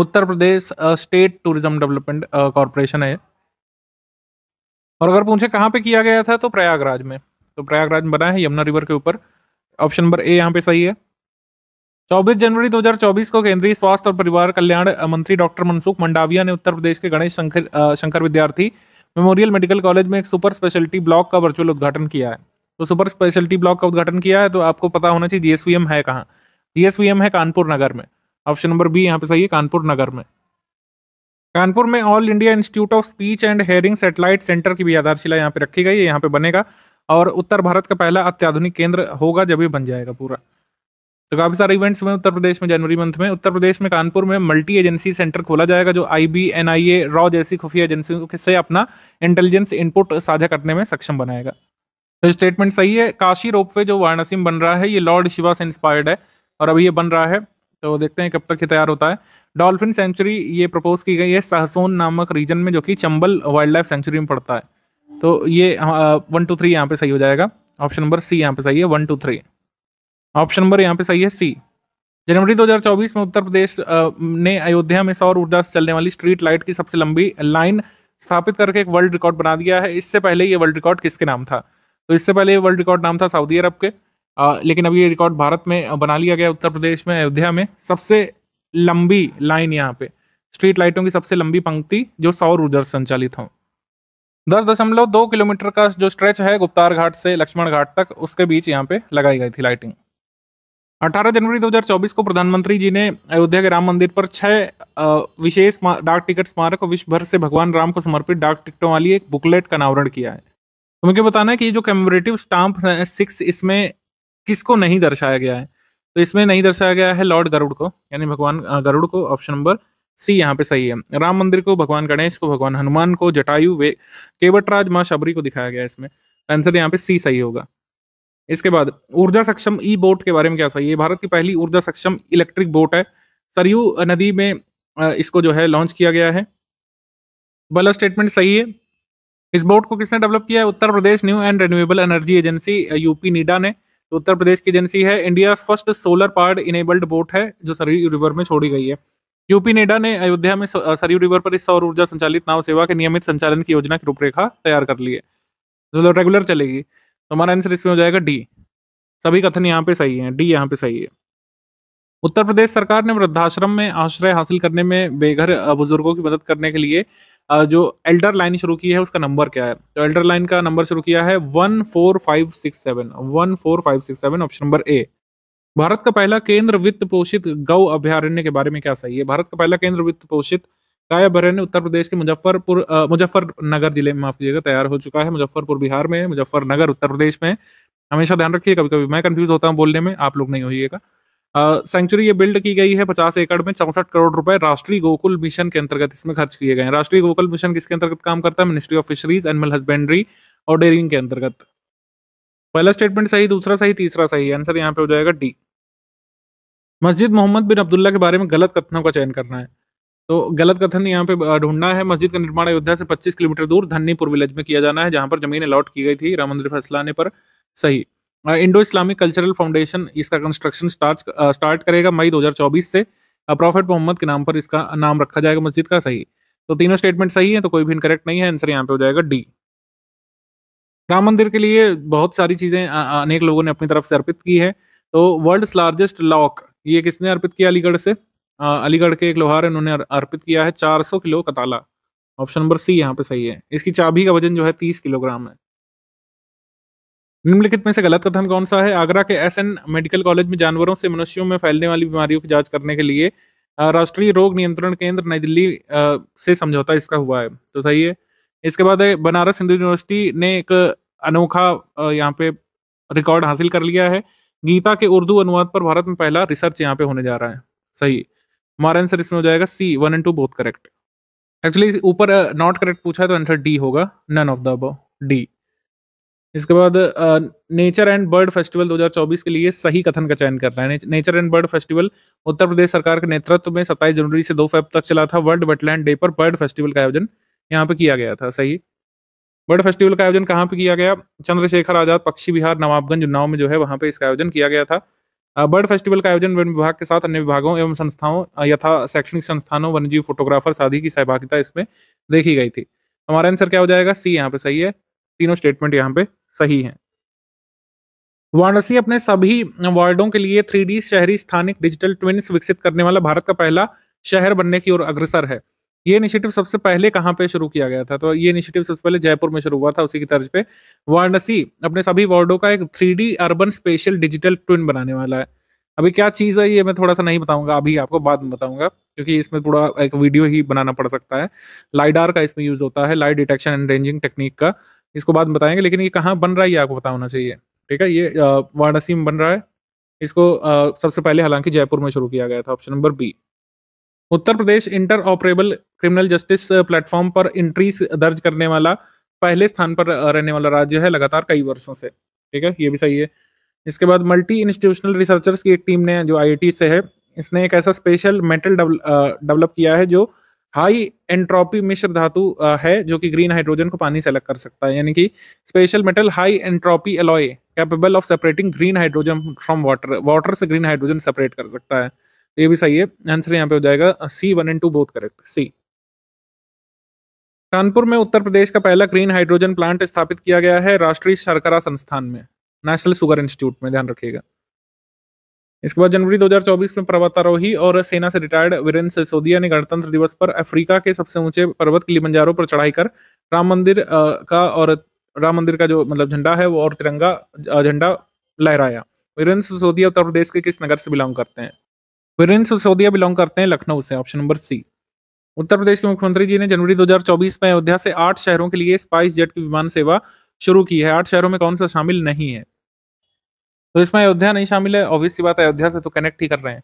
Uttar Pradesh state tourism development corporation है और अगर पूछे कहाँ पे किया गया था तो प्रयागराज में तो प्रयागराज में बना है यमुना रिवर के ऊपर ऑप्शन नंबर ए यहाँ पे सही है 24 जनवरी 2024 को केंद्रीय स्वास्थ्य और परिवार कल्याण मंत्री डॉक्टर मनसुख मंडाविया ने उत्तर प्रदेश के गणेश शंकर शंकर विद्यार्थी मेमोरियल मेडिकल कॉलेज में एक सुपर स्पेशलिटी ब्लॉक का वर्चुअल उद्घाटन किया है तो सुपर स्पेशलिटी ब्लॉक का उद्घाटन किया है तो आपको पता होना चाहिए जीएसवीएम है कहाँ जीएसवीएम है कानपुर नगर में ऑप्शन नंबर बी यहाँ पे सही है कानपुर नगर में कानपुर में all India institute of speech and hearing satellite centre की भी आधारशिला यहाँ पे रखी गई है यहाँ पे बनेगा और उत्तर भारत का पहला अत्याधुनिक केंद्र होगा जब भी बन जाएगा पूरा तो काफ़ी सारे इवेंट्स हुए उत्तर प्रदेश में जनवरी मंथ में उत्तर प्रदेश में कानपुर में मल्टी एजेंसी सेंटर खोला जाएगा जो I B N I A रॉ जैसी खुफिया एजेंसियों से अपना इंटेलिजेंस इनपुट साझा करने में सक्षम बनाएगा तो स्टेटमेंट सही है काशी रोपवे जो वाराणसी में बन रहा है ये लॉर्ड शिवा से इंस्पायर्ड है और अभी ये बन रहा है तो देखते हैं कब तक ये तैयार होता है डॉल्फिन सेंचुरी ये प्रपोज की गई है सहसोन नामक रीजन में जो कि चंबल वाइल्ड लाइफ सेंचुरी में पड़ता है तो ये हाँ, वन टू थ्री यहाँ पे सही हो जाएगा ऑप्शन नंबर सी यहाँ पे सही है one two three option number यहाँ पे सही है सी जनवरी 2024 में उत्तर प्रदेश ने अयोध्या में सौर ऊर्जा से चलने वाली स्ट्रीट लाइट की सबसे लंबी लाइन स्थापित करके एक वर्ल्ड रिकॉर्ड बना दिया है इससे पहले ये वर्ल्ड रिकॉर्ड किसके नाम था तो इससे पहले ये वर्ल्ड रिकॉर्ड नाम था सऊदी अरब के आ, लेकिन अब ये रिकॉर्ड भारत में बना लिया गया उत्तर प्रदेश में अयोध्या में सबसे लंबी लाइन यहाँ पे स्ट्रीट लाइटों की सबसे लंबी पंक्ति जो सौर ऊर्जा संचालित हो दस दशमलव दो किलोमीटर का जो स्ट्रेच है गुप्तार घाट से लक्ष्मण घाट तक उसके बीच यहाँ पे लगाई गई थी लाइटिंग 18 जनवरी 2024 को प्रधानमंत्री जी ने अयोध्या के राम मंदिर पर छह विशेष डाक टिकट स्मारक और विश्व भर से भगवान राम को समर्पित डाक टिकटों वाली एक बुकलेट का अनावरण किया है तो मुझे बताना है कि ये जो कमेमोरेटिव स्टाम्प है सिक्स इसमें किसको नहीं दर्शाया गया है तो इसमें नहीं दर्शाया गया है लॉर्ड गरुड़ को यानी भगवान गरुड़ को ऑप्शन नंबर सी यहाँ पे सही है राम मंदिर को भगवान गणेश को भगवान हनुमान को जटायु वे केवटराज माँ शबरी को दिखाया गया है इसमें आंसर यहाँ पे सी सही होगा इसके बाद ऊर्जा सक्षम ई e बोट के बारे में क्या सही है भारत की पहली ऊर्जा सक्षम इलेक्ट्रिक बोट है सरयू नदी में इसको जो है लॉन्च किया गया है बला स्टेटमेंट सही है इस बोट को किसने डेवलप किया है Uttar Pradesh new and renewable energy agency UP NEDA ने तो उत्तर प्रदेश की एजेंसी है India first solar powered enabled boat है जो सरयू रिवर में छोड़ी गई है यूपी नेडा ने अयोध्या में सरयू रिवर पर इस सौर ऊर्जा संचालित नाव सेवा के नियमित संचालन की योजना की रूपरेखा तैयार कर ली है जो तो रेगुलर मतलब चलेगी तो हमारा आंसर इसमें हो जाएगा डी सभी कथन यहाँ पे सही है डी यहाँ पे सही है उत्तर प्रदेश सरकार ने वृद्धाश्रम में आश्रय हासिल करने में बेघर बुजुर्गों की मदद करने के लिए जो एल्डर लाइन शुरू की है उसका नंबर क्या है तो एल्डर लाइन का नंबर शुरू किया है one four five six seven one four five six seven option number A Bharat का पहला केंद्र वित्त पोषित गौ अभ्यारण्य के बारे में क्या सही है भारत का पहला केंद्र वित्त पोषित गाय अभ्यारण्य उत्तर प्रदेश के मुजफ्फरपुर मुजफ्फरनगर जिले में माफ कीजिएगा तैयार हो चुका है मुजफ्फरपुर बिहार में मुजफ्फरनगर उत्तर प्रदेश में हमेशा ध्यान रखिए कभी कभी मैं कंफ्यूज होता हूँ बोलने में आप लोग नहीं होइएगा सेंचुरी ये बिल्ड की गई है पचास एकड़ में चौसठ करोड़ रुपए राष्ट्रीय गोकुल मिशन के अंतर्गत इसमें खर्च किए गए हैं राष्ट्रीय गोकुल मिशन किसके अंतर्गत काम करता है ministry of fisheries animal husbandry और डेयरिंग के अंतर्गत पहला स्टेटमेंट सही दूसरा सही तीसरा सही आंसर यहाँ पे हो जाएगा डी मस्जिद मोहम्मद बिन अब्दुल्ला के बारे में गलत कथनों का चयन करना है तो गलत कथन यहाँ पे ढूंढना है मस्जिद का निर्माण अयोध्या से 25 किलोमीटर दूर धन्नीपुर विलेज में किया जाना है जहां पर जमीन अलॉट की गई थी राम मंदिर फैसलाने पर सही इंडो इस्लामिक कल्चरल फाउंडेशन इसका कंस्ट्रक्शन स्टार्ट स्टार्ट करेगा मई 2024 से प्रॉफिट मोहम्मद के नाम पर इसका नाम रखा जाएगा मस्जिद का सही तो तीनों स्टेटमेंट सही है तो कोई भी इनकरेक्ट नहीं है आंसर यहाँ पे हो जाएगा डी राम मंदिर के लिए बहुत सारी चीजें अनेक लोगों ने अपनी तरफ से अर्पित की है तो वर्ल्ड लार्जेस्ट लॉक ये किसने अर्पित किया अलीगढ़ से अलीगढ़ के एक लोहार उन्होंने अर्पित किया है 400 किलो कताला ऑप्शन नंबर सी यहाँ पे सही है इसकी चाबी का वजन जो है 30 किलोग्राम है निम्नलिखित में से गलत कथन कौन सा है आगरा के एस एन मेडिकल कॉलेज में जानवरों से मनुष्यों में फैलने वाली बीमारियों की जांच करने के लिए राष्ट्रीय रोग नियंत्रण केंद्र नई दिल्ली से समझौता इसका हुआ है तो सही है इसके बाद है बनारस हिंदू यूनिवर्सिटी ने एक अनोखा यहाँ पे रिकॉर्ड हासिल कर लिया है गीता के उर्दू अनुवाद पर भारत में पहला रिसर्च यहाँ पे होने जा रहा है सही हमारा आंसर इसमें हो जाएगा C one and two both correct actually ऊपर नॉट करेक्ट पूछा है तो आंसर डी होगा नन ऑफ द अब डी इसके बाद नेचर एंड बर्ड फेस्टिवल 2024 के लिए सही कथन का चयन करना है nature and bird festival Uttar Pradesh सरकार के नेतृत्व में 27 जनवरी से 2 फेब तक चला था वर्ल्ड वेटलैंड डे पर बर्ड फेस्टिवल का आयोजन यहाँ पे किया गया था सही बर्ड फेस्टिवल का आयोजन कहाँ पे किया गया चंद्रशेखर आजाद पक्षी विहार नवाबगंज उन्नाव में जो है वहाँ पे इसका आयोजन किया गया था बर्ड फेस्टिवल का आयोजन वन विभाग के साथ अन्य विभागों एवं संस्थाओं यथा शैक्षणिक संस्थानों वन्यजीव फोटोग्राफर आदि की सहभागिता इसमें देखी गई थी तो हमारा आंसर क्या हो जाएगा सी यहाँ पे सही है तीनों स्टेटमेंट यहाँ पे सही हैं वाराणसी अपने सभी वार्डों के लिए थ्री शहरी स्थानिक डिजिटल ट्विन्स विकसित करने वाला भारत का पहला शहर बनने की ओर अग्रसर है ये इनिशिएटिव सबसे पहले कहाँ पे शुरू किया गया था तो ये इनिशिएटिव सबसे पहले जयपुर में शुरू हुआ था उसी की तर्ज पे वाराणसी अपने सभी वार्डों का एक three urban special digital twin बनाने वाला है अभी क्या चीज़ है ये मैं थोड़ा सा नहीं बताऊंगा अभी आपको बाद में बताऊंगा क्योंकि इसमें थोड़ा एक वीडियो ही बनाना पड़ सकता है लाइडार का इसमें यूज होता है light detection and ranging technique का इसको बाद में बताएंगे लेकिन ये कहाँ बन रहा है ये आपको पता होना चाहिए ठीक है ये वाराणसी में बन रहा है इसको सबसे पहले हालांकि जयपुर में शुरू किया गया था option number B Uttar Pradesh inter operable criminal justice platform पर इंट्रीज दर्ज करने वाला पहले स्थान पर रहने वाला राज्य है लगातार कई वर्षों से ठीक है ये भी सही है इसके बाद मल्टी इंस्टीट्यूशनल रिसर्चर्स की एक टीम ने जो आई से है इसने एक ऐसा स्पेशल मेटल डेवलप किया है जो हाई एंट्रोपी मिश्र धातु है जो कि ग्रीन हाइड्रोजन को पानी से अलग कर सकता है यानी कि special metal high entropy alloy capable of separating green hydrogen from water water से ग्रीन हाइड्रोजन सेपरेट कर सकता है ये भी सही है आंसर यहाँ पे हो जाएगा C one and two both correct C Kanpur में उत्तर प्रदेश का पहला ग्रीन हाइड्रोजन प्लांट स्थापित किया गया है राष्ट्रीय शर्करा संस्थान में नेशनल शुगर इंस्टीट्यूट में ध्यान रखिएगा इसके बाद जनवरी 2024 में पर्वतारोही और सेना से रिटायर्ड वीरेंद्र सिसोदिया ने गणतंत्र दिवस पर अफ्रीका के सबसे ऊंचे पर्वत किलिमंजारो पर चढ़ाई कर राम मंदिर का और राम मंदिर का जो मतलब झंडा है वो और तिरंगा झंडा लहराया वीरेंद्र सिसोदिया उत्तर प्रदेश के किस नगर से बिलोंग करते हैं वीरेंद्र सिसोदिया बिलोंग करते हैं लखनऊ से option number C Uttar Pradesh के मुख्यमंत्री जी ने जनवरी 2024 में अयोध्या से आठ शहरों के लिए स्पाइस जेट की विमान सेवा शुरू की है आठ शहरों में कौन सा शामिल नहीं है तो इसमें अयोध्या नहीं शामिल है ऑब्वियस बात अयोध्या से तो कनेक्ट ही कर रहे हैं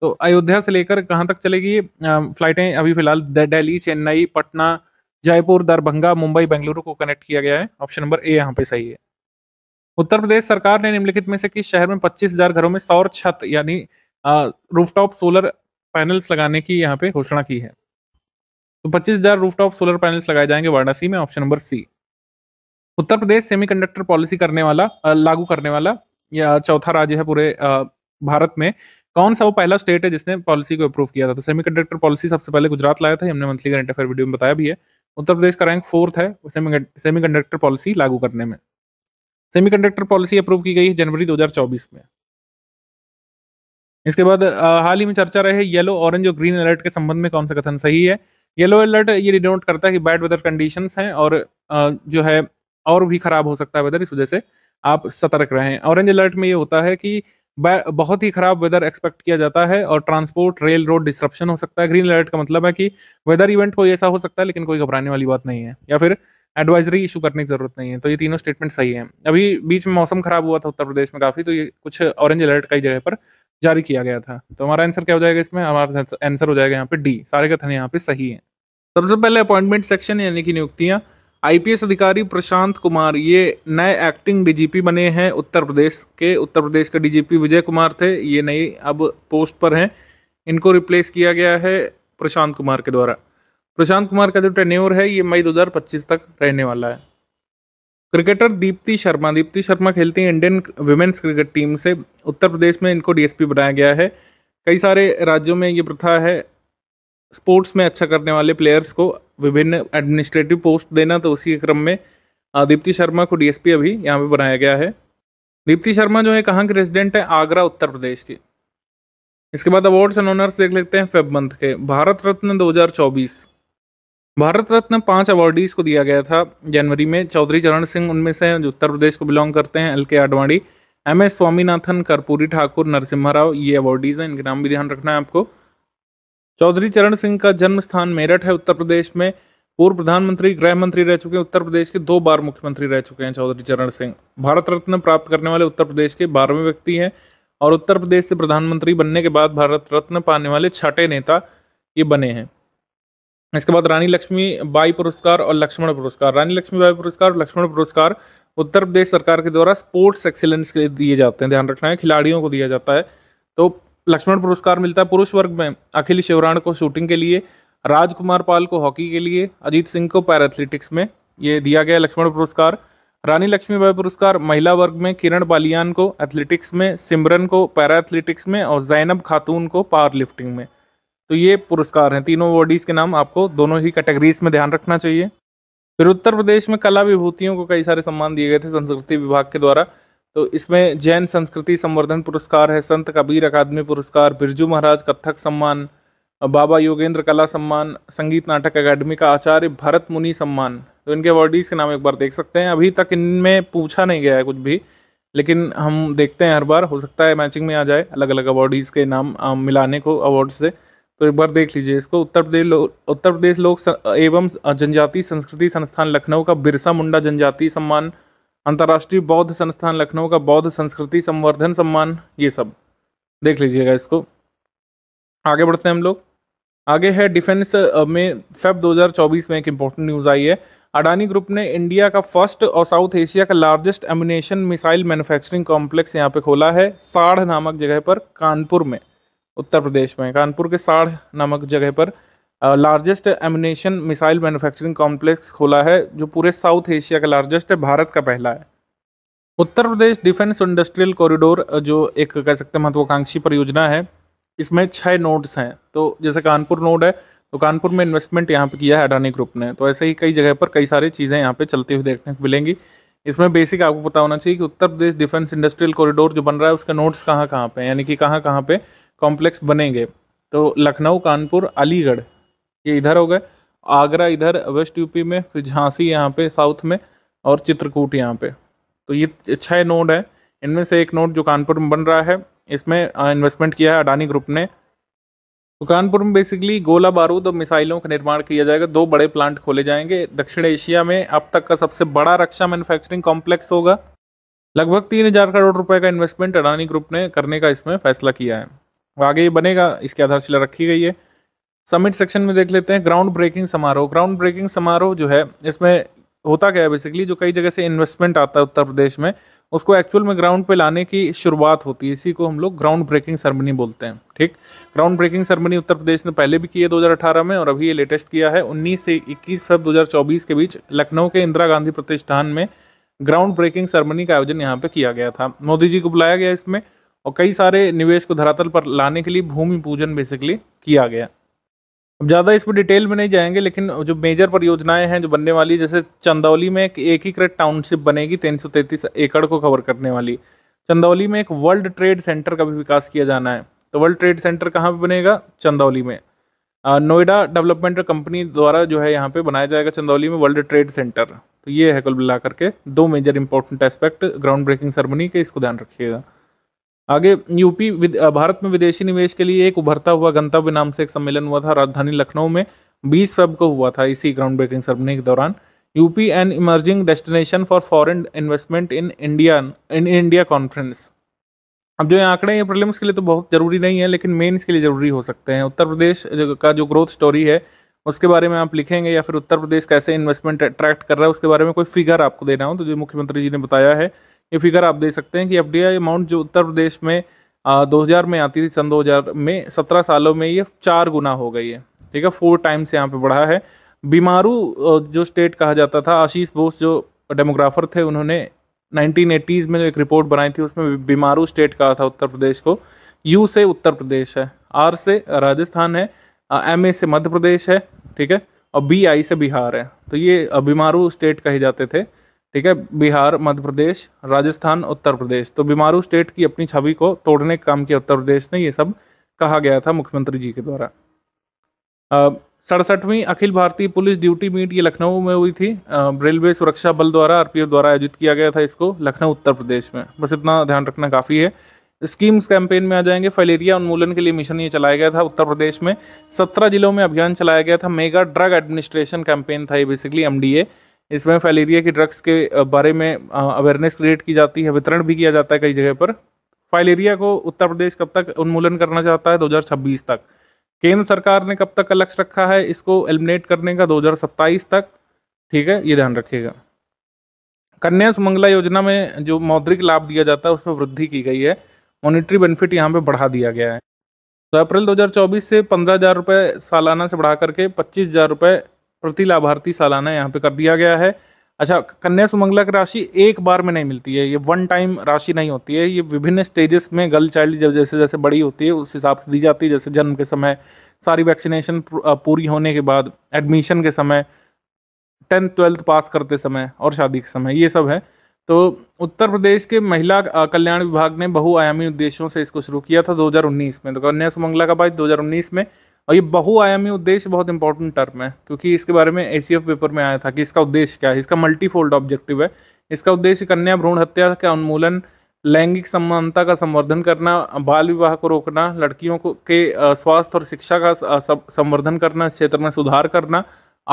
तो अयोध्या से लेकर कहाँ तक चलेगी फ्लाइटें अभी फिलहाल दिल्ली चेन्नई पटना जयपुर दरभंगा मुंबई बेंगलुरु को कनेक्ट किया गया है ऑप्शन नंबर ए यहाँ पे सही है उत्तर प्रदेश सरकार ने निम्नलिखित में से किस शहर में पच्चीस हजार घरों में सौर छत यानी रूफटॉप सोलर पैनल्स लगाने की यहाँ पे घोषणा की है तो पच्चीस हजार रूफटॉप सोलर पैनल्स लगाए जाएंगे वाराणसी में option number C Uttar Pradesh semiconductor policy करने वाला लागू करने वाला या चौथा राज्य है पूरे भारत में कौन सा वो पहला स्टेट है जिसने पॉलिसी को अप्रूव किया था तो सेमीकंडक्टर पॉलिसी सबसे पहले गुजरात लाया था हमने मंथली करंट अफेयर वीडियो में बताया भी है उत्तर प्रदेश का रैंक फोर्थ है सेमीकंडक्टर पॉलिसी लागू करने में सेमीकंडक्टर पॉलिसी अप्रूव की गई है जनवरी दो में इसके बाद हाल ही में चर्चा रहे येलो ऑरेंज और ग्रीन अलर्ट के संबंध में कौन सा कथन सही है येलो अलर्ट ये डिनोट करता है कि बैड वेदर कंडीशन हैं और जो है और भी खराब हो सकता है वेदर इस वजह से आप सतर्क रहें ऑरेंज अलर्ट में ये होता है कि बहुत ही खराब वेदर एक्सपेक्ट किया जाता है और ट्रांसपोर्ट रेल रोड डिस्ट्रप्शन हो सकता है ग्रीन अलर्ट का मतलब है कि वेदर इवेंट कोई ऐसा हो सकता है लेकिन कोई घबराने वाली बात नहीं है या फिर एडवाइजरी इशू करने की जरूरत नहीं है तो ये तीनों स्टेटमेंट सही है अभी बीच में मौसम खराब हुआ था उत्तर प्रदेश में काफी तो ये कुछ ऑरेंज अलर्ट कई जगह पर जारी किया गया था तो हमारा आंसर क्या हो जाएगा इसमें हमारा आंसर हो जाएगा यहाँ पे डी सारे कथन यहाँ पे सही है सबसे पहले अपॉइंटमेंट सेक्शन यानी कि नियुक्तियाँ आईपीएस अधिकारी प्रशांत कुमार ये नए एक्टिंग डीजीपी बने हैं उत्तर प्रदेश के उत्तर प्रदेश के डीजीपी विजय कुमार थे ये नई अब पोस्ट पर हैं इनको रिप्लेस किया गया है प्रशांत कुमार के द्वारा प्रशांत कुमार का जो टेन्योर है ये मई 2025 तक रहने वाला है क्रिकेटर दीप्ति शर्मा दीप्ति शर्मा खेलती हैं इंडियन वुमेन्स क्रिकेट टीम से उत्तर प्रदेश में इनको डीएसपी बनाया गया है कई सारे राज्यों में ये प्रथा है स्पोर्ट्स में अच्छा करने वाले प्लेयर्स को विभिन्न एडमिनिस्ट्रेटिव पोस्ट देना तो उसी क्रम में दीप्ति शर्मा को डीएसपी अभी यहाँ पे बनाया गया है दीप्ति शर्मा जो है कहाँ के रेजिडेंट है आगरा उत्तर प्रदेश के इसके बाद अवार्ड्स एंड ऑनर्स देख लेते हैं फेब मंथ के भारत रत्न 2024 भारत रत्न पांच अवार्डीज को दिया गया था जनवरी में चौधरी चरण सिंह उनमें से हैं जो उत्तर प्रदेश को बिलोंग करते हैं L K Advani M S Swaminathan Karpoori Thakur Narasimha Rao ये अवार्डीज हैं इनके नाम भी ध्यान रखना है आपको चौधरी चरण सिंह का जन्म स्थान मेरठ है उत्तर प्रदेश में पूर्व प्रधानमंत्री गृह मंत्री रह चुके हैं उत्तर प्रदेश के दो बार मुख्यमंत्री रह चुके हैं चौधरी चरण सिंह भारत रत्न प्राप्त करने वाले उत्तर प्रदेश के बारहवें व्यक्ति हैं और उत्तर प्रदेश से प्रधानमंत्री बनने के बाद भारत रत्न पाने वाले छठे नेता ये बने हैं इसके बाद रानी लक्ष्मी बाई पुरस्कार और लक्ष्मण पुरस्कार रानी लक्ष्मी बाई पुरस्कार और लक्ष्मण पुरस्कार उत्तर प्रदेश सरकार के द्वारा स्पोर्ट्स एक्सीलेंस के लिए दिए जाते हैं ध्यान रखना है खिलाड़ियों को दिया जाता है तो लक्ष्मण पुरस्कार मिलता है पुरुष वर्ग में अखिल शिवराण को शूटिंग के लिए राजकुमार पाल को हॉकी के लिए अजीत सिंह को एथलेटिक्स में ये दिया गया लक्ष्मण पुरस्कार रानी लक्ष्मीबाई पुरस्कार महिला वर्ग में किरण बालियान को एथलेटिक्स में सिमरन को पैरा एथलेटिक्स में और जैनब खातून को पावर लिफ्टिंग में तो ये पुरस्कार हैं तीनों बॉडीज़ के नाम आपको दोनों ही कैटेगरीज में ध्यान रखना चाहिए फिर उत्तर प्रदेश में कला विभूतियों को कई सारे सम्मान दिए गए थे संस्कृति विभाग के द्वारा तो इसमें जैन संस्कृति संवर्धन पुरस्कार है संत कबीर अकादमी पुरस्कार बिरजू महाराज कथक सम्मान बाबा योगेंद्र कला सम्मान संगीत नाटक अकादमी का आचार्य भरत मुनि सम्मान तो इनके अवार्डीज़ के नाम एक बार देख सकते हैं अभी तक इनमें पूछा नहीं गया है कुछ भी लेकिन हम देखते हैं हर बार हो सकता है मैचिंग में आ जाए अलग अलग अवार्डीज़ के नाम मिलाने को अवार्ड से तो एक बार देख लीजिए इसको उत्तर प्रदेश उत्तर प्रदेश लोक एवं जनजाति संस्कृति संस्थान लखनऊ का बिरसा मुंडा जनजाति सम्मान अंतर्राष्ट्रीय बौद्ध संस्थान लखनऊ का बौद्ध संस्कृति संवर्धन सम्मान ये सब देख लीजिएगा इसको आगे बढ़ते हैं हम लोग आगे है डिफेंस में फेब 2024 में एक इम्पोर्टेंट न्यूज़ आई है अडानी ग्रुप ने इंडिया का फर्स्ट और साउथ एशिया का largest ammunition missile manufacturing complex यहाँ पे खोला है साढ़ नामक जगह पर कानपुर में उत्तर प्रदेश में कानपुर के साढ़ नामक जगह पर largest ammunition missile manufacturing complex खोला है जो पूरे साउथ एशिया का लार्जेस्ट है भारत का पहला है Uttar Pradesh defence industrial corridor जो एक कह सकते हैं महत्वाकांक्षी परियोजना है इसमें छः नोड्स हैं तो जैसे कानपुर नोड है तो कानपुर में इन्वेस्टमेंट यहाँ पर किया है अडानी ग्रुप ने तो ऐसे ही कई जगह पर कई सारी चीज़ें यहाँ पर चलती हुई देखने को मिलेंगी इसमें बेसिक आपको पता होना चाहिए कि Uttar Pradesh defence industrial corridor जो बन रहा है उसके नोट्स कहाँ कहाँ पे यानी कि कहाँ कहाँ पे कॉम्प्लेक्स बनेंगे तो लखनऊ कानपुर अलीगढ़ ये इधर हो गए आगरा इधर वेस्ट यूपी में फिर झांसी यहाँ पे साउथ में और चित्रकूट यहाँ पे तो ये छः नोड है इनमें से एक नोड जो कानपुर में बन रहा है इसमें इन्वेस्टमेंट किया है अडानी ग्रुप ने तो कानपुर में बेसिकली गोला बारूद और मिसाइलों का निर्माण किया जाएगा दो बड़े प्लांट खोले जाएंगे दक्षिण एशिया में अब तक का सबसे बड़ा रक्षा मैन्युफैक्चरिंग कॉम्प्लेक्स होगा लगभग तीन हजार करोड़ रुपए का इन्वेस्टमेंट अडानी ग्रुप ने करने का इसमें फैसला किया है आगे ये बनेगा इसकी आधारशिला रखी गई है समिट सेक्शन में देख लेते हैं ग्राउंड ब्रेकिंग समारोह ग्राउंड ब्रेकिंग समारोह जो है इसमें होता क्या है बेसिकली जो कई जगह से इन्वेस्टमेंट आता है उत्तर प्रदेश में उसको एक्चुअल में ग्राउंड पे लाने की शुरुआत होती है इसी को हम लोग ग्राउंड ब्रेकिंग सेरेमनी बोलते हैं ठीक ground breaking ceremony Uttar Pradesh ने पहले भी की है दो में और अभी ये लेटेस्ट किया है 19 से 21 फेब 2024 के बीच लखनऊ के इंदिरा गांधी प्रतिष्ठान में ग्राउंड ब्रेकिंग सेरेमनी का आयोजन यहाँ पर किया गया था मोदी जी को बुलाया गया इसमें और कई सारे निवेश को धरातल पर लाने के लिए भूमि पूजन बेसिकली किया गया अब ज़्यादा इस पर डिटेल में नहीं जाएंगे लेकिन जो मेजर परियोजनाएं हैं जो बनने वाली जैसे चंदौली में एक एकीकृत टाउनशिप बनेगी तैंतीस एकड़ को कवर करने वाली चंदौली में एक वर्ल्ड ट्रेड सेंटर का भी विकास किया जाना है तो वर्ल्ड ट्रेड सेंटर कहाँ पर बनेगा चंदौली में नोएडा डेवलपमेंट कंपनी द्वारा जो है यहाँ पे बनाया जाएगा चंदौली में वर्ल्ड ट्रेड सेंटर तो ये है कुल मिला करके दो major important aspect ground breaking ceremony के इसको ध्यान रखिएगा आगे यूपी भारत में विदेशी निवेश के लिए एक उभरता हुआ गंतव्य नाम से एक सम्मेलन हुआ था राजधानी लखनऊ में बीस फेब को हुआ था इसी ग्राउंड ब्रेकिंग सेरेमनी के दौरान UP an emerging destination for foreign investment in India in India conference अब जो ये आंकड़े हैं प्रॉब्लम्स के लिए तो बहुत ज़रूरी नहीं है लेकिन मेन के लिए ज़रूरी हो सकते हैं उत्तर प्रदेश का जो ग्रोथ स्टोरी है उसके बारे में आप लिखेंगे या फिर उत्तर प्रदेश कैसे इन्वेस्टमेंट अट्रैक्ट कर रहा है उसके बारे में कोई फिगर आपको देना हो तो जो मुख्यमंत्री जी ने बताया है ये फिगर आप देख सकते हैं कि एफ अमाउंट जो उत्तर प्रदेश में दो हज़ार में आती थी सन दो हज़ार में सत्रह सालों में ये चार गुना हो गई है ठीक है फोर टाइम्स यहाँ पे बढ़ा है बीमारू जो स्टेट कहा जाता था आशीष बोस जो डेमोग्राफर थे उन्होंने 1980s में जो एक रिपोर्ट बनाई थी उसमें बीमारू स्टेट कहा था उत्तर प्रदेश को यू से उत्तर प्रदेश है आर से राजस्थान है एम ए से मध्य प्रदेश है ठीक है और बी आई से बिहार है तो ये बीमारू स्टेट कहे जाते थे ठीक है बिहार मध्य प्रदेश राजस्थान उत्तर प्रदेश तो बीमारू स्टेट की अपनी छवि को तोड़ने का काम किया उत्तर प्रदेश ने ये सब कहा गया था मुख्यमंत्री जी के द्वारा सड़सठवीं अखिल भारतीय पुलिस ड्यूटी मीट ये लखनऊ में हुई थी रेलवे सुरक्षा बल द्वारा आर द्वारा आयोजित किया गया था इसको लखनऊ उत्तर प्रदेश में बस इतना ध्यान रखना काफ़ी है स्कीम्स कैंपेन में आ जाएंगे फलेरिया उन्मूलन के लिए मिशन ये चलाया गया था उत्तर प्रदेश में सत्रह जिलों में अभियान चलाया गया था मेगा ड्रग एडमिनिस्ट्रेशन कैंपेन था ये बेसिकली एमडीए इसमें फाइलेरिया की ड्रग्स के बारे में अवेयरनेस क्रिएट की जाती है वितरण भी किया जाता है कई जगह पर फाइलेरिया को उत्तर प्रदेश कब तक उन्मूलन करना चाहता है 2026 तक केंद्र सरकार ने कब तक का लक्ष्य रखा है इसको एलिमिनेट करने का 2027 तक ठीक है ये ध्यान रखिएगा कन्या सुमंगला योजना में जो मौद्रिक लाभ दिया जाता है उसमें वृद्धि की गई है मॉनिटरी बेनिफिट यहाँ पे बढ़ा दिया गया है तो अप्रैल 2024 से पंद्रह हज़ार रुपये सालाना से बढ़ा करके पच्चीस हज़ार रुपये प्रति लाभार्थी सालाना यहाँ पे कर दिया गया है अच्छा कन्या सुमंगला की राशि एक बार में नहीं मिलती है ये वन टाइम राशि नहीं होती है ये विभिन्न स्टेजेस में गर्ल चाइल्ड जब जैसे जैसे बड़ी होती है उस हिसाब से दी जाती है जैसे जन्म के समय सारी वैक्सीनेशन पूरी होने के बाद एडमिशन के समय टेंथ ट्वेल्थ पास करते समय और शादी के समय ये सब है तो उत्तर प्रदेश के महिला कल्याण विभाग ने बहुआयामी उद्देश्यों से इसको शुरू किया था 2019 में तो कन्या सुमंगला का बाइक 2019 में और ये बहुआयामी उद्देश्य बहुत इंपॉर्टेंट टर्म है क्योंकि इसके बारे में ए पेपर में आया था कि इसका उद्देश्य क्या है इसका मल्टीफोल्ड ऑब्जेक्टिव है इसका उद्देश्य कन्या भ्रूण हत्या का उन्मूलन लैंगिक समानता का संवर्धन करना बाल विवाह को रोकना लड़कियों को के स्वास्थ्य और शिक्षा का संवर्धन करना इस क्षेत्र में सुधार करना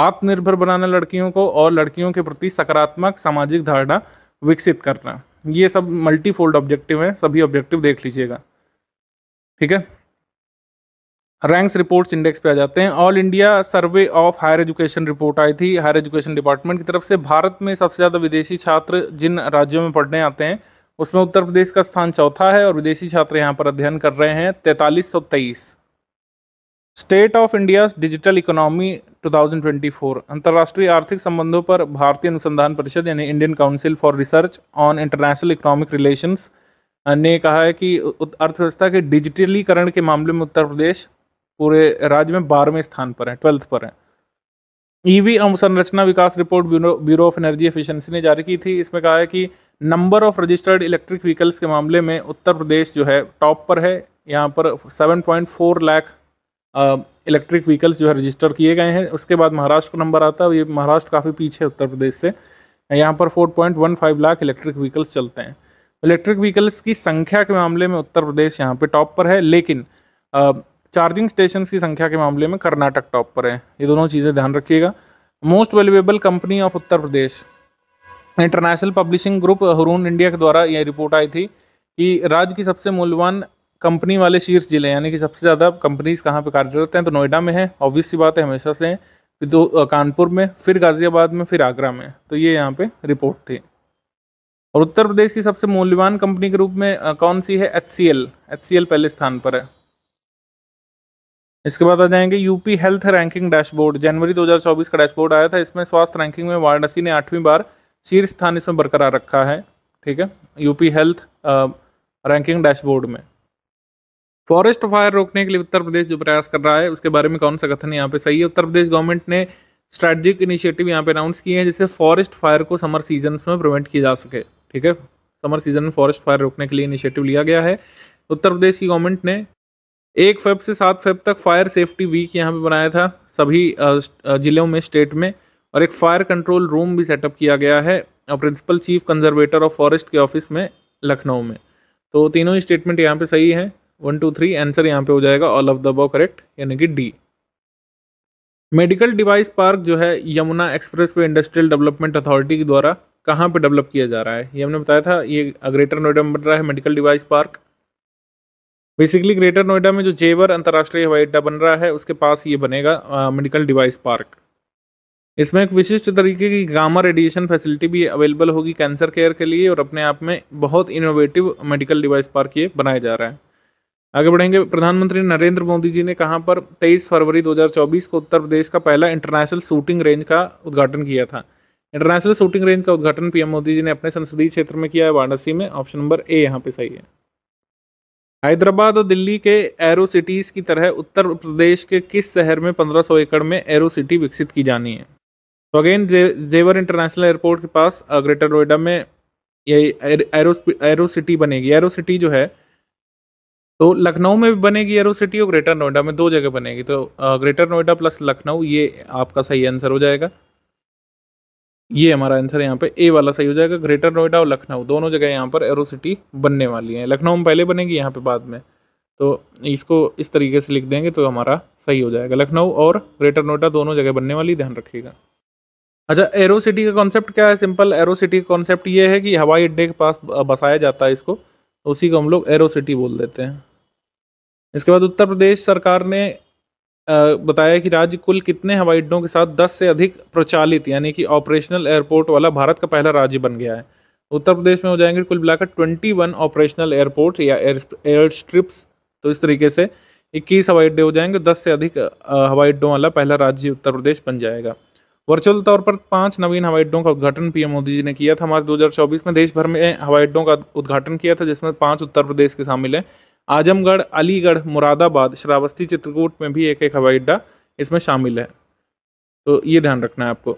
आत्मनिर्भर बनाना लड़कियों को और लड़कियों के प्रति सकारात्मक सामाजिक धारणा विकसित करना ये सब मल्टीफोल्ड ऑब्जेक्टिव हैं सभी ऑब्जेक्टिव देख लीजिएगा ठीक है रैंक्स रिपोर्ट्स इंडेक्स पे आ जाते हैं all India survey of higher education report आई थी हायर एजुकेशन डिपार्टमेंट की तरफ से भारत में सबसे ज़्यादा विदेशी छात्र जिन राज्यों में पढ़ने आते हैं उसमें उत्तर प्रदेश का स्थान चौथा है और विदेशी छात्र यहाँ पर अध्ययन कर रहे हैं तैंतालीस सौ तेईस state of India digital economy 2024 अंतर्राष्ट्रीय आर्थिक संबंधों पर भारतीय अनुसंधान परिषद यानी Indian council for research on international economic relations ने कहा है कि अर्थव्यवस्था के डिजिटलीकरण के मामले में उत्तर प्रदेश पूरे राज्य में बारहवें स्थान पर हैं ट्वेल्थ पर ई ईवी e अवसंरचना विकास report bureau of energy efficiency ने जारी की थी इसमें कहा है कि number of registered electric vehicles के मामले में उत्तर प्रदेश जो है टॉप पर है यहाँ पर 7.4 लाख इलेक्ट्रिक व्हीकल्स जो है रजिस्टर किए गए हैं उसके बाद महाराष्ट्र का नंबर आता है ये महाराष्ट्र काफ़ी पीछे उत्तर प्रदेश से यहाँ पर 4.15 लाख इलेक्ट्रिक व्हीकल्स चलते हैं इलेक्ट्रिक व्हीकल्स की संख्या के मामले में उत्तर प्रदेश यहाँ पर टॉप पर है लेकिन चार्जिंग स्टेशन की संख्या के मामले में कर्नाटक टॉप पर है ये दोनों चीज़ें ध्यान रखिएगा most valuable company of Uttar Pradesh international publishing group Hurun India के द्वारा यह रिपोर्ट आई थी कि राज्य की सबसे मूल्यवान कंपनी वाले शीर्ष जिले यानी कि सबसे ज़्यादा कंपनीज कहाँ पर कार्यरत हैं तो नोएडा में है ऑब्वियस सी बात है हमेशा से फिर दो कानपुर में फिर गाज़ियाबाद में फिर आगरा में तो ये यहाँ पे रिपोर्ट थी और उत्तर प्रदेश की सबसे मूल्यवान कंपनी के रूप में कौन सी है H C L H C L पहले स्थान पर है इसके बाद आ जाएंगे यूपी हेल्थ रैंकिंग डैशबोर्ड जनवरी 2024 का डैशबोर्ड आया था इसमें स्वास्थ्य रैंकिंग में वाराणसी ने आठवीं बार शीर्ष स्थान इसमें बरकरार रखा है ठीक है यूपी हेल्थ रैंकिंग डैशबोर्ड में फॉरेस्ट फायर रोकने के लिए उत्तर प्रदेश जो प्रयास कर रहा है उसके बारे में कौन सा कथन यहाँ पे सही है उत्तर प्रदेश गवर्नमेंट ने स्ट्रैटेजिक इनिशिएटिव यहाँ पे अनाउंस किए हैं जिससे फॉरेस्ट फायर को समर सीजन में प्रिवेंट किया जा सके ठीक है समर सीजन में फॉरेस्ट फायर रोकने के लिए इनिशिएटिव लिया गया है उत्तर प्रदेश की गवर्नमेंट ने एक फेब से सात फेब तक फायर सेफ्टी वीक यहाँ पे बनाया था सभी जिलों में स्टेट में और एक फायर कंट्रोल रूम भी सेटअप किया गया है principal chief conservator of forest के ऑफिस में लखनऊ में तो तीनों ही स्टेटमेंट यहाँ पे सही है वन टू थ्री आंसर यहाँ पे हो जाएगा all of the above correct यानी कि डी मेडिकल डिवाइस पार्क जो है Yamuna expressway industrial development authority के द्वारा कहाँ पे डेवलप किया जा रहा है ये हमने बताया था ये ग्रेटर नोएडा में बन रहा है medical device park basically greater Noida में जो जेवर अंतर्राष्ट्रीय हवाई अड्डा बन रहा है उसके पास ये बनेगा मेडिकल डिवाइस पार्क इसमें एक विशिष्ट तरीके की गामा रेडिएशन फैसिलिटी भी अवेलेबल होगी कैंसर केयर के लिए और अपने आप में बहुत इनोवेटिव मेडिकल डिवाइस पार्क ये बनाया जा रहा है आगे बढ़ेंगे प्रधानमंत्री नरेंद्र मोदी जी ने कहाँ पर 23 फरवरी 2024 को उत्तर प्रदेश का पहला इंटरनेशनल शूटिंग रेंज का उद्घाटन किया था इंटरनेशनल शूटिंग रेंज का उद्घाटन पीएम मोदी जी ने अपने संसदीय क्षेत्र में किया है वाराणसी में ऑप्शन नंबर ए यहाँ पे सही है हैदराबाद और दिल्ली के एरो सिटीज़ की तरह उत्तर प्रदेश के किस शहर में 1500 एकड़ में एरो सिटी विकसित की जानी है तो अगेन जे, जेवर इंटरनेशनल एयरपोर्ट के पास ग्रेटर नोएडा में ये एरो एरो सिटी बनेगी एरो सिटी जो है तो लखनऊ में भी बनेगी एरो सिटी और ग्रेटर नोएडा में दो जगह बनेगी तो ग्रेटर नोएडा प्लस लखनऊ ये आपका सही आंसर हो जाएगा ये हमारा आंसर यहाँ पे ए वाला सही हो जाएगा ग्रेटर नोएडा और लखनऊ दोनों जगह यहाँ पर एरो सिटी बनने वाली है लखनऊ में पहले बनेगी यहाँ पे बाद में तो इसको इस तरीके से लिख देंगे तो हमारा सही हो जाएगा लखनऊ और ग्रेटर नोएडा दोनों जगह बनने वाली ध्यान रखिएगा अच्छा एरो सिटी का कॉन्सेप्ट क्या है सिंपल एरो सिटी का कॉन्सेप्ट ये है कि हवाई अड्डे के पास बसाया जाता है इसको उसी को हम लोग एरो सिटी बोल देते हैं इसके बाद उत्तर प्रदेश सरकार ने बताया कि राज्य कुल कितने हवाई अड्डों के साथ 10 से अधिक प्रचालित यानी कि ऑपरेशनल एयरपोर्ट वाला भारत का पहला राज्य बन गया है उत्तर प्रदेश में हो जाएंगे कुल मिलाकर ट्वेंटी वन ऑपरेशनल एयरपोर्ट या एयर स्ट्रिप्स तो इस तरीके से इक्कीस हवाई अड्डे हो जाएंगे दस से अधिक हवाई अड्डों वाला पहला राज्य उत्तर प्रदेश बन जाएगा वर्चुअल तौर पर पांच नवीन हवाई अड्डों का उद्घाटन पीएम मोदी जी ने किया था मार्च 2024 में देश भर में हवाई अड्डों का उद्घाटन किया था जिसमें पांच उत्तर प्रदेश के शामिल हैं आजमगढ़ अलीगढ़ मुरादाबाद श्रावस्ती चित्रकूट में भी एक एक हवाई अड्डा इसमें शामिल है तो ये ध्यान रखना है आपको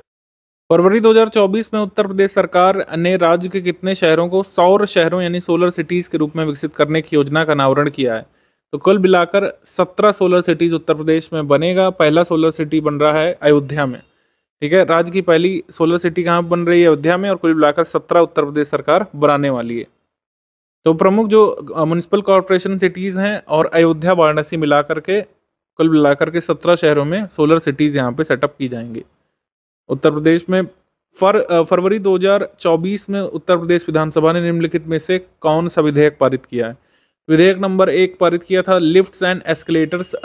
फरवरी 2024 में उत्तर प्रदेश सरकार ने राज्य के कितने शहरों को सौर शहरों यानी सोलर सिटीज़ के रूप में विकसित करने की योजना का अनावरण किया है तो कुल मिलाकर 17 सोलर सिटीज़ उत्तर प्रदेश में बनेगा पहला सोलर सिटी बन रहा है अयोध्या में ठीक है राज्य की पहली सोलर सिटी कहाँ बन रही है अयोध्या में और कुल मिलाकर सत्रह उत्तर प्रदेश सरकार बनाने वाली है तो प्रमुख जो म्यूनसिपल कॉरपोरेशन सिटीज़ हैं और अयोध्या वाराणसी मिला करके कुल मिला करके सत्रह शहरों में सोलर सिटीज़ यहाँ पे सेटअप की जाएंगे उत्तर प्रदेश में फर फरवरी 2024 में उत्तर प्रदेश विधानसभा ने निम्नलिखित में से कौन सा विधेयक पारित किया है विधेयक नंबर एक पारित किया था लिफ्ट्स एंड एस्केलेटर्स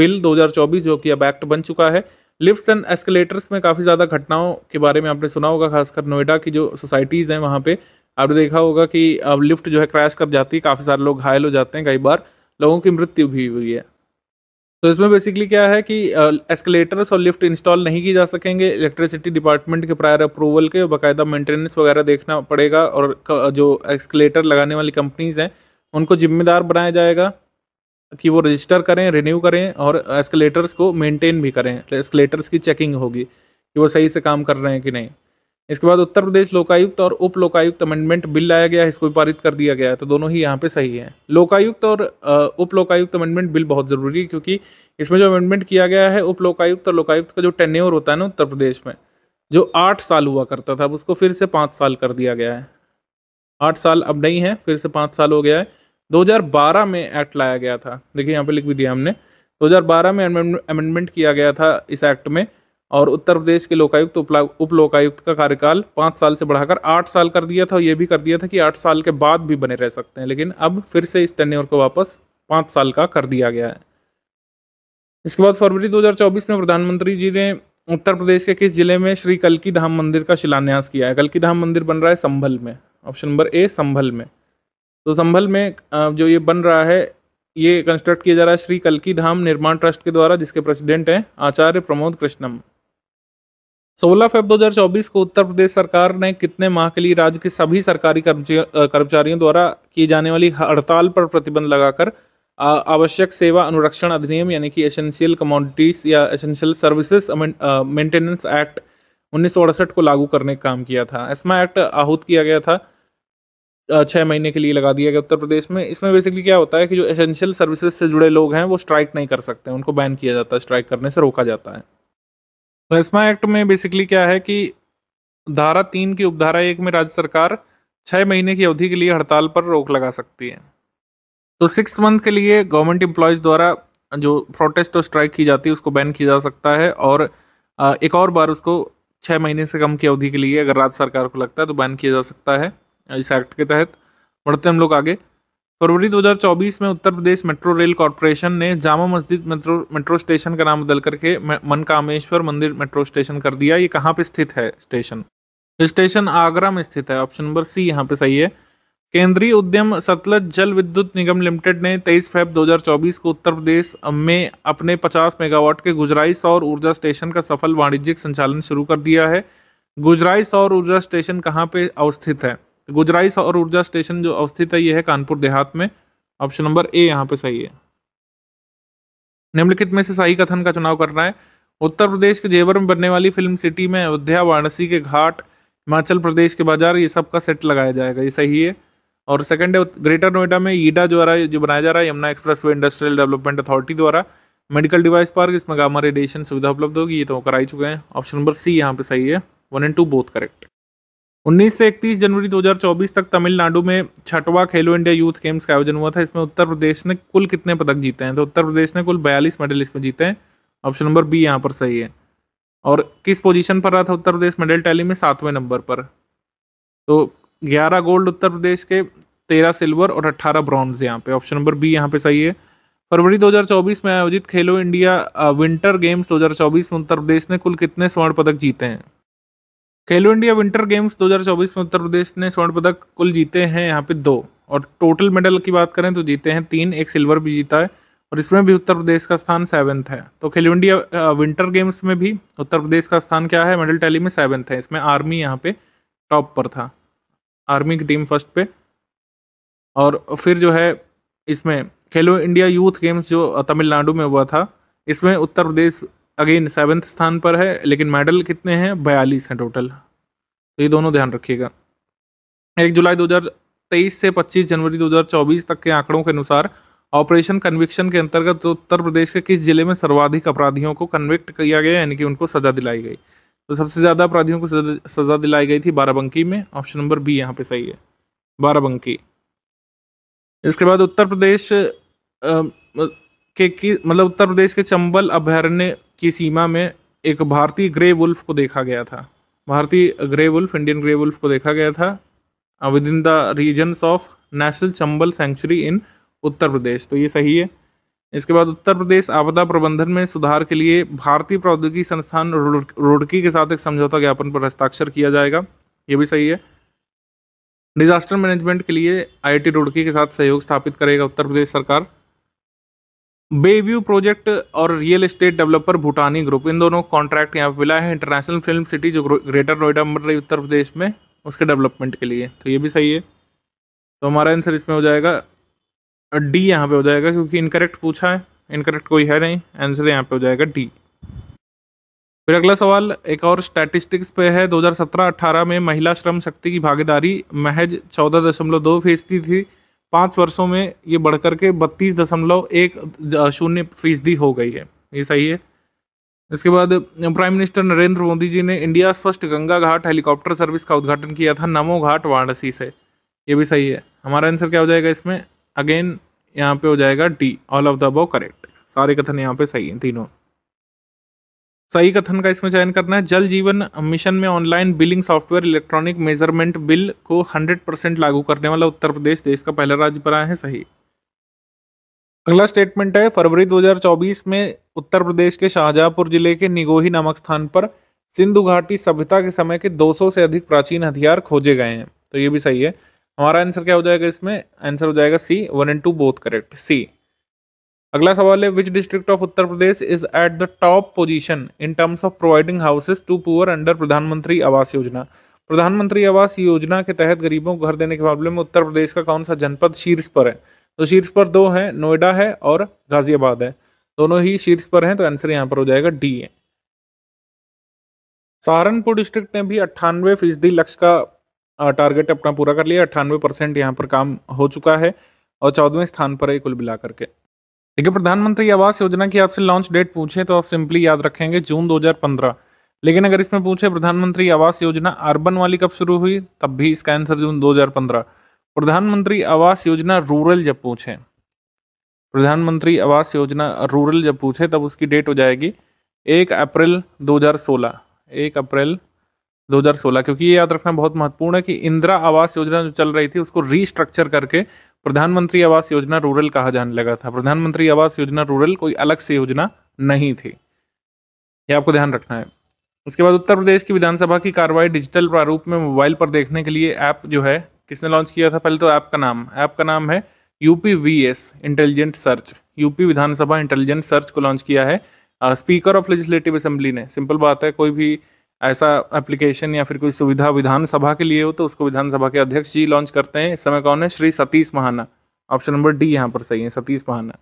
बिल 2024 जो कि अब एक्ट बन चुका है लिफ्ट्स एंड एस्केलेटर्स में काफ़ी ज़्यादा घटनाओं के बारे में आपने सुना होगा खासकर नोएडा की जो सोसाइटीज़ हैं वहाँ पे आपने देखा होगा कि अब लिफ्ट जो है क्रैश कर जाती है काफ़ी सारे लोग घायल हो जाते हैं कई बार लोगों की मृत्यु भी हुई है तो इसमें बेसिकली क्या है कि एस्केलेटर्स और लिफ्ट इंस्टॉल नहीं की जा सकेंगे इलेक्ट्रिसिटी डिपार्टमेंट के प्रायर अप्रूवल के बाकायदा मेंटेनेंस वगैरह देखना पड़ेगा और जो एस्केलेटर लगाने वाली कंपनीज हैं उनको जिम्मेदार बनाया जाएगा कि वो रजिस्टर करें रिन्यू करें और एस्केलेटर्स को मेंटेन भी करें एस्केलेटर्स तो की चेकिंग होगी कि वो सही से काम कर रहे हैं कि नहीं इसके बाद उत्तर प्रदेश लोकायुक्त और उप लोकायुक्त अमेंडमेंट बिल लाया गया है इसको भी पारित कर दिया गया है तो दोनों ही यहाँ पे सही है लोकायुक्त और उप लोकायुक्त अमेंडमेंट बिल बहुत ज़रूरी है क्योंकि इसमें जो अमेंडमेंट किया गया है उप लोकायुक्त और लोकायुक्त का जो टेन्योर होता है ना उत्तर प्रदेश में जो आठ साल हुआ करता था अब उसको फिर से पाँच साल कर दिया गया है आठ साल अब नहीं है फिर से पाँच साल हो गया है 2012 में एक्ट लाया गया था देखिए यहाँ पे लिख भी दिया हमने 2012 में अमेंडमेंट किया गया था इस एक्ट में और उत्तर प्रदेश के लोकायुक्त उप लोकायुक्त का कार्यकाल पाँच साल से बढ़ाकर आठ साल कर दिया था और ये भी कर दिया था कि आठ साल के बाद भी बने रह सकते हैं लेकिन अब फिर से इस टेन्योर को वापस पाँच साल का कर दिया गया है इसके बाद फरवरी 2024 में प्रधानमंत्री जी ने उत्तर प्रदेश के किस जिले में श्री कलकी धाम मंदिर का शिलान्यास किया है कलकी धाम मंदिर बन रहा है संभल में ऑप्शन नंबर ए संभल में तो संभल में जो ये बन रहा है ये कंस्ट्रक्ट किया जा रहा है श्री कलकी धाम निर्माण ट्रस्ट के द्वारा जिसके प्रेसिडेंट हैं आचार्य प्रमोद कृष्णम 16 फेब 2024 को उत्तर प्रदेश सरकार ने कितने माह के लिए राज्य के सभी सरकारी कर्मचारियों द्वारा की जाने वाली हड़ताल पर प्रतिबंध लगाकर आवश्यक सेवा अनुरक्षण अधिनियम यानी कि एसेंशियल कमोडिटीज या एसेंशियल सर्विसेज मेंटेनेंस एक्ट उन्नीस को लागू करने का काम किया था एस्मा एक्ट आहूत किया गया था छः महीने के लिए लगा दिया गया उत्तर प्रदेश में इसमें बेसिकली क्या होता है कि जो एसेंशियल सर्विसेज से जुड़े लोग हैं वो स्ट्राइक नहीं कर सकते उनको बैन किया जाता है स्ट्राइक करने से रोका जाता है रेस्मा एक्ट में बेसिकली क्या है कि धारा तीन की उपधारा एक में राज्य सरकार छः महीने की अवधि के लिए हड़ताल पर रोक लगा सकती है तो सिक्स मंथ के लिए गवर्नमेंट एम्प्लॉयज़ द्वारा जो प्रोटेस्ट और स्ट्राइक की जाती है उसको बैन किया जा सकता है और एक और बार उसको छः महीने से कम की अवधि के लिए अगर राज्य सरकार को लगता है तो बैन किया जा सकता है इस एक्ट के तहत बढ़ते हम लोग आगे फरवरी 2024 में Uttar Pradesh metro rail corporation ने जामा मस्जिद मेट्रो मेट्रो स्टेशन का नाम बदल करके मन कामेश्वर मंदिर मेट्रो स्टेशन कर दिया ये कहाँ पर स्थित है स्टेशन स्टेशन आगरा में स्थित है ऑप्शन नंबर सी यहाँ पे सही है केंद्रीय उद्यम सतलज जल विद्युत निगम लिमिटेड ने 23 फेब 2024 को उत्तर प्रदेश में अपने 50 मेगावाट के गुजराई सौर ऊर्जा स्टेशन का सफल वाणिज्यिक संचालन शुरू कर दिया है गुजराई सौर ऊर्जा स्टेशन कहाँ पे अवस्थित है गुजराई सौर ऊर्जा स्टेशन जो अवस्थित है ये है कानपुर देहात में ऑप्शन नंबर ए यहाँ पे सही है निम्नलिखित में से सही कथन का चुनाव करना है उत्तर प्रदेश के जेवर में बनने वाली फिल्म सिटी में अयोध्या वाराणसी के घाट हिमाचल प्रदेश के बाजार ये सब का सेट लगाया जाएगा ये सही है और सेकंड है ग्रेटर नोएडा में ईडा द्वारा जो बनाया जा रहा है Yamuna expressway industrial development authority द्वारा मेडिकल डिवाइस पार्क इसमें गामा रेडिएशन सुविधा उपलब्ध होगी ये तो कराई चुके हैं ऑप्शन नंबर सी यहाँ पे सही है one and two both correct उन्नीस से इकतीस जनवरी 2024 तक तमिलनाडु में छठवा खेलो इंडिया यूथ गेम्स का आयोजन हुआ था इसमें उत्तर प्रदेश ने कुल कितने पदक जीते हैं तो उत्तर प्रदेश ने कुल बयालीस मेडल इसमें जीते हैं ऑप्शन नंबर बी यहाँ पर सही है और किस पोजीशन पर रहा था उत्तर प्रदेश मेडल टैली में सातवें नंबर पर तो ग्यारह गोल्ड उत्तर प्रदेश के तेरह सिल्वर और अट्ठारह ब्रॉन्ज यहाँ पे ऑप्शन नंबर बी यहाँ पे सही है फरवरी 2024 में आयोजित खेलो इंडिया विंटर गेम्स 2024 में उत्तर प्रदेश ने कुल कितने स्वर्ण पदक जीते हैं खेलो इंडिया विंटर गेम्स 2024 में उत्तर प्रदेश ने स्वर्ण पदक कुल जीते हैं यहाँ पे दो और टोटल मेडल की बात करें तो जीते हैं तीन एक सिल्वर भी जीता है और इसमें भी उत्तर प्रदेश का स्थान सेवन्थ है तो खेलो इंडिया विंटर गेम्स में भी उत्तर प्रदेश का स्थान क्या है मेडल टैली में सेवन्थ है इसमें आर्मी यहाँ पे टॉप पर था आर्मी की टीम फर्स्ट पे और फिर जो है इसमें खेलो इंडिया यूथ गेम्स जो तमिलनाडु में हुआ था इसमें उत्तर प्रदेश अगेन सेवन्थ स्थान पर है लेकिन मेडल कितने हैं बयालीस हैं टोटल तो ये दोनों ध्यान रखिएगा एक जुलाई 2023 से 25 जनवरी 2024 तक के आंकड़ों के अनुसार ऑपरेशन कन्विक्शन के अंतर्गत तो उत्तर प्रदेश के किस जिले में सर्वाधिक अपराधियों को कन्विक्ट किया गया यानी कि उनको सजा दिलाई गई तो सबसे ज़्यादा अपराधियों को सजा दिलाई गई थी बाराबंकी में ऑप्शन नंबर बी यहाँ पे सही है बाराबंकी इसके बाद उत्तर प्रदेश आ, के मतलब उत्तर प्रदेश के चंबल अभ्यारण्य की सीमा में एक भारतीय ग्रे वुल्फ को देखा गया था भारतीय grey wolf Indian grey wolf को देखा गया था within the regions of national Chambal sanctuary in Uttar Pradesh तो ये सही है इसके बाद उत्तर प्रदेश आपदा प्रबंधन में सुधार के लिए भारतीय प्रौद्योगिकी संस्थान रुड़की के साथ एक समझौता ज्ञापन पर हस्ताक्षर किया जाएगा ये भी सही है डिजास्टर मैनेजमेंट के लिए आईआईटी रुड़की के साथ सहयोग स्थापित करेगा उत्तर प्रदेश सरकार बेव्यू प्रोजेक्ट और real estate developer Bhutani group इन दोनों कॉन्ट्रैक्ट यहाँ पे मिला है इंटरनेशनल फिल्म सिटी जो ग्रेटर नोएडा बन रही उत्तर प्रदेश में उसके डेवलपमेंट के लिए तो ये भी सही है तो हमारा आंसर इसमें हो जाएगा डी यहाँ पे हो जाएगा क्योंकि इनकरेक्ट पूछा है इनकरेक्ट कोई है नहीं आंसर यहाँ पे हो जाएगा डी फिर अगला सवाल एक और स्टैटिस्टिक्स पे है 2017-18 में महिला श्रम शक्ति की भागीदारी महज 14.2 फीसदी थी पाँच वर्षों में ये बढ़कर के बत्तीस दशमलव एक शून्य फीसदी हो गई है ये सही है इसके बाद प्राइम मिनिस्टर नरेंद्र मोदी जी ने India first Ganga ghat helicopter service का उद्घाटन किया था नमो घाट वाराणसी से ये भी सही है हमारा आंसर क्या हो जाएगा इसमें अगेन यहाँ पे हो जाएगा D all of the above correct सारे कथन यहाँ पे सही हैं तीनों सही कथन का इसमें चयन करना है जल जीवन मिशन में online billing software electronic measurement bill को 100 परसेंट लागू करने वाला उत्तर प्रदेश देश का पहला राज्य बना है सही अगला स्टेटमेंट है फरवरी 2024 में उत्तर प्रदेश के शाहजहांपुर जिले के निगोही नामक स्थान पर सिंधु घाटी सभ्यता के समय के 200 से अधिक प्राचीन हथियार खोजे गए हैं तो ये भी सही है हमारा आंसर क्या हो जाएगा इसमें आंसर हो जाएगा C one and two both correct C अगला सवाल है which district of Uttar Pradesh is at the top position in terms of providing houses to poor under Pradhan Mantri Awas योजना प्रधानमंत्री आवास योजना के तहत गरीबों को घर देने के मामले में उत्तर प्रदेश का कौन सा जनपद शीर्ष पर है तो शीर्ष पर दो है नोएडा है और गाजियाबाद है दोनों ही शीर्ष पर हैं तो आंसर यहाँ पर हो जाएगा डी है सहारनपुर डिस्ट्रिक्ट ने भी अट्ठानवे फीसदी लक्ष्य का टारगेट अपना पूरा कर लिया अट्ठानवे परसेंट यहाँ पर काम हो चुका है और चौदहवें स्थान पर है कुल मिलाकर के देखिए प्रधानमंत्री आवास योजना की आपसे लॉन्च डेट पूछे तो आप सिंपली याद रखेंगे जून 2015 लेकिन अगर इसमें पूछे प्रधानमंत्री आवास योजना अर्बन वाली कब शुरू हुई तब भी इसका आंसर जून 2015 प्रधानमंत्री आवास योजना रूरल जब पूछे प्रधानमंत्री आवास योजना रूरल जब पूछे तब उसकी डेट हो जाएगी एक अप्रैल दो एक अप्रैल 2016 क्योंकि ये याद रखना बहुत महत्वपूर्ण है कि इंदिरा आवास योजना जो चल रही थी उसको रीस्ट्रक्चर करके प्रधानमंत्री आवास योजना रूरल कहा जाने लगा था प्रधानमंत्री आवास योजना रूरल कोई अलग से योजना नहीं थी ये आपको ध्यान रखना है उसके बाद उत्तर प्रदेश की विधानसभा की कार्रवाई डिजिटल प्रारूप में मोबाइल पर देखने के लिए ऐप जो है किसने लॉन्च किया था पहले तो ऐप का नाम ऐप का नाम है UP V S intelligent search UP Vidhan Sabha intelligent search को लॉन्च किया है स्पीकर ऑफ लेजिस्लेटिव असेंबली ने सिंपल बात है कोई भी ऐसा एप्लीकेशन या फिर कोई सुविधा विधानसभा के लिए हो तो उसको विधानसभा के अध्यक्ष जी लॉन्च करते हैं इस समय कौन है Shri Satish Mahana option number D यहाँ पर सही है सतीश महाना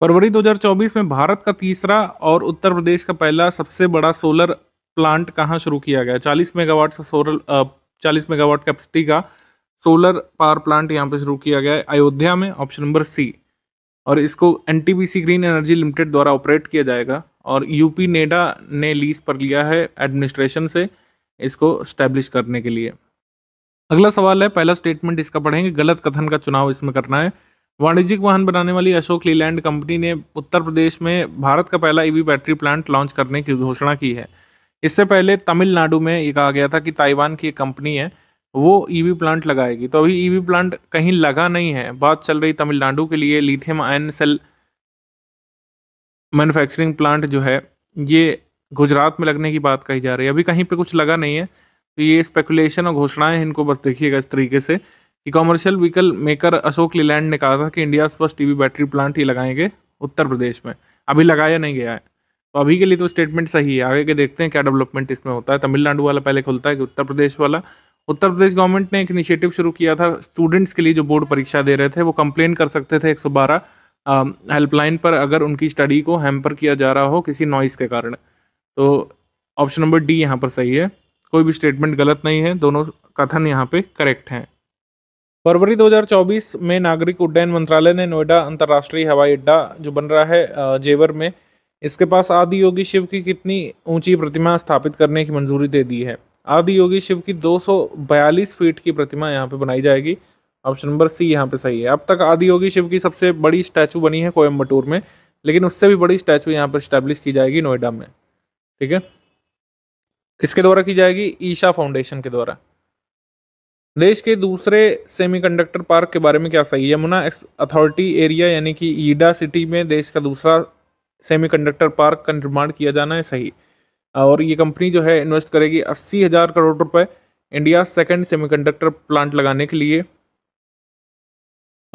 फरवरी 2024 में भारत का तीसरा और उत्तर प्रदेश का पहला सबसे बड़ा सोलर प्लांट कहाँ शुरू किया गया चालीस मेगावाट का सोलर चालीस मेगावाट कैपेसिटी का सोलर पावर प्लांट यहाँ पर शुरू किया गया है अयोध्या में ऑप्शन नंबर सी और इसको एन ग्रीन एनर्जी लिमिटेड द्वारा ऑपरेट किया जाएगा और यूपी नेडा ने लीज पर लिया है एडमिनिस्ट्रेशन से इसको स्टैब्लिश करने के लिए अगला सवाल है पहला स्टेटमेंट इसका पढ़ेंगे गलत कथन का चुनाव इसमें करना है वाणिज्यिक वाहन बनाने वाली अशोक लीलैंड कंपनी ने उत्तर प्रदेश में भारत का पहला ईवी बैटरी प्लांट लॉन्च करने की घोषणा की है इससे पहले तमिलनाडु में ये कहा गया था कि ताइवान की एक कंपनी है वो ईवी e प्लांट लगाएगी तो अभी ईवी e प्लांट कहीं लगा नहीं है बात चल रही तमिलनाडु के लिए lithium ion cell manufacturing plant जो है ये गुजरात में लगने की बात कही जा रही है अभी कहीं पे कुछ लगा नहीं है तो ये स्पेकुलेशन और घोषणाएं इनको बस देखिएगा इस तरीके से कि commercial vehicle maker Ashok Leyland ने कहा था कि India first TV battery plant ही लगाएंगे उत्तर प्रदेश में अभी लगाया नहीं गया है तो अभी के लिए तो स्टेटमेंट सही है आगे के देखते हैं क्या डेवलपमेंट इसमें होता है तमिलनाडु वाला पहले खुलता है कि उत्तर प्रदेश वाला उत्तर प्रदेश गवर्नमेंट ने एक इनिशिएटिव शुरू किया था स्टूडेंट्स के लिए जो बोर्ड परीक्षा दे रहे थे वो कंप्लेन कर सकते थे बारह हेल्पलाइन um, पर अगर उनकी स्टडी को हैम्पर किया जा रहा हो किसी नॉइस के कारण तो ऑप्शन नंबर डी यहाँ पर सही है कोई भी स्टेटमेंट गलत नहीं है दोनों कथन यहाँ पे करेक्ट हैं फरवरी 2024 में नागरिक उड्डयन मंत्रालय ने नोएडा अंतर्राष्ट्रीय हवाई अड्डा जो बन रहा है जेवर में इसके पास आदि योगी शिव की कितनी ऊंची प्रतिमा स्थापित करने की मंजूरी दे दी है आदि योगी शिव की 242 फीट की प्रतिमा यहाँ पे बनाई जाएगी ऑप्शन नंबर सी यहाँ पे सही है अब तक आदि योगी शिव की सबसे बड़ी स्टैचू बनी है कोयम्बटूर में लेकिन उससे भी बड़ी स्टैचू यहाँ पर स्टैब्लिश की जाएगी नोएडा में ठीक है किसके द्वारा की जाएगी ईशा फाउंडेशन के द्वारा देश के दूसरे सेमीकंडक्टर पार्क के बारे में क्या सही है यमुना अथॉरिटी एरिया यानी कि ईडा सिटी में देश का दूसरा सेमीकंडक्टर पार्क का निर्माण किया जाना है सही और ये कंपनी जो है इन्वेस्ट करेगी अस्सी हज़ार करोड़ रुपए इंडिया सेकंड सेमीकंडक्टर प्लांट लगाने के लिए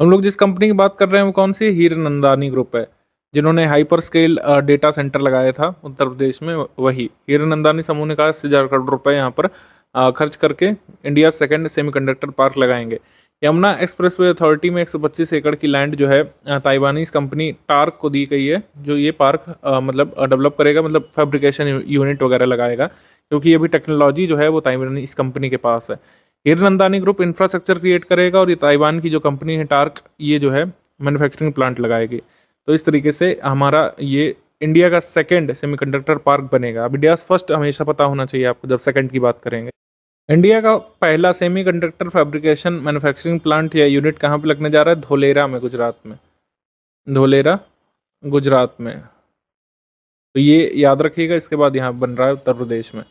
हम लोग जिस कंपनी की बात कर रहे हैं वो कौन सी हीर नंदानी ग्रुप है जिन्होंने हाइपर स्केल डेटा सेंटर लगाया था उत्तर प्रदेश में वही हीर नंदानी समूह ने कहा अस्सी हज़ार करोड़ रुपए यहाँ पर खर्च करके इंडिया सेकेंड सेमीकंडक्टर पार्क लगाएंगे यमुना एक्सप्रेस वे अथॉरिटी में एक एकड़ की लैंड जो है ताइवानीज कंपनी टार्क को दी गई है जो ये पार्क मतलब डेवलप करेगा मतलब फैब्रिकेशन यूनिट वगैरह लगाएगा क्योंकि ये भी टेक्नोलॉजी जो है वो ताइवानीज कंपनी के पास है हिर नंदानी ग्रुप इंफ्रास्ट्रक्चर क्रिएट करेगा और ये ताइवान की जो कंपनी है टार्क ये जो है मैन्युफैक्चरिंग प्लांट लगाएगी तो इस तरीके से हमारा ये इंडिया का सेकेंड सेमी पार्क बनेगा अब इंडिया फर्स्ट हमेशा पता होना चाहिए आपको जब सेकेंड की बात करेंगे इंडिया का पहला semiconductor fabrication manufacturing plant या यूनिट कहाँ पर लगने जा रहा है धोलेरा में गुजरात में धोलेरा गुजरात में तो ये याद रखिएगा इसके बाद यहाँ बन रहा है उत्तर प्रदेश में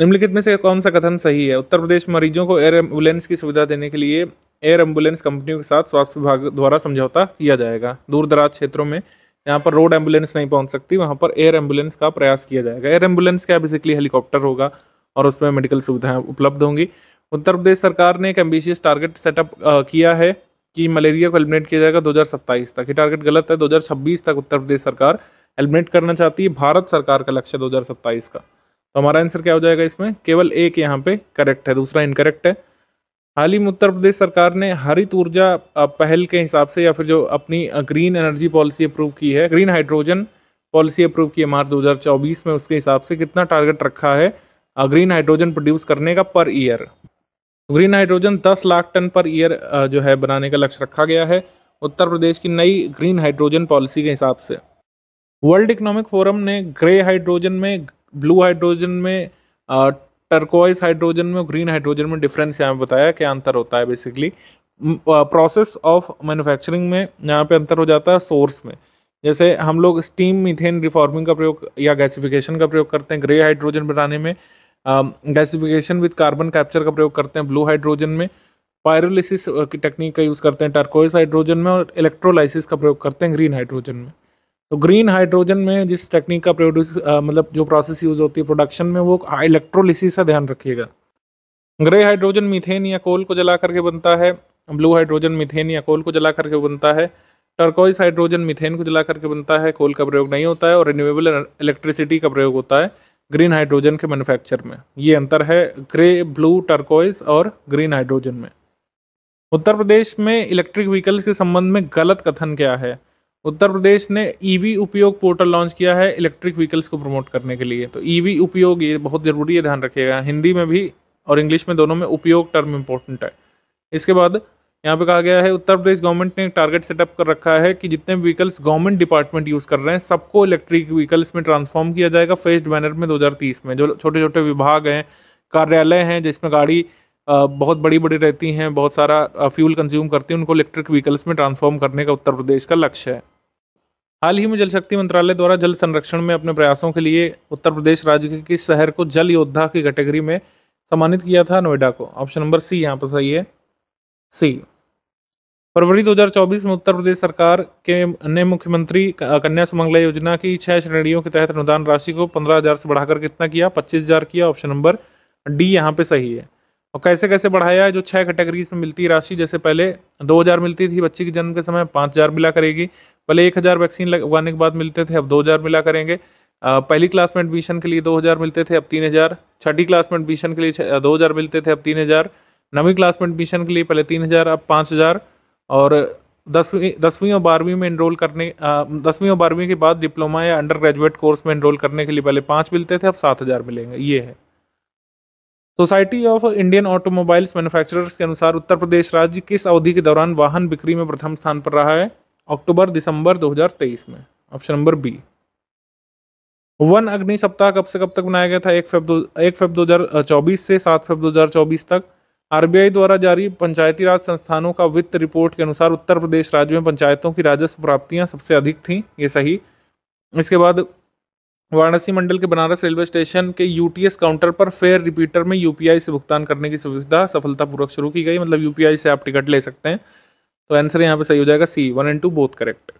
निम्नलिखित में से कौन सा कथन सही है उत्तर प्रदेश मरीजों को एयर एम्बुलेंस की सुविधा देने के लिए एयर एम्बुलेंस कंपनियों के साथ स्वास्थ्य विभाग द्वारा समझौता किया जाएगा दूर दराज क्षेत्रों में जहाँ पर रोड एम्बुलेंस नहीं पहुँच सकती वहाँ पर एयर एम्बुलेंस का प्रयास किया जाएगा एयर एम्बुलेंस क्या बेसिकली हेलीकॉप्टर होगा और उसमें मेडिकल सुविधाएं उपलब्ध होंगी उत्तर प्रदेश सरकार ने एक एम्बिशियस टारगेट सेटअप किया है कि मलेरिया को एलिमिनेट किया जाएगा दो तक ये टारगेट गलत है दो तक उत्तर प्रदेश सरकार एलिमिनेट करना चाहती है भारत सरकार का लक्ष्य दो का तो हमारा आंसर क्या हो जाएगा इसमें केवल एक यहाँ पे करेक्ट है दूसरा इनकरेक्ट है हाल ही में उत्तर प्रदेश सरकार ने हरित ऊर्जा पहल के हिसाब से या फिर जो अपनी ग्रीन एनर्जी पॉलिसी अप्रूव की है ग्रीन हाइड्रोजन पॉलिसी अप्रूव की है मार्च 2024 में उसके हिसाब से कितना टारगेट रखा है ग्रीन हाइड्रोजन प्रोड्यूस करने का per year green hydrogen 10 lakh ton per year जो है बनाने का लक्ष्य रखा गया है उत्तर प्रदेश की नई ग्रीन हाइड्रोजन पॉलिसी के हिसाब से वर्ल्ड इकोनॉमिक फोरम ने ग्रे हाइड्रोजन में ब्लू हाइड्रोजन में टर्कोइस हाइड्रोजन में और ग्रीन हाइड्रोजन में डिफरेंस यहाँ पे बताया क्या अंतर होता है बेसिकली प्रोसेस ऑफ मैन्युफैक्चरिंग में यहाँ पे अंतर हो जाता है सोर्स में जैसे हम लोग स्टीम मीथेन रिफॉर्मिंग का प्रयोग या गैसिफिकेशन का प्रयोग करते हैं ग्रे हाइड्रोजन बनाने में गैसिफिकेशन विद कार्बन कैप्चर का प्रयोग करते हैं ब्लू हाइड्रोजन में पायरोलिसिस की टेक्निक का यूज़ करते हैं टर्कोइस हाइड्रोजन में और इलेक्ट्रोलाइसिस का प्रयोग करते हैं ग्रीन हाइड्रोजन में तो ग्रीन हाइड्रोजन में जिस टेक्निक का प्रोड्यूस मतलब जो प्रोसेस यूज होती है प्रोडक्शन में वो इलेक्ट्रोलिसिस का ध्यान रखिएगा ग्रे हाइड्रोजन मीथेन या कोल को जला करके बनता है ब्लू हाइड्रोजन मीथेन या कोल को जला करके बनता है टर्कोइस हाइड्रोजन मीथेन को जला करके बनता है कोल का प्रयोग नहीं होता है और रिन्यूएबल इलेक्ट्रिसिटी का प्रयोग होता है ग्रीन हाइड्रोजन के मैन्युफैक्चर में ये अंतर है ग्रे ब्लू टर्कोइस और ग्रीन हाइड्रोजन में उत्तर प्रदेश में इलेक्ट्रिक व्हीकल्स के संबंध में गलत कथन क्या है उत्तर प्रदेश ने ईवी e उपयोग पोर्टल लॉन्च किया है इलेक्ट्रिक व्हीकल्स को प्रमोट करने के लिए तो ईवी e उपयोग ये बहुत ज़रूरी है ध्यान रखिएगा हिंदी में भी और इंग्लिश में दोनों में उपयोग टर्म इम्पोर्टेंट है इसके बाद यहाँ पे कहा गया है उत्तर प्रदेश गवर्नमेंट ने एक टारगेट सेटअप कर रखा है कि जितने व्हीकल्स गवर्नमेंट डिपार्टमेंट यूज़ कर रहे हैं सबको इलेक्ट्रिक व्हीकल्स में ट्रांसफॉर्म किया जाएगा फेस्ड बैनर में दो में जो छोटे छोटे विभाग हैं कार्यालय हैं जिसमें गाड़ी बहुत बड़ी बड़ी रहती हैं बहुत सारा फ्यूल कंज्यूम करती हैं उनको इलेक्ट्रिक व्हीकल्स में ट्रांसफॉर्म करने का उत्तर प्रदेश का लक्ष्य है हाल ही में जल शक्ति मंत्रालय द्वारा जल संरक्षण में अपने प्रयासों के लिए उत्तर प्रदेश राज्य के किस शहर को जल योद्धा की कैटेगरी में सम्मानित किया था नोएडा को ऑप्शन नंबर सी यहाँ पर सही है सी फरवरी 2024 में उत्तर प्रदेश सरकार के ने मुख्यमंत्री कन्या सुमंगला योजना की छह श्रेणियों के तहत अनुदान राशि को 15,000 से बढ़ाकर कितना किया 25,000 किया ऑप्शन नंबर डी यहाँ पे सही है और कैसे कैसे बढ़ाया है जो छह कैटेगरीज में मिलती राशि जैसे पहले 2,000 मिलती थी बच्चे के जन्म के समय 5,000 मिला करेगी पहले एक हज़ार वैक्सीन लगवाने के बाद मिलते थे अब दो हज़ार मिला करेंगे पहली क्लास में एडमिशन के लिए दो हज़ार मिलते थे अब तीन हज़ार छठी क्लास में एडमिशन के लिए दो हज़ार मिलते थे अब तीन हज़ार नवीं क्लास में एडमिशन के लिए पहले तीन हज़ार अब पाँच हज़ार और दसवीं दसवीं और बारहवीं में इनरोल करने दसवीं और बारहवीं के बाद डिप्लोमा या अंडर ग्रेजुएट कोर्स में इनरोल करने के लिए पहले पाँच मिलते थे अब सात हज़ार मिलेंगे ये है society of Indian automobiles manufacturers के अनुसार उत्तर प्रदेश राज्य किस अवधि के दौरान वाहन बिक्री में प्रथम स्थान पर रहा है अक्टूबर दिसंबर 2023 में ऑप्शन नंबर बी वन अग्नि सप्ताह कब से कब तक बनाया गया था एक फेब दो एक फेब दो हजार चौबीस से सात फेब दो हजार चौबीस तक आरबीआई द्वारा जारी पंचायती राज संस्थानों का वित्त रिपोर्ट के अनुसार उत्तर प्रदेश राज्य में पंचायतों की राजस्व प्राप्तियां सबसे अधिक थीं ये सही इसके बाद वाराणसी मंडल के बनारस रेलवे स्टेशन के यूटीएस काउंटर पर फेयर रिपीटर में यूपीआई से भुगतान करने की सुविधा सफलतापूर्वक शुरू की गई मतलब यूपीआई से आप टिकट ले सकते हैं तो आंसर यहाँ पे सही हो जाएगा C one and two both correct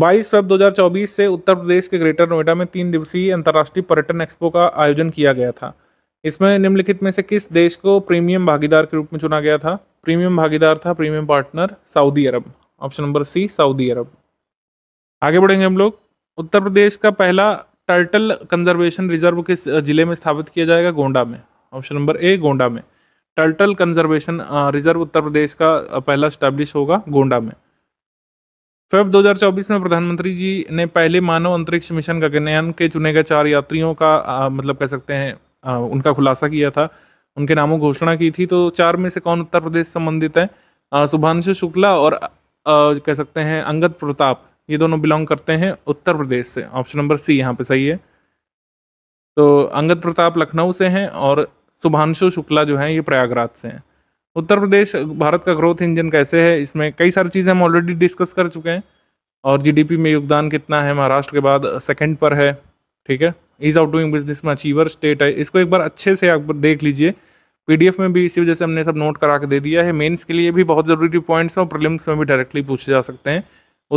22 Feb 2024 से उत्तर प्रदेश के ग्रेटर नोएडा में तीन दिवसीय अंतर्राष्ट्रीय पर्यटन एक्सपो का आयोजन किया गया था इसमें निम्नलिखित में से किस देश को प्रीमियम भागीदार के रूप में चुना गया था प्रीमियम भागीदार था premium partner Saudi Arab option number C Saudi Arab आगे बढ़ेंगे हम लोग उत्तर प्रदेश का पहला टर्टल कंजर्वेशन रिजर्व किस जिले में स्थापित किया जाएगा गोंडा में ऑप्शन नंबर ए गोंडा में turtle conservation reserve Uttar Pradesh का पहला स्टैब्लिश होगा गोंडा में फेब 2024 में प्रधानमंत्री जी ने पहले मानव अंतरिक्ष मिशन गगनयान के चुने गए चार यात्रियों का आ, मतलब कह सकते हैं आ, उनका खुलासा किया था उनके नामों घोषणा की थी तो चार में से कौन उत्तर प्रदेश संबंधित है शुभांशु शुक्ला और आ, कह सकते हैं अंगद प्रताप ये दोनों बिलोंग करते हैं उत्तर प्रदेश से ऑप्शन नंबर सी यहाँ पे सही है तो अंगद प्रताप लखनऊ से हैं और सुभांशु शुक्ला जो हैं ये प्रयागराज से हैं उत्तर प्रदेश भारत का ग्रोथ इंजन कैसे है इसमें कई सारी चीज़ें हम ऑलरेडी डिस्कस कर चुके हैं और जीडीपी में योगदान कितना है महाराष्ट्र के बाद सेकंड पर है ठीक है ईज ऑफ डूइंग बिजनेस में अचीवर स्टेट है इसको एक बार अच्छे से आप देख लीजिए पीडीएफ में भी इसी वजह से हमने सब नोट करा के दे दिया है मेंस के लिए भी बहुत ज़रूरी पॉइंट्स हैं और प्रिलिम्स में भी डायरेक्टली पूछे जा सकते हैं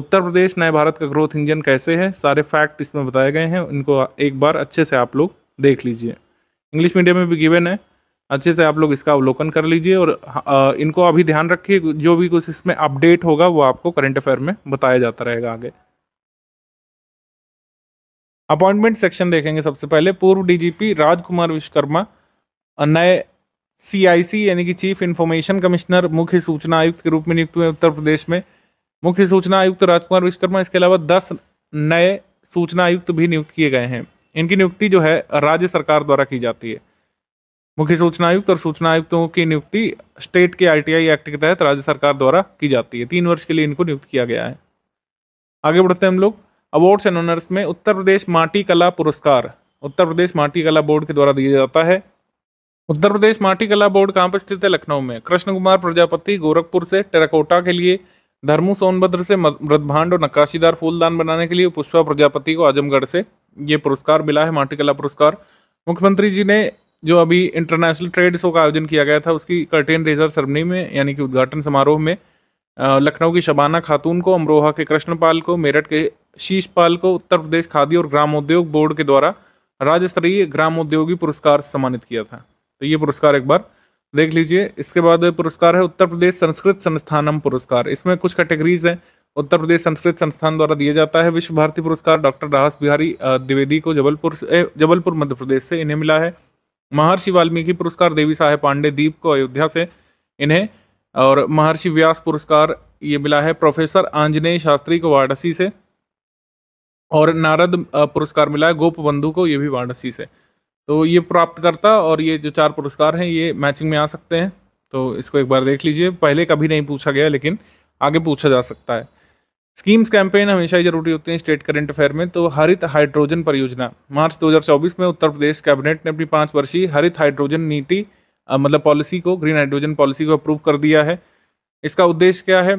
उत्तर प्रदेश नए भारत का ग्रोथ इंजन कैसे है सारे फैक्ट इसमें बताए गए हैं इनको एक बार अच्छे से आप लोग देख लीजिए इंग्लिश मीडियम में भी गिवन है अच्छे से आप लोग इसका अवलोकन कर लीजिए और आ, हाँ, इनको अभी ध्यान रखिए जो भी कुछ इसमें अपडेट होगा वो आपको करंट अफेयर में बताया जाता रहेगा आगे अपॉइंटमेंट सेक्शन देखेंगे सबसे पहले पूर्व डीजीपी राजकुमार विश्वकर्मा नए सीआईसी यानी कि चीफ इन्फॉर्मेशन कमिश्नर मुख्य सूचना आयुक्त के रूप में नियुक्त हुए उत्तर प्रदेश में मुख्य सूचना आयुक्त राजकुमार विश्वकर्मा इसके अलावा दस नए सूचना आयुक्त भी नियुक्त किए गए हैं इनकी नियुक्ति जो है राज्य सरकार द्वारा की जाती है मुख्य सूचना आयुक्त और सूचना आयुक्तों की नियुक्ति स्टेट के आरटीआई एक्ट के तहत राज्य सरकार द्वारा की जाती है तीन वर्ष के लिए इनको नियुक्त किया गया है आगे बढ़ते हैं हम लोग अवार्ड्स एंड ऑनर्स में उत्तर प्रदेश माटी कला पुरस्कार उत्तर प्रदेश माटी कला बोर्ड के द्वारा दिया जाता है उत्तर प्रदेश माटी कला बोर्ड कहाँ पर स्थित है लखनऊ में कृष्ण कुमार प्रजापति गोरखपुर से टेराकोटा के लिए धर्मू सोनभद्र से मृदभांड और नक्काशीदार फूलदान बनाने के लिए पुष्पा प्रजापति को आजमगढ़ से ये पुरस्कार मिला है माटिकला पुरस्कार मुख्यमंत्री जी ने जो अभी इंटरनेशनल ट्रेड शो का आयोजन किया गया था उसकी कर्टेन रेजर सरमनी में यानी कि उद्घाटन समारोह में लखनऊ की शबाना खातून को अमरोहा के कृष्णपाल को मेरठ के शीश पाल को उत्तर प्रदेश खादी और ग्रामोद्योग बोर्ड के द्वारा राज्य स्तरीय ग्रामोद्योगी पुरस्कार सम्मानित किया था तो ये पुरस्कार एक बार देख लीजिए इसके बाद पुरस्कार है उत्तर प्रदेश संस्कृत संस्थानम पुरस्कार इसमें कुछ कैटेगरीज हैं उत्तर प्रदेश संस्कृत संस्थान द्वारा दिया जाता है विश्व भारती पुरस्कार डॉक्टर राहस बिहारी द्विवेदी को जबलपुर जबलपुर मध्य प्रदेश से इन्हें मिला है महर्षि वाल्मीकि पुरस्कार देवी साहेब पांडे दीप को अयोध्या से इन्हें और महर्षि व्यास पुरस्कार ये मिला है प्रोफेसर आंजनेय शास्त्री को वाराणसी से और नारद पुरस्कार मिला है गोप बंधु को ये भी वाराणसी से तो ये प्राप्त करता और ये जो चार पुरस्कार हैं ये मैचिंग में आ सकते हैं तो इसको एक बार देख लीजिए पहले कभी नहीं पूछा गया लेकिन आगे पूछा जा सकता है स्कीम्स कैंपेन हमेशा ही जरूरी होते हैं स्टेट करंट अफेयर में तो हरित हाइड्रोजन परियोजना मार्च 2024 में उत्तर प्रदेश कैबिनेट ने अपनी पाँच वर्षीय हरित हाइड्रोजन नीति मतलब पॉलिसी को ग्रीन हाइड्रोजन पॉलिसी को अप्रूव कर दिया है इसका उद्देश्य क्या है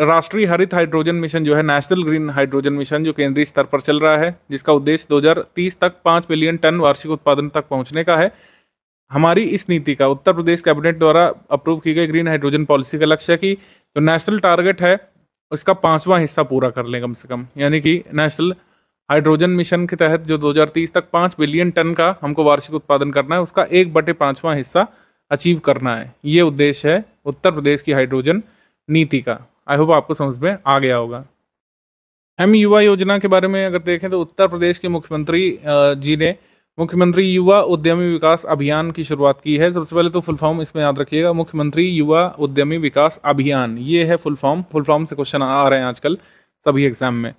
राष्ट्रीय हरित हाइड्रोजन मिशन जो है नेशनल ग्रीन हाइड्रोजन मिशन जो केंद्रीय स्तर पर चल रहा है जिसका उद्देश्य 2030 तक 5 मिलियन टन वार्षिक उत्पादन तक पहुंचने का है हमारी इस नीति का उत्तर प्रदेश कैबिनेट द्वारा अप्रूव की गई ग्रीन हाइड्रोजन पॉलिसी का लक्ष्य कि जो नेशनल टारगेट है उसका पाँचवा हिस्सा पूरा कर लें कम से कम यानी कि नेशनल हाइड्रोजन मिशन के तहत जो 2030 तक पाँच बिलियन टन का हमको वार्षिक उत्पादन करना है उसका एक बटे पाँचवा हिस्सा अचीव करना है ये उद्देश्य है उत्तर प्रदेश की हाइड्रोजन नीति का आई होप आपको समझ में आ गया होगा एम युवा योजना के बारे में अगर देखें तो उत्तर प्रदेश के मुख्यमंत्री जी ने मुख्यमंत्री युवा उद्यमी विकास अभियान की शुरुआत की है सबसे पहले तो फुल फॉर्म इसमें याद रखिएगा मुख्यमंत्री युवा उद्यमी विकास अभियान ये है फुल फॉर्म फुल फॉर्म से क्वेश्चन आ रहे हैं आजकल सभी एग्जाम में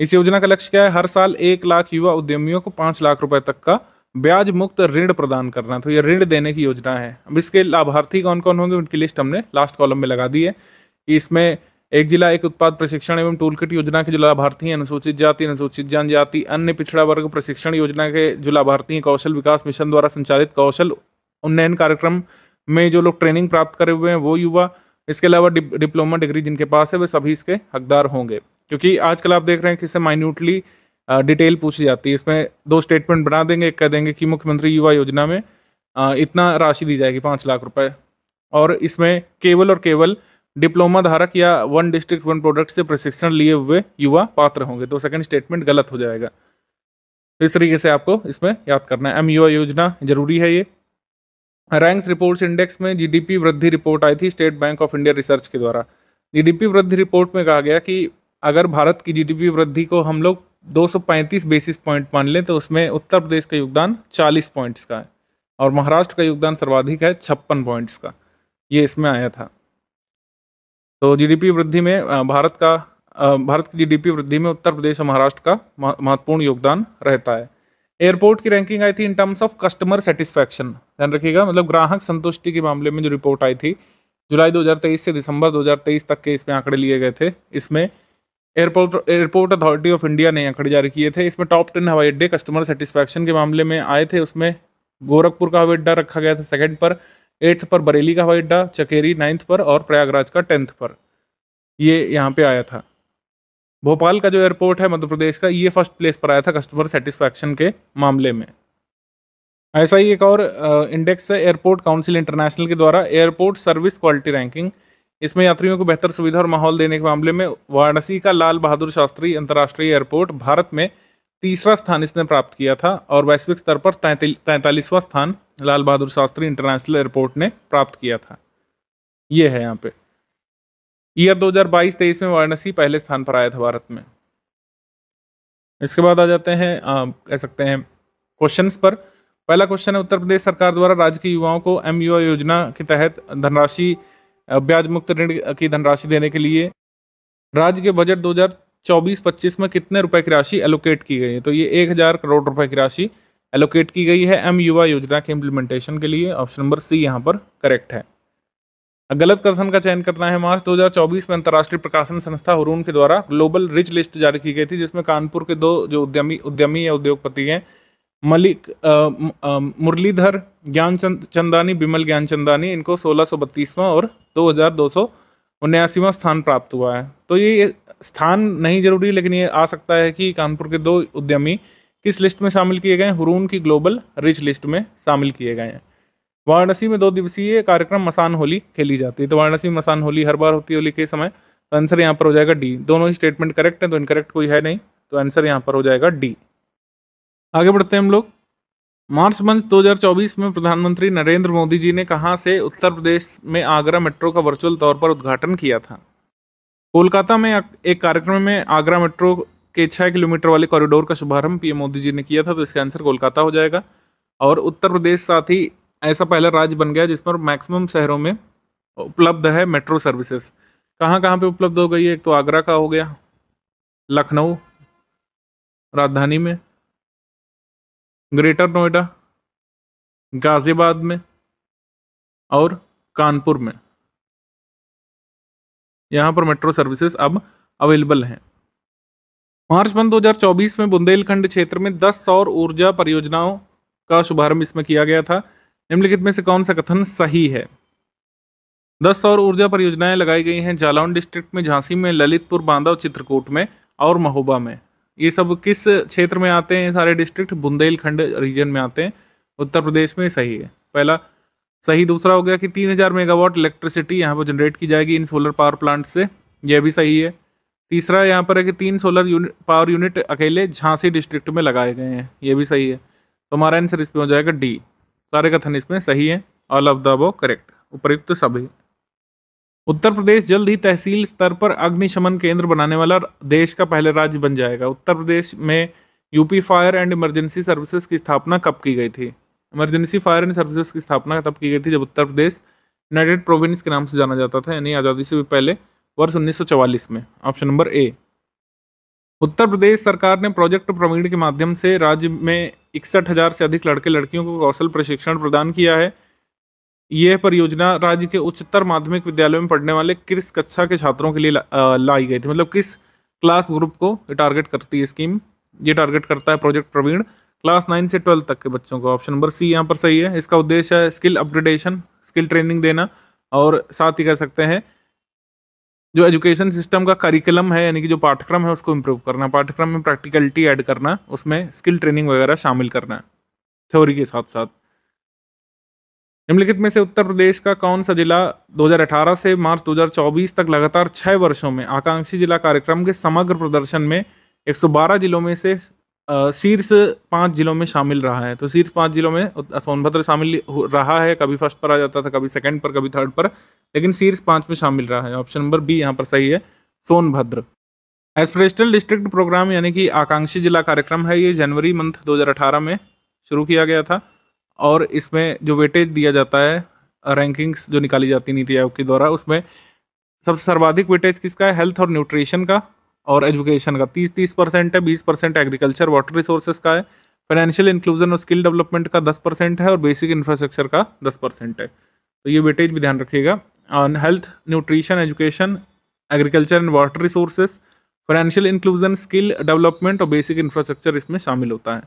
इस योजना का लक्ष्य क्या है हर साल एक लाख युवा उद्यमियों को पाँच लाख रुपए तक का ब्याज मुक्त ऋण प्रदान करना तो ये ऋण देने की योजना है अब इसके लाभार्थी कौन कौन होंगे उनकी लिस्ट हमने लास्ट कॉलम में लगा दी है इसमें एक जिला एक उत्पाद प्रशिक्षण एवं टूल किट योजना के जो लाभार्थी हैं अनुसूचित जाति अनुसूचित जनजाति अन्य पिछड़ा वर्ग प्रशिक्षण योजना के जो लाभार्थी हैं कौशल विकास मिशन द्वारा संचालित कौशल उन्नयन कार्यक्रम में जो लोग ट्रेनिंग प्राप्त करे हुए हैं वो युवा इसके अलावा डिप, डिप्लोमा डिग्री जिनके पास है वे सभी इसके हकदार होंगे क्योंकि आजकल आप देख रहे हैं कि इससे माइन्यूटली डिटेल पूछी जाती है इसमें दो स्टेटमेंट बना देंगे एक कह देंगे कि मुख्यमंत्री युवा योजना में इतना राशि दी जाएगी पाँच लाख रुपये और इसमें केवल और केवल डिप्लोमा धारक या वन डिस्ट्रिक्ट वन प्रोडक्ट से प्रशिक्षण लिए हुए युवा पात्र होंगे तो सेकंड स्टेटमेंट गलत हो जाएगा इस तरीके से आपको इसमें याद करना है एम युवा योजना जरूरी है ये रैंक्स रिपोर्ट्स इंडेक्स में जीडीपी वृद्धि रिपोर्ट आई थी state bank of India research के द्वारा जीडीपी वृद्धि रिपोर्ट में कहा गया कि अगर भारत की जीडीपी वृद्धि को हम लोग 235 बेसिस पॉइंट मान लें तो उसमें उत्तर प्रदेश का योगदान 40 पॉइंट्स का है और महाराष्ट्र का योगदान सर्वाधिक है छप्पन पॉइंट्स का ये इसमें आया था तो जीडीपी वृद्धि में भारत का भारत की जीडीपी वृद्धि में उत्तर प्रदेश और महाराष्ट्र का महत्वपूर्ण योगदान रहता है एयरपोर्ट की रैंकिंग आई थी in terms of customer satisfaction ध्यान रखिएगा मतलब ग्राहक संतुष्टि के मामले में जो रिपोर्ट आई थी जुलाई 2023 से दिसंबर 2023 तक के इसमें आंकड़े लिए गए थे इसमें airport airport authority of India ने आंकड़े जारी किए थे इसमें टॉप टेन हवाई अड्डे कस्टमर सेटिस्फैक्शन के मामले में आए थे उसमें गोरखपुर का हवाई अड्डा रखा गया था सेकंड पर एट्थ पर बरेली का हवाई अड्डा चकेरी नाइन्थ पर और प्रयागराज का टेंथ पर ये यहाँ पे आया था भोपाल का जो एयरपोर्ट है मध्य प्रदेश का ये फर्स्ट प्लेस पर आया था कस्टमर सेटिस्फैक्शन के मामले में ऐसा ही एक और इंडेक्स है एयरपोर्ट काउंसिल इंटरनेशनल के द्वारा एयरपोर्ट सर्विस क्वालिटी रैंकिंग इसमें यात्रियों को बेहतर सुविधा और माहौल देने के मामले में वाराणसी का लाल बहादुर शास्त्री अंतर्राष्ट्रीय एयरपोर्ट भारत में तीसरा स्थान इसने प्राप्त किया था और वैश्विक स्तर पर तैंतालीसवां स्थान लाल बहादुर शास्त्री इंटरनेशनल एयरपोर्ट ने प्राप्त किया था ये है यहाँ पे ईयर 2022-23 में वाराणसी पहले स्थान पर आया था भारत में इसके बाद आ जाते हैं कह सकते हैं क्वेश्चन पर पहला क्वेश्चन है उत्तर प्रदेश सरकार द्वारा राज्य के युवाओं को एम योजना के तहत धनराशि ब्याज मुक्त ऋण की धनराशि देने के लिए राज्य के बजट चौबीस पच्चीस में कितने रुपए की राशि एलोकेट की गई है तो ये एक हजार करोड़ रुपए की राशि एलोकेट की गई है एम युवा योजना के इम्प्लीमेंटेशन के लिए ऑप्शन नंबर सी यहाँ पर करेक्ट है गलत कथन का चयन करना है मार्च 2024 में अंतर्राष्ट्रीय प्रकाशन संस्था हरून के द्वारा ग्लोबल रिच लिस्ट जारी की गई थी जिसमें कानपुर के दो जो उद्यमी उद्यमी या उद्योगपति हैं मलिक मुरलीधर ज्ञान चंदानी बिमल ज्ञान चंदानी इनको सोलह सौ बत्तीसवां और दो हज़ार दो सौ स्थान प्राप्त हुआ है तो ये स्थान नहीं जरूरी लेकिन ये आ सकता है कि कानपुर के दो उद्यमी किस लिस्ट में शामिल किए गए हैं हुरून की ग्लोबल रिच लिस्ट में शामिल किए गए हैं वाराणसी में दो दिवसीय कार्यक्रम मसान होली खेली जाती है तो वाराणसी में मसान होली हर बार होती है होली के समय तो आंसर यहाँ पर हो जाएगा डी दोनों ही स्टेटमेंट करेक्ट हैं तो इनकरेक्ट कोई है नहीं तो आंसर यहाँ पर हो जाएगा डी आगे बढ़ते हैं हम लोग मार्च मंथ 2024 में प्रधानमंत्री नरेंद्र मोदी जी ने कहाँ से उत्तर प्रदेश में आगरा मेट्रो का वर्चुअल तौर पर उद्घाटन किया था कोलकाता में एक कार्यक्रम में आगरा मेट्रो के छः किलोमीटर वाले कॉरिडोर का शुभारंभ पीएम मोदी जी ने किया था तो इसका आंसर कोलकाता हो जाएगा और उत्तर प्रदेश साथ ही ऐसा पहला राज्य बन गया जिस पर मैक्सिमम शहरों में उपलब्ध है मेट्रो सर्विसेज कहाँ कहाँ पे उपलब्ध हो गई है एक तो आगरा का हो गया लखनऊ राजधानी में ग्रेटर नोएडा गाज़ियाबाद में और कानपुर में यहाँ पर मेट्रो सर्विसेज अब अवेलेबल हैं मार्च सन 2024 में बुंदेलखंड क्षेत्र में 10 सौर ऊर्जा परियोजनाओं का शुभारंभ इसमें किया गया था निम्नलिखित में से कौन सा कथन सही है दस सौर ऊर्जा परियोजनाएं लगाई गई हैं जालौन डिस्ट्रिक्ट में झांसी में ललितपुर बांदा चित्रकूट में और महोबा में ये सब किस क्षेत्र में आते हैं सारे डिस्ट्रिक्ट बुंदेलखंड रीजन में आते हैं उत्तर प्रदेश में सही है पहला सही दूसरा हो गया कि तीन हज़ार मेगावाट इलेक्ट्रिसिटी यहाँ पर जनरेट की जाएगी इन सोलर पावर प्लांट से यह भी सही है तीसरा यहाँ पर है कि तीन सोलर यूनिट पावर यूनिट अकेले झांसी डिस्ट्रिक्ट में लगाए गए हैं ये भी सही है तो हमारा आंसर इसमें हो जाएगा डी सारे कथन इसमें सही है all of the above correct उपयुक्त तो सभी उत्तर प्रदेश जल्द ही तहसील स्तर पर अग्निशमन केंद्र बनाने वाला देश का पहला राज्य बन जाएगा उत्तर प्रदेश में UP fire and emergency services की स्थापना कब की गई थी इमरजेंसी फायर एंड सर्विसेज की स्थापना तब की गई थी जब उत्तर प्रदेश यूनाइटेड प्रोविंस के नाम से जाना जाता था यानी आज़ादी से भी पहले वर्ष उन्नीस में option number A Uttar Pradesh सरकार ने प्रोजेक्ट प्रवीण के माध्यम से राज्य में इकसठ हज़ार से अधिक लड़के लड़कियों को कौशल प्रशिक्षण प्रदान किया है यह परियोजना राज्य के उच्चतर माध्यमिक विद्यालयों में पढ़ने वाले किस कक्षा के छात्रों के लिए लाई गई थी मतलब किस क्लास ग्रुप को ये टारगेट करती है स्कीम ये टारगेट करता है प्रोजेक्ट प्रवीण क्लास नाइन से ट्वेल्व तक के बच्चों को ऑप्शन नंबर सी यहाँ पर सही है इसका उद्देश्य है स्किल अपग्रेडेशन स्किल ट्रेनिंग देना और साथ ही कह सकते हैं जो एजुकेशन सिस्टम का करिकुलम है यानी कि जो पाठ्यक्रम है उसको इम्प्रूव करना पाठ्यक्रम में प्रैक्टिकलिटी ऐड करना उसमें स्किल ट्रेनिंग वगैरह शामिल करना थ्योरी के साथ साथ निम्नलिखित में से उत्तर प्रदेश का कौन सा जिला 2018 से मार्च 2024 तक लगातार छः वर्षों में आकांक्षी जिला कार्यक्रम के समग्र प्रदर्शन में 112 जिलों में से शीर्ष पांच जिलों में शामिल रहा है तो शीर्ष पांच जिलों में सोनभद्र शामिल रहा है कभी फर्स्ट पर आ जाता था कभी सेकंड पर कभी थर्ड पर लेकिन शीर्ष पांच में शामिल रहा है ऑप्शन नंबर बी यहाँ पर सही है सोनभद्र एस्परेशनल डिस्ट्रिक्ट प्रोग्राम यानी कि आकांक्षी जिला कार्यक्रम है ये जनवरी मंथ दो में शुरू किया गया था और इसमें जो वेटेज दिया जाता है रैंकिंग्स जो निकाली जाती नीति आयोग के द्वारा उसमें सबसे सर्वाधिक वेटेज किसका है हेल्थ और न्यूट्रिशन का और एजुकेशन का तीस तीस परसेंट है बीस परसेंट एग्रीकल्चर वाटर रिसोर्सेज का है फाइनेंशियल इंक्लूजन और स्किल डेवलपमेंट का दस परसेंट है और बेसिक इंफ्रास्ट्रक्चर का दस परसेंट है तो ये वेटेज भी ध्यान रखिएगा on health nutrition education agriculture and water resources financial inclusion skill development और बेसिक इंफ्रास्ट्रक्चर इसमें शामिल होता है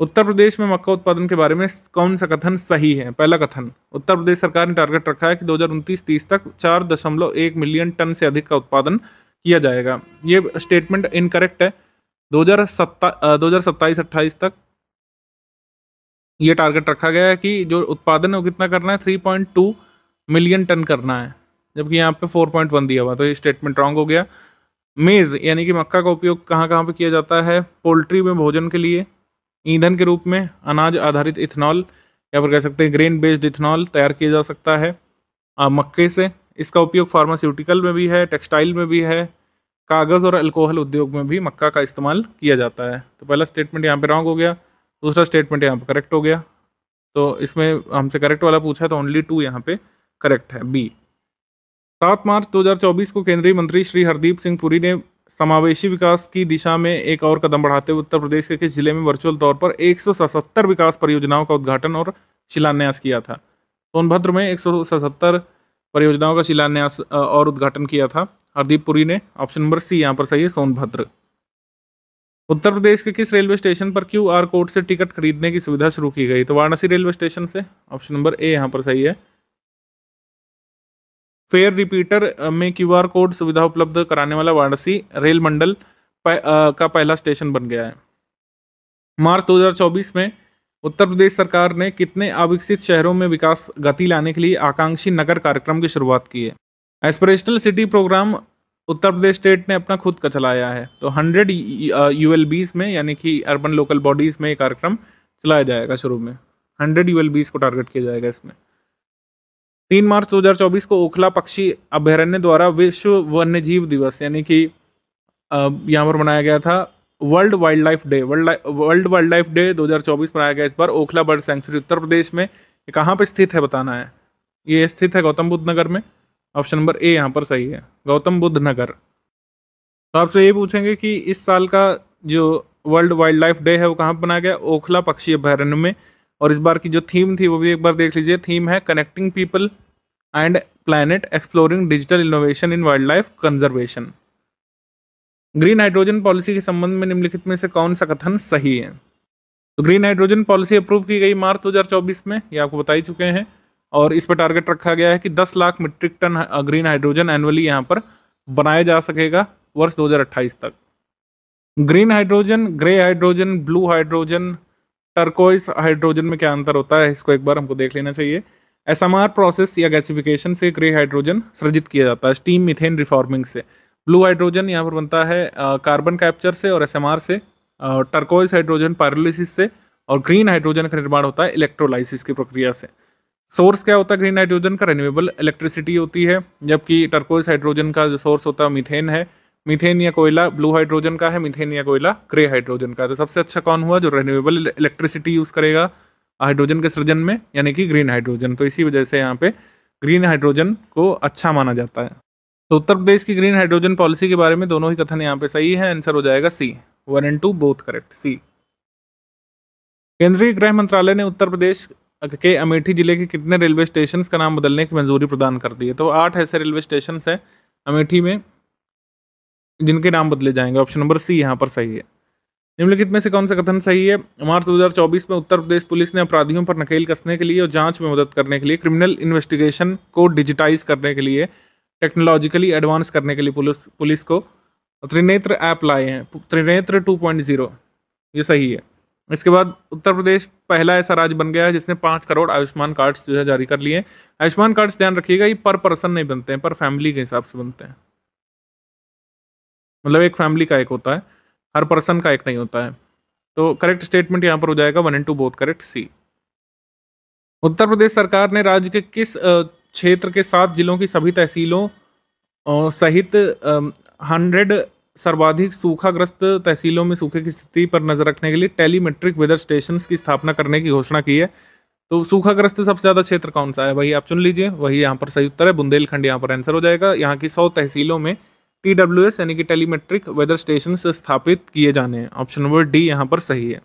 उत्तर प्रदेश में मक्का उत्पादन के बारे में कौन सा कथन सही है पहला कथन उत्तर प्रदेश सरकार ने टारगेट रखा है कि दो हज़ार तक चार दशमलव एक मिलियन टन से अधिक का उत्पादन किया जाएगा ये स्टेटमेंट इनकरेक्ट है दो हज़ार सत्ताईस अट्ठाईस तक ये टारगेट रखा गया है कि जो उत्पादन है वो कितना करना है three point two million ton करना है जबकि यहाँ पे फोर पॉइंट वन दिया हुआ तो ये स्टेटमेंट रॉन्ग हो गया मेज़ यानी कि मक्का का उपयोग कहाँ कहाँ पे किया जाता है पोल्ट्री में भोजन के लिए ईंधन के रूप में अनाज आधारित इथेनॉल या फिर कह सकते हैं ग्रेन बेस्ड इथेनॉल तैयार किया जा सकता है मक्के से इसका उपयोग फार्मास्यूटिकल में भी है टेक्सटाइल में भी है कागज़ और अल्कोहल उद्योग में भी मक्का का इस्तेमाल किया जाता है तो पहला स्टेटमेंट यहाँ पे रॉन्ग हो गया दूसरा स्टेटमेंट यहाँ पे करेक्ट हो गया तो इसमें हमसे करेक्ट वाला पूछा तो ओनली टू यहाँ पे करेक्ट है बी सात मार्च 2024 को केंद्रीय मंत्री श्री हरदीप सिंह पुरी ने समावेशी विकास की दिशा में एक और कदम बढ़ाते हुए उत्तर प्रदेश के किस जिले में वर्चुअल तौर पर एक विकास परियोजनाओं का उद्घाटन और शिलान्यास किया था सोनभद्र में एक परियोजनाओं का शिलान्यास और उद्घाटन किया था हरदीप पुरी ने ऑप्शन नंबर सी यहाँ पर सही है सोनभद्र उत्तर प्रदेश के किस रेलवे स्टेशन पर क्यू आर कोड से टिकट खरीदने की सुविधा शुरू की गई तो वाराणसी रेलवे स्टेशन से ऑप्शन नंबर ए यहाँ पर सही है फेयर रिपीटर में क्यू आर कोड सुविधा उपलब्ध कराने वाला वाराणसी रेल मंडल का पहला स्टेशन बन गया है मार्च 2024 में उत्तर प्रदेश सरकार ने कितने अविकसित शहरों में विकास गति लाने के लिए आकांक्षी नगर कार्यक्रम की शुरुआत की है aspirational city programme Uttar Pradesh state ने अपना खुद का चलाया है तो हंड्रेड यू में यानी कि अर्बन लोकल बॉडीज़ में ये कार्यक्रम चलाया जाएगा शुरू में हंड्रेड यू को टारगेट किया जाएगा इसमें तीन मार्च 2024 को ओखला पक्षी अभ्यारण्य द्वारा विश्व वन्यजीव दिवस यानी कि यहाँ पर मनाया गया था world wildlife day world world wildlife day 2024 मनाया गया इस बार ओखला बर्ड सेंचुरी उत्तर प्रदेश में ये कहाँ पर स्थित है बताना है ये स्थित है गौतम बुद्ध नगर में ऑप्शन नंबर ए यहाँ पर सही है गौतम बुद्ध नगर तो आपसे ये पूछेंगे कि इस साल का जो वर्ल्ड वाइल्ड लाइफ डे है वो कहाँ पर बनाया गया ओखला पक्षी अभ्यारण्य में और इस बार की जो थीम थी वो भी एक बार देख लीजिए थीम है connecting people and planet exploring digital innovation in wildlife conservation green hydrogen policy के संबंध में निम्नलिखित में से कौन सा कथन सही है तो ग्रीन हाइड्रोजन पॉलिसी अप्रूव की गई मार्च 2024 में ये आपको बता ही चुके हैं और इस पर टारगेट रखा गया है कि 10 lakh metric ton green hydrogen annually यहाँ पर बनाया जा सकेगा वर्ष दो तक green hydrogen grey hydrogen blue hydrogen turquoise hydrogen में क्या अंतर होता है इसको एक बार हमको देख लेना चाहिए एस प्रोसेस या गैसिफिकेशन से ग्रे हाइड्रोजन सृजित किया जाता है स्टीम मिथेन रिफॉर्मिंग से ब्लू हाइड्रोजन यहाँ पर बनता है कार्बन कैप्चर से और एस से टर्कोइस हाइड्रोजन पायरोलिसिस से और ग्रीन हाइड्रोजन का निर्माण होता है इलेक्ट्रोलाइसिस की प्रक्रिया से सोर्स क्या होता है ग्रीन हाइड्रोजन का रेन्यूएबल इलेक्ट्रिसिटी होती है जबकि टर्कोइस हाइड्रोजन का जो सोर्स होता है मिथेन है मिथेन या कोयला ब्लू हाइड्रोजन का है मिथेन या कोयला ग्रे हाइड्रोजन का तो सबसे अच्छा कौन हुआ जो रेन्यूएबल इलेक्ट्रिसिटी यूज़ करेगा हाइड्रोजन के सृजन में यानी कि ग्रीन हाइड्रोजन तो इसी वजह से यहाँ पे ग्रीन हाइड्रोजन को अच्छा माना जाता है तो उत्तर प्रदेश की ग्रीन हाइड्रोजन पॉलिसी के बारे में दोनों ही कथन यहाँ पे सही है आंसर हो जाएगा C one and two both correct C केंद्रीय गृह मंत्रालय ने उत्तर प्रदेश के अमेठी जिले के कितने रेलवे स्टेशन का नाम बदलने की मंजूरी प्रदान कर दी है तो आठ ऐसे रेलवे स्टेशन है अमेठी में जिनके नाम बदले जाएंगे ऑप्शन नंबर सी यहाँ पर सही है निम्नलिखित में से कौन सा कथन सही है मार्च 2024 में उत्तर प्रदेश पुलिस ने अपराधियों पर नकेल कसने के लिए और जांच में मदद करने के लिए क्रिमिनल इन्वेस्टिगेशन को डिजिटाइज करने के लिए टेक्नोलॉजिकली एडवांस करने के लिए पुलिस पुलिस को त्रिनेत्र ऐप लाए हैं त्रिनेत्र टू पॉइंट ज़ीरो ये सही है इसके बाद उत्तर प्रदेश पहला ऐसा राज्य बन गया है जिसने पाँच करोड़ आयुष्मान कार्ड्स जो है जारी कर लिए हैं आयुष्मान कार्ड्स ध्यान रखिएगा ये पर पर्सन नहीं बनते हैं पर फैमिली के हिसाब से बनते हैं मतलब एक फैमिली का एक होता है हर पर्सन का एक नहीं होता है तो करेक्ट स्टेटमेंट यहाँ पर हो जाएगा one and two both correct C Uttar Pradesh सरकार ने राज्य के किस क्षेत्र के सात जिलों की सभी तहसीलों सहित हंड्रेड सर्वाधिक सूखाग्रस्त तहसीलों में सूखे की स्थिति पर नजर रखने के लिए टेलीमेट्रिक वेदर स्टेशन की स्थापना करने की घोषणा की है तो सूखाग्रस्त सबसे ज़्यादा क्षेत्र कौन सा है वही आप चुन लीजिए वही यहाँ पर सही उत्तर है बुंदेलखंड यहाँ पर आंसर हो जाएगा यहाँ की सौ तहसीलों में टी डब्ल्यू एस यानी कि टेलीमेट्रिक वेदर स्टेशन स्थापित किए जाने हैं ऑप्शन नंबर डी यहाँ पर सही है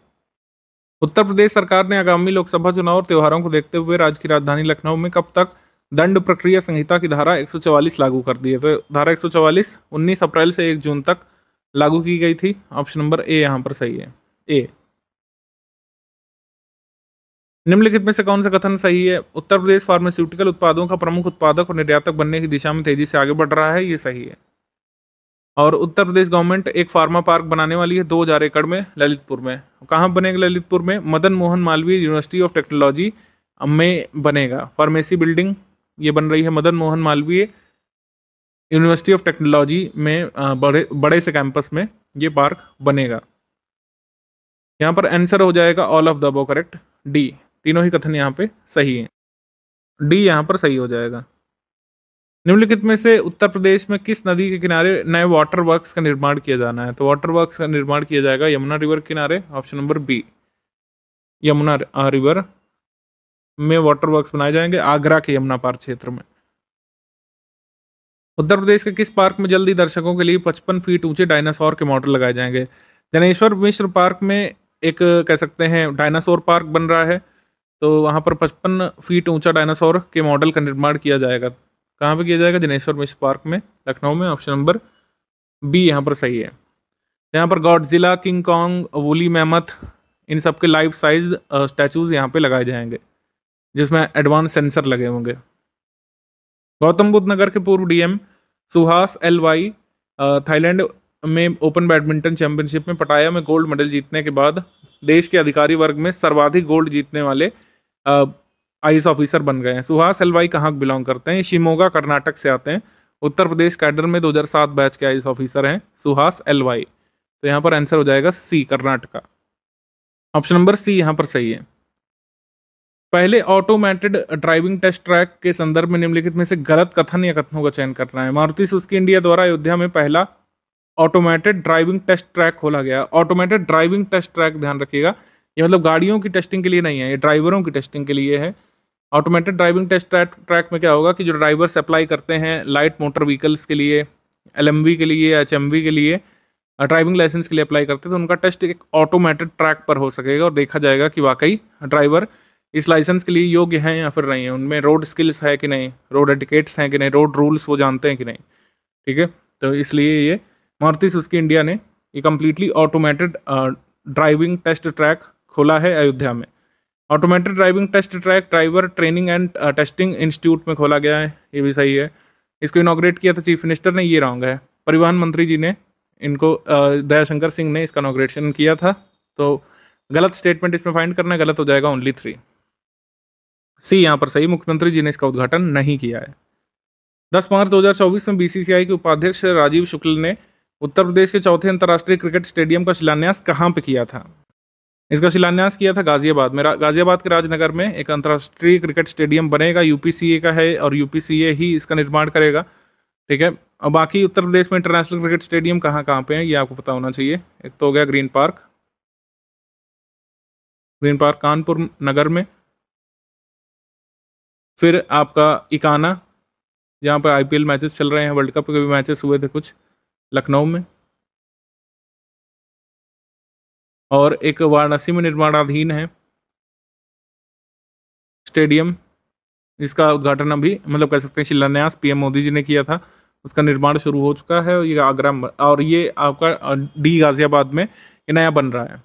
उत्तर प्रदेश सरकार ने आगामी लोकसभा चुनाव और त्योहारों को देखते हुए राज्य की राजधानी लखनऊ में कब तक दंड प्रक्रिया संहिता की धारा 144 लागू कर दी है तो धारा 144 19 अप्रैल से 1 जून तक लागू की गई थी ऑप्शन नंबर ए यहाँ पर सही है ए निम्नलिखित में से कौन सा कथन सही है उत्तर प्रदेश फार्मास्यूटिकल उत्पादों का प्रमुख उत्पादक और निर्यातक बनने की दिशा में तेजी से आगे बढ़ रहा है ये सही है और उत्तर प्रदेश गवर्नमेंट एक फार्मा पार्क बनाने वाली है दो हजार एकड़ में ललितपुर में कहाँ बनेगा ललितपुर में Madan Mohan Malaviya university of technology में बनेगा फार्मेसी बिल्डिंग ये बन रही है Madan Mohan Malaviya university of technology में बड़े बड़े से कैंपस में ये पार्क बनेगा यहाँ पर आंसर हो जाएगा all of the above correct D तीनों ही कथन यहाँ पे सही है डी यहाँ पर सही हो जाएगा निम्नलिखित में से उत्तर प्रदेश में किस नदी के किनारे नए वाटर वर्क्स का निर्माण किया जाना है तो वाटर वर्क्स का निर्माण किया जाएगा यमुना रिवर किनारे option number B Yamuna river में वाटर वर्क्स बनाए जाएंगे आगरा के यमुना पार्क क्षेत्र में उत्तर प्रदेश के किस पार्क में जल्दी दर्शकों के लिए पचपन फीट ऊंचे डायनासोर के मॉडल लगाए जाएंगे जनेश्वर मिश्र पार्क में एक कह सकते हैं डायनासोर पार्क बन रहा है तो वहाँ पर पचपन फीट ऊंचा डायनासोर के मॉडल का निर्माण किया जाएगा कहाँ पर किया जाएगा जनेश्वर मिश्र पार्क में लखनऊ में ऑप्शन नंबर बी यहाँ पर सही है यहाँ पर Godzilla King Kong woolly mammoth इन सब के लाइफ साइज स्टैचूज यहाँ पे लगाए जाएंगे जिसमें एडवांस सेंसर लगे होंगे गौतम बुद्ध नगर के पूर्व DM Suhas L Y Thailand में ओपन बैडमिंटन चैंपियनशिप में पटाया में गोल्ड मेडल जीतने के बाद देश के अधिकारी वर्ग में सर्वाधिक गोल्ड जीतने वाले आई ऑफिसर बन गए हैं सुहास एलवाई कहाँ बिलोंग करते हैं शिमोगा कर्नाटक से आते हैं उत्तर प्रदेश कैडर में 2007 बैच के आई ऑफिसर हैं सुहास एलवाई तो यहाँ पर आंसर हो जाएगा C Karnataka option number C यहाँ पर सही है पहले ऑटोमेटेड ड्राइविंग टेस्ट ट्रैक के संदर्भ में निम्नलिखित में से गलत कथन या कथनों का चयन करना है मारुति सुस्की इंडिया द्वारा अयोध्या में पहला ऑटोमेटेड ड्राइविंग टेस्ट ट्रैक खोला गया ऑटोमेटेड ड्राइविंग टेस्ट ट्रैक ध्यान रखिएगा ये मतलब गाड़ियों की टेस्टिंग के लिए नहीं है ये ड्राइवरों की टेस्टिंग के लिए है automated driving test track track में क्या होगा कि जो ड्राइवर्स अप्लाई करते हैं लाइट मोटर व्हीकल्स के लिए एल के लिए एच के लिए ड्राइविंग लाइसेंस के लिए अप्लाई करते हैं तो उनका टेस्ट एक ऑटोमेटेड ट्रैक पर हो सकेगा और देखा जाएगा कि वाकई ड्राइवर इस लाइसेंस के लिए योग्य हैं या फिर नहीं है उनमें रोड स्किल्स है कि नहीं रोड एडिकेट्स हैं कि नहीं रोड रूल्स वो जानते हैं कि नहीं ठीक है तो इसलिए ये मारुति सुस्की इंडिया ने ये completely automated driving test track खोला है अयोध्या में automated driving test track driver training and testing institute में खोला गया है ये भी सही है इसको इनाग्रेट किया था चीफ मिनिस्टर ने ये रॉन्ग है परिवहन मंत्री जी ने इनको uh, दयाशंकर सिंह ने इसका इनाग्रेशन किया था तो गलत स्टेटमेंट इसमें फाइंड करना गलत हो जाएगा ओनली थ्री सी यहाँ पर सही मुख्यमंत्री जी ने इसका उद्घाटन नहीं किया है दस मार्च 2024 में बीसीसीआई के उपाध्यक्ष राजीव शुक्ल ने उत्तर प्रदेश के चौथे अंतर्राष्ट्रीय क्रिकेट स्टेडियम का शिलान्यास कहाँ पर किया था इसका शिलान्यास किया था गाजियाबाद में गाजियाबाद के राजनगर में एक अंतर्राष्ट्रीय क्रिकेट स्टेडियम बनेगा यूपीसीए का है और यूपीसीए ही इसका निर्माण करेगा ठीक है और बाकी उत्तर प्रदेश में इंटरनेशनल क्रिकेट स्टेडियम कहाँ कहाँ पे हैं ये आपको पता होना चाहिए एक तो हो गया green park green park Kanpur Nagar में फिर आपका इकाना जहाँ पर आईपीएल मैचेस चल रहे हैं वर्ल्ड कप के भी मैचेस हुए थे कुछ लखनऊ में और एक वाराणसी में निर्माणाधीन है स्टेडियम इसका उद्घाटन अभी मतलब कह सकते हैं शिलान्यास पीएम मोदी जी ने किया था उसका निर्माण शुरू हो चुका है और ये आगरा और ये आपका डी गाजियाबाद में नया बन रहा है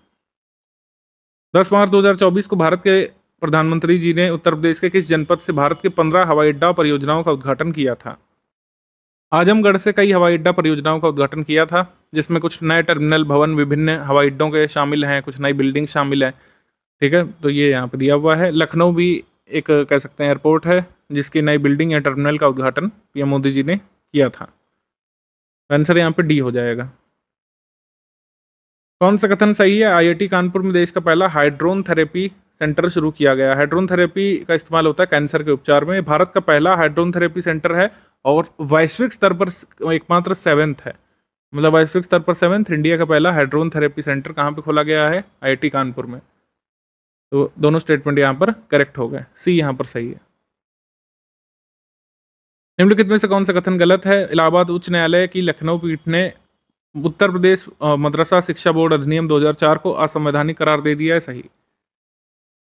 10 मार्च 2024 को भारत के प्रधानमंत्री जी ने उत्तर प्रदेश के किस जनपद से भारत के पंद्रह हवाई अड्डा परियोजनाओं का उद्घाटन किया था आजमगढ़ से कई हवाई अड्डा परियोजनाओं का उद्घाटन किया था जिसमें कुछ नए टर्मिनल भवन विभिन्न हवाई अड्डों के शामिल हैं कुछ नई बिल्डिंग शामिल हैं ठीक है तो ये यहाँ पर दिया हुआ है लखनऊ भी एक कह सकते हैं एयरपोर्ट है जिसकी नई बिल्डिंग या टर्मिनल का उद्घाटन पीएम मोदी जी ने किया था आंसर यहाँ पे डी हो जाएगा कौन सा कथन सही है आईआईटी कानपुर में देश का पहला हाइड्रोन थेरेपी सेंटर शुरू किया गया हाइड्रोन थेरेपी का इस्तेमाल होता है कैंसर के उपचार में भारत का पहला हाइड्रोन थेरेपी सेंटर है और वैश्विक स्तर पर एकमात्र सेवेंथ है मतलब वैश्विक स्तर पर सेवेंथ इंडिया का पहला हाइड्रोन थेरेपी सेंटर कहाँ पे खोला गया है आईआईटी कानपुर में तो दोनों स्टेटमेंट यहाँ पर करेक्ट हो गए सी यहाँ पर सही है निम्नलिखित में से कौन सा कथन गलत है इलाहाबाद उच्च न्यायालय की लखनऊ पीठ ने उत्तर प्रदेश मदरसा शिक्षा बोर्ड अधिनियम 2004 को असंवैधानिक करार दे दिया है सही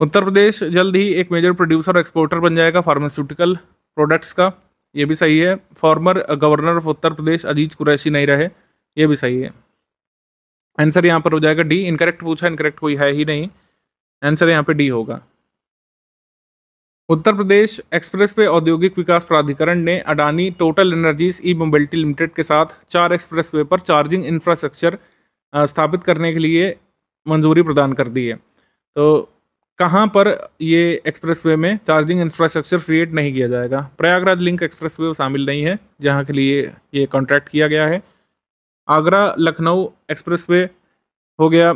उत्तर प्रदेश जल्द ही एक मेजर प्रोड्यूसर और एक्सपोर्टर बन जाएगा फार्मास्यूटिकल प्रोडक्ट्स का ये भी सही है former governor of Uttar Pradesh Aziz Qureshi नहीं रहे ये भी सही है आंसर यहाँ पर हो जाएगा डी इनकरेक्ट पूछा इनकरेक्ट कोई है ही नहीं आंसर यहाँ पे डी होगा उत्तर प्रदेश एक्सप्रेस वे औद्योगिक विकास प्राधिकरण ने Adani total energies E mobility limited के साथ चार एक्सप्रेस वे पर चार्जिंग इंफ्रास्ट्रक्चर स्थापित करने के लिए मंजूरी प्रदान कर दी है तो कहाँ पर ये एक्सप्रेसवे में चार्जिंग इंफ्रास्ट्रक्चर क्रिएट नहीं किया जाएगा प्रयागराज लिंक एक्सप्रेसवे शामिल नहीं है जहाँ के लिए ये कॉन्ट्रैक्ट किया गया है आगरा लखनऊ एक्सप्रेसवे हो गया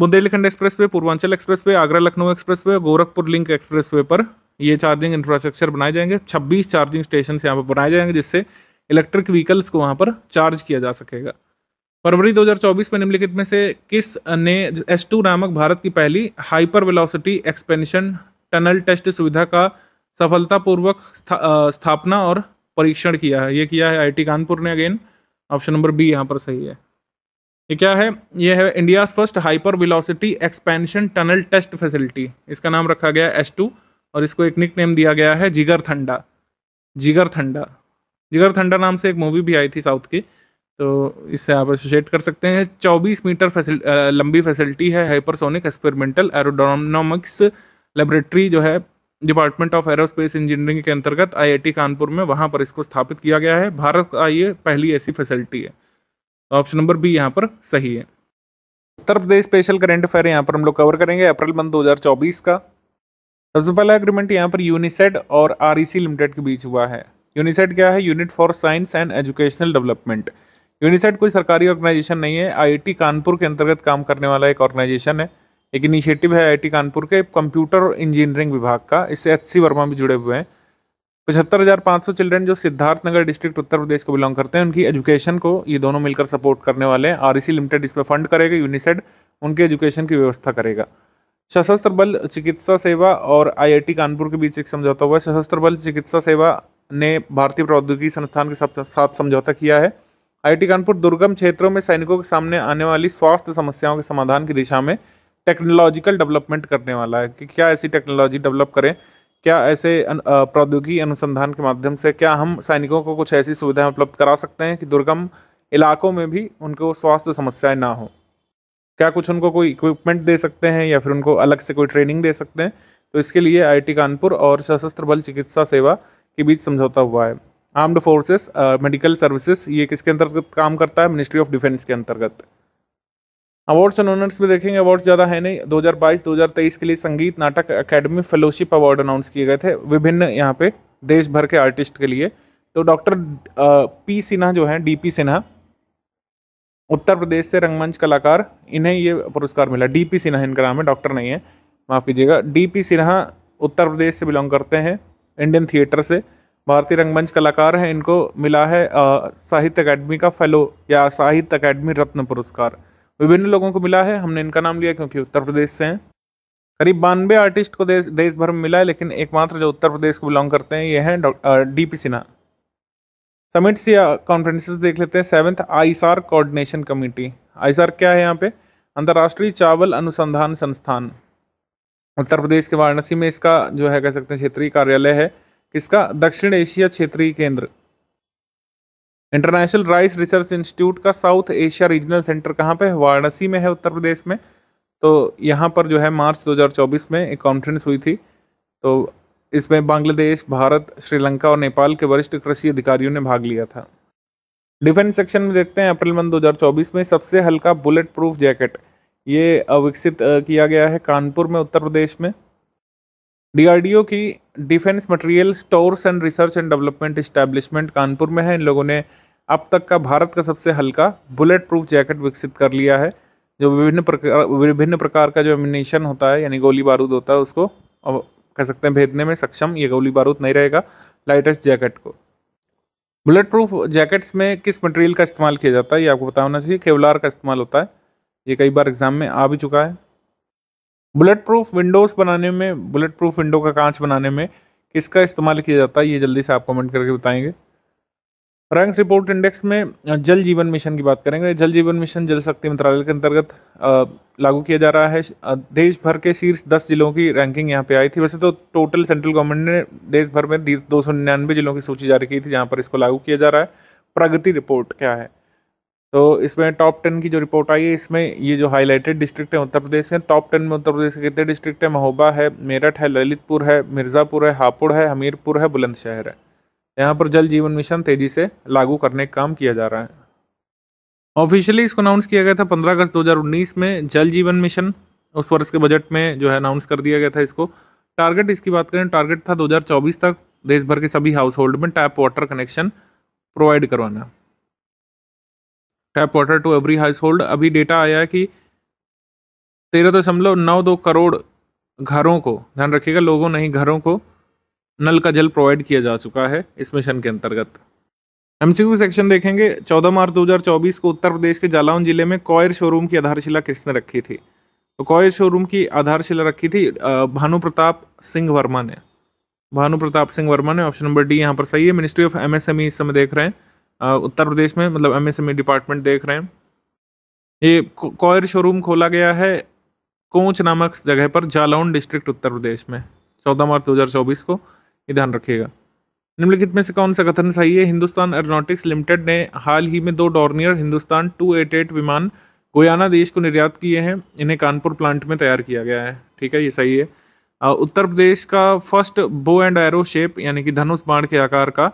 Bundelkhand expressway Purvanchal expressway Agra Lucknow expressway Gorakhpur link way पर ये चार्जिंग इंफ्रास्ट्रक्चर बनाए जाएंगे छब्बीस चार्जिंग स्टेशन यहाँ पर बनाए जाएंगे जिससे इलेक्ट्रिक व्हीकल्स को वहाँ पर चार्ज किया जा सकेगा फरवरी 2024 में निम्नलिखित में से किस ने एस टू नामक भारत की पहली hyper velocity expansion tunnel test सुविधा का सफलतापूर्वक स्था, स्थापना और परीक्षण किया है ये किया है आई कानपुर ने अगेन ऑप्शन नंबर बी यहाँ पर सही है ये क्या है ये है India first hyper velocity expansion tunnel test facility इसका नाम रखा गया एस टू और इसको एक निक नेम दिया गया है जिगर थंडा जिगर थंडा जिगर थंडा नाम से एक मूवी भी आई थी साउथ की तो इससे आप एसोशिएट कर सकते हैं 24 मीटर फैसिल, लंबी फैसिलिटी है हाइपरसोनिक एक्सपेरिमेंटल एरोडोनॉमिक्स लेबोरेटरी जो है डिपार्टमेंट ऑफ एरोस्पेस इंजीनियरिंग के अंतर्गत आईआईटी कानपुर में वहाँ पर इसको स्थापित किया गया है भारत का ये पहली ऐसी फैसिलिटी है ऑप्शन नंबर बी यहाँ पर सही है Uttar Pradesh special current affair यहाँ पर हम लोग कवर करेंगे अप्रैल मंथ 2024 का सबसे पहला एग्रीमेंट यहाँ पर यूनिसेड और आर लिमिटेड e के बीच हुआ है यूनिसेड क्या है unit for science and educational development UNISET कोई सरकारी ऑर्गेनाइजेशन नहीं है आईआईटी कानपुर के अंतर्गत काम करने वाला एक ऑर्गेनाइजेशन है एक इनिशिएटिव है आईआईटी कानपुर के कंप्यूटर इंजीनियरिंग विभाग का इससे एच सी वर्मा भी जुड़े हुए हैं पचहत्तर हज़ार पाँच सौ चिल्ड्रन जो सिद्धार्थ नगर डिस्ट्रिक्ट उत्तर प्रदेश को बिलोंग करते हैं उनकी एजुकेशन को ये दोनों मिलकर सपोर्ट करने वाले हैं आर लिमिटेड इस पर फंड करेगा यूनिसेड उनके एजुकेशन की व्यवस्था करेगा सशस्त्र बल चिकित्सा सेवा और आईआईटी कानपुर के बीच एक समझौता हुआ है सशस्त्र बल चिकित्सा सेवा ने भारतीय प्रौद्योगिकी संस्थान के साथ समझौता किया है आईटी कानपुर दुर्गम क्षेत्रों में सैनिकों के सामने आने वाली स्वास्थ्य समस्याओं के समाधान की दिशा में टेक्नोलॉजिकल डेवलपमेंट करने वाला है कि क्या ऐसी टेक्नोलॉजी डेवलप करें क्या ऐसे प्रौद्योगिकी अनुसंधान के माध्यम से क्या हम सैनिकों को कुछ ऐसी सुविधाएं उपलब्ध करा सकते हैं कि दुर्गम इलाकों में भी उनको स्वास्थ्य समस्याएं ना हो क्या कुछ उनको कोई इक्विपमेंट दे सकते हैं या फिर उनको अलग से कोई ट्रेनिंग दे सकते हैं तो इसके लिए आईटी कानपुर और सशस्त्र बल चिकित्सा सेवा के बीच समझौता हुआ है आर्म्ड फोर्सेस मेडिकल सर्विसेज ये किसके अंतर्गत काम करता है मिनिस्ट्री ऑफ डिफेंस के अंतर्गत अवार्ड्स एंड ऑनर्स में देखेंगे अवार्ड्स ज़्यादा है नहीं 2022 2023 के लिए संगीत नाटक अकेडमी फेलोशिप अवार्ड अनाउंस किए गए थे विभिन्न यहाँ पे देश भर के आर्टिस्ट के लिए तो डॉक्टर पी सिन्हा जो डी डीपी सिन्हा उत्तर प्रदेश से रंगमंच कलाकार इन्हें ये पुरस्कार मिला डीपी सिन्हा इनका नाम है डॉक्टर नहीं है माफ़ कीजिएगा डीपी सिन्हा उत्तर प्रदेश से बिलोंग करते हैं इंडियन थिएटर से भारतीय रंगमंच कलाकार हैं इनको मिला है साहित्य अकेडमी का फेलो या साहित्य अकेडमी रत्न पुरस्कार विभिन्न लोगों को मिला है हमने इनका नाम लिया क्योंकि उत्तर प्रदेश से हैं करीब बानवे आर्टिस्ट को देश देश भर में मिला है लेकिन एकमात्र जो उत्तर प्रदेश को बिलोंग करते हैं ये हैं डी पी सिन्हा समिट्स या कॉन्फ्रेंसेस देख लेते हैं seventh ISAR coordination committee ISAR क्या है यहाँ पे अंतर्राष्ट्रीय चावल अनुसंधान संस्थान उत्तर प्रदेश के वाराणसी में इसका जो है कह सकते हैं क्षेत्रीय कार्यालय है किसका दक्षिण एशिया क्षेत्रीय केंद्र इंटरनेशनल राइस रिसर्च इंस्टीट्यूट का साउथ एशिया रीजनल सेंटर कहाँ पे है वाराणसी में है उत्तर प्रदेश में तो यहाँ पर जो है मार्च 2024 में एक कॉन्फ्रेंस हुई थी तो इसमें बांग्लादेश भारत श्रीलंका और नेपाल के वरिष्ठ कृषि अधिकारियों ने भाग लिया था डिफेंस सेक्शन में देखते हैं अप्रैल मंथ 2024 में सबसे हल्का बुलेट प्रूफ जैकेट ये विकसित किया गया है कानपुर में उत्तर प्रदेश में डीआरडीओ की defence material stores and research and development establishment Kanpur में है इन लोगों ने अब तक का भारत का सबसे हल्का बुलेट प्रूफ जैकेट विकसित कर लिया है जो विभिन्न प्रकार विभिन्न प्रकार का जो एमिनेशन होता है यानी गोली बारूद होता है उसको अब कह सकते हैं भेजने में सक्षम ये गोली बारूद नहीं रहेगा लाइटेस्ट जैकेट को बुलेट प्रूफ जैकेट्स में किस मटेरियल का इस्तेमाल किया जाता है ये आपको बताना चाहिए केवलार का इस्तेमाल होता है ये कई बार एग्जाम में आ भी चुका है बुलेट प्रूफ विंडोज़ बनाने में बुलेट प्रूफ विंडो का कांच बनाने में किसका इस्तेमाल किया जाता है ये जल्दी से आप कमेंट करके बताएंगे रैंक्स रिपोर्ट इंडेक्स में जल जीवन मिशन की बात करेंगे जल जीवन मिशन जल शक्ति मंत्रालय के अंतर्गत लागू किया जा रहा है देश भर के शीर्ष दस जिलों की रैंकिंग यहाँ पे आई थी वैसे तो टोटल सेंट्रल गवर्नमेंट ने देश भर में दो सौ निन्यानवे जिलों की सूची जारी की थी जहाँ पर इसको लागू किया जा रहा है प्रगति रिपोर्ट क्या है तो इसमें टॉप टेन की जो रिपोर्ट आई है इसमें ये जो हाईलाइटेड डिस्ट्रिक्ट है उत्तर प्रदेश के टॉप टेन में उत्तर प्रदेश के कितने डिस्ट्रिक्ट है महोबा है मेरठ है ललितपुर है मिर्ज़ापुर है हापुड़ है हमीरपुर है बुलंदशहर है यहाँ पर जल जीवन मिशन तेज़ी से लागू करने का काम किया जा रहा है ऑफिशियली इसको अनाउंस किया गया था पंद्रह अगस्त दो में जल जीवन मिशन उस वर्ष के बजट में जो है अनाउंस कर दिया गया था इसको टारगेट इसकी बात करें टारगेट था दो तक देश भर के सभी हाउस होल्ड में टैप वाटर कनेक्शन प्रोवाइड करवाना tap water to every household अभी डेटा आया है कि तेरह दशमलव नौ दो करोड़ घरों को ध्यान रखिएगा लोगों नहीं घरों को नल का जल प्रोवाइड किया जा चुका है इस मिशन के अंतर्गत एम सेक्शन देखेंगे 14 मार्च 2024 को उत्तर प्रदेश के जालौन जिले में कॉयर शोरूम की आधारशिला किसने रखी थी तो कॉयर शोरूम की आधारशिला रखी थी भानु प्रताप सिंह वर्मा ने भानु प्रताप सिंह वर्मा ने ऑप्शन नंबर डी यहाँ पर सही है मिनिस्ट्री ऑफ एमएसएमई इस समय देख रहे हैं उत्तर प्रदेश में मतलब एमएसएमई डिपार्टमेंट e देख रहे हैं ये कॉयर शोरूम खोला गया है कोच नामक जगह पर जालौन डिस्ट्रिक्ट उत्तर प्रदेश में चौदह मार्च चौबीस को ये ध्यान रखिएगा निम्नलिखित में से कौन सा कथन सही है हिंदुस्तान एरोनॉटिक्स लिमिटेड ने हाल ही में दो डॉर्नियर हिंदुस्तान 288 विमान गोयाना देश को निर्यात किए हैं इन्हें कानपुर प्लांट में तैयार किया गया है ठीक है ये सही है उत्तर प्रदेश का first bow and arrow shape यानी कि धनुष बाण के आकार का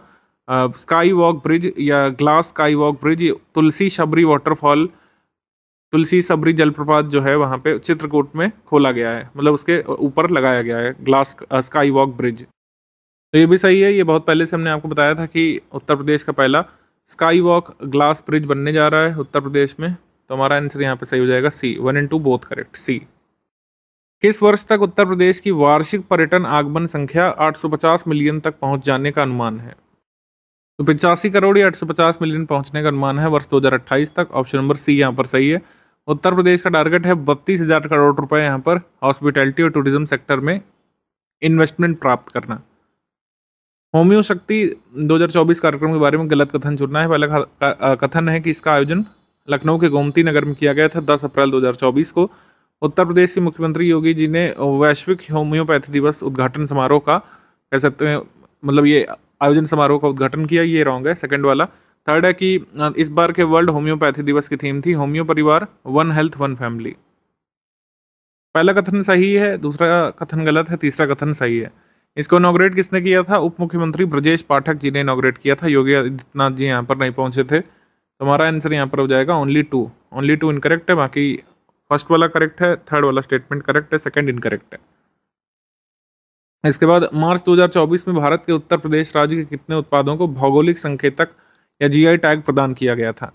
स्काई वॉक ब्रिज या glass skywalk bridge Tulsi Shabri waterfall Tulsi Sabri जलप्रपात जो है वहाँ पे चित्रकूट में खोला गया है मतलब उसके ऊपर लगाया गया है ग्लास स्काई वॉक ब्रिज तो ये भी सही है ये बहुत पहले से हमने आपको बताया था कि उत्तर प्रदेश का पहला स्काई वॉक ग्लास ब्रिज बनने जा रहा है उत्तर प्रदेश में तो हमारा आंसर यहाँ पे सही हो जाएगा सी वन इन टू बोथ करेक्ट सी किस वर्ष तक उत्तर प्रदेश की वार्षिक पर्यटन आगमन संख्या 850 मिलियन तक पहुंच जाने का अनुमान है तो पिचासी करोड़ या आठ सौ पचास मिलियन पहुंचने का अनुमान है वर्ष 2028 तक ऑप्शन नंबर सी यहाँ पर सही है उत्तर प्रदेश का टारगेट है बत्तीस हज़ार करोड़ रुपए यहाँ पर हॉस्पिटैलिटी और टूरिज्म सेक्टर में इन्वेस्टमेंट प्राप्त करना दो शक्ति 2024 कार्यक्रम के बारे में गलत कथन चुनना है पहला कथन है कि इसका आयोजन लखनऊ के गोमती नगर में किया गया था 10 अप्रैल 2024 को उत्तर प्रदेश के मुख्यमंत्री योगी जी ने वैश्विक होम्योपैथी दिवस उद्घाटन समारोह का कह सकते हैं मतलब ये आयोजन समारोह का उद्घाटन किया ये रॉन्ग है सेकंड वाला थर्ड है कि इस बार के वर्ल्ड होम्योपैथी दिवस की थीम थी होम्यो परिवार वन हेल्थ वन फैमिली पहला कथन सही है दूसरा कथन गलत है तीसरा कथन सही है इसको इनोग्रेट किसने किया था उप मुख्यमंत्री ब्रजेश पाठक जी ने इनोग्रेट किया था योगी आदित्यनाथ जी यहाँ पर नहीं पहुँचे थे हमारा आंसर यहाँ पर हो जाएगा only two only two incorrect है बाकी फर्स्ट वाला करेक्ट है थर्ड वाला स्टेटमेंट करेक्ट है सेकंड इनकरेक्ट है इसके बाद मार्च 2024 में भारत के उत्तर प्रदेश राज्य के कितने उत्पादों को भौगोलिक संकेतक या जीआई टैग प्रदान किया गया था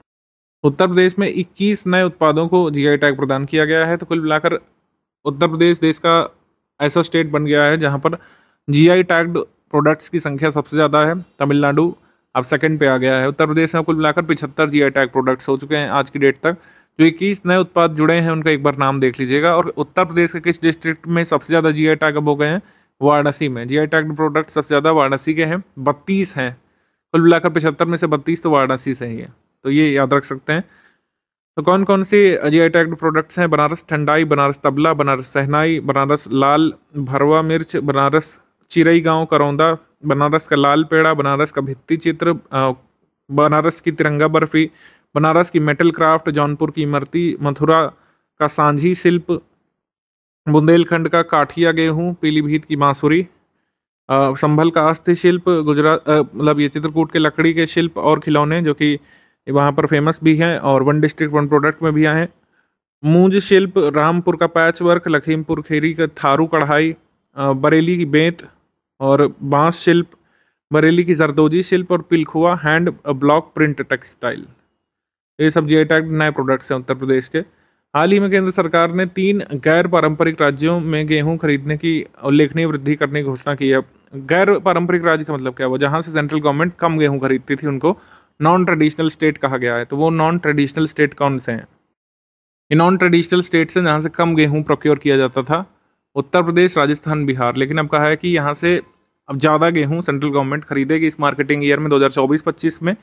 उत्तर प्रदेश में 21 नए उत्पादों को जीआई टैग प्रदान किया गया है तो कुल मिलाकर उत्तर प्रदेश देश का ऐसा स्टेट बन गया है जहाँ पर जीआई टैग्ड प्रोडक्ट्स की संख्या सबसे ज़्यादा है तमिलनाडु अब सेकंड पे आ गया है उत्तर प्रदेश में कुल मिलाकर पिछहत्तर जी टैग प्रोडक्ट्स हो चुके हैं आज की डेट तक जो इक्कीस नए उत्पाद जुड़े हैं उनका एक बार नाम देख लीजिएगा और उत्तर प्रदेश के किस डिस्ट्रिक्ट में सबसे ज़्यादा जी टैग अब हो गए हैं वाराणसी में आई टैक्ड प्रोडक्ट सबसे ज़्यादा वाराणसी के हैं बत्तीस हैं कुल मिलाकर पचहत्तर में से बत्तीस तो वाराणसी से ही है तो ये याद रख सकते हैं तो कौन कौन से जी आई टैक्ड प्रोडक्ट्स हैं बनारस ठंडाई बनारस तबला बनारस सहनाई बनारस लाल भरवा मिर्च बनारस चिरई गाँव करौंदा बनारस का लाल पेड़ा बनारस का भित्ती चित्र बनारस की तिरंगा बर्फी बनारस की मेटल क्राफ्ट जौनपुर की इमरती मथुरा का सांझी शिल्प बुंदेलखंड का काठिया गेहूँ पीलीभीत की बांसुरी संभल का अस्थि शिल्प गुजरात मतलब ये चित्रकूट के लकड़ी के शिल्प और खिलौने जो कि वहाँ पर फेमस भी हैं और वन डिस्ट्रिक्ट वन प्रोडक्ट में भी आए हैं मूंज शिल्प रामपुर का पैच वर्क लखीमपुर खेरी का थारू कढ़ाई बरेली की बेंत और बांस शिल्प बरेली की जरदोजी शिल्प और Pilkhuwa hand block print textile ये सब जी टैग नए प्रोडक्ट्स हैं उत्तर प्रदेश के हाल ही में केंद्र सरकार ने तीन गैर पारंपरिक राज्यों में गेहूं खरीदने की उल्लेखनीय वृद्धि करने की घोषणा की है गैर पारंपरिक राज्य का मतलब क्या हुआ जहाँ से सेंट्रल गवर्नमेंट कम गेहूं खरीदती थी उनको नॉन ट्रेडिशनल स्टेट कहा गया है तो वो नॉन ट्रेडिशनल स्टेट कौन से हैं ये नॉन ट्रेडिशनल स्टेट्स हैं जहाँ से कम गेहूँ प्रोक्योर किया जाता था उत्तर प्रदेश राजस्थान बिहार लेकिन अब कहा है कि यहाँ से अब ज़्यादा गेहूँ सेंट्रल गवर्नमेंट खरीदेगी इस मार्केटिंग ईयर में दो हज़ार में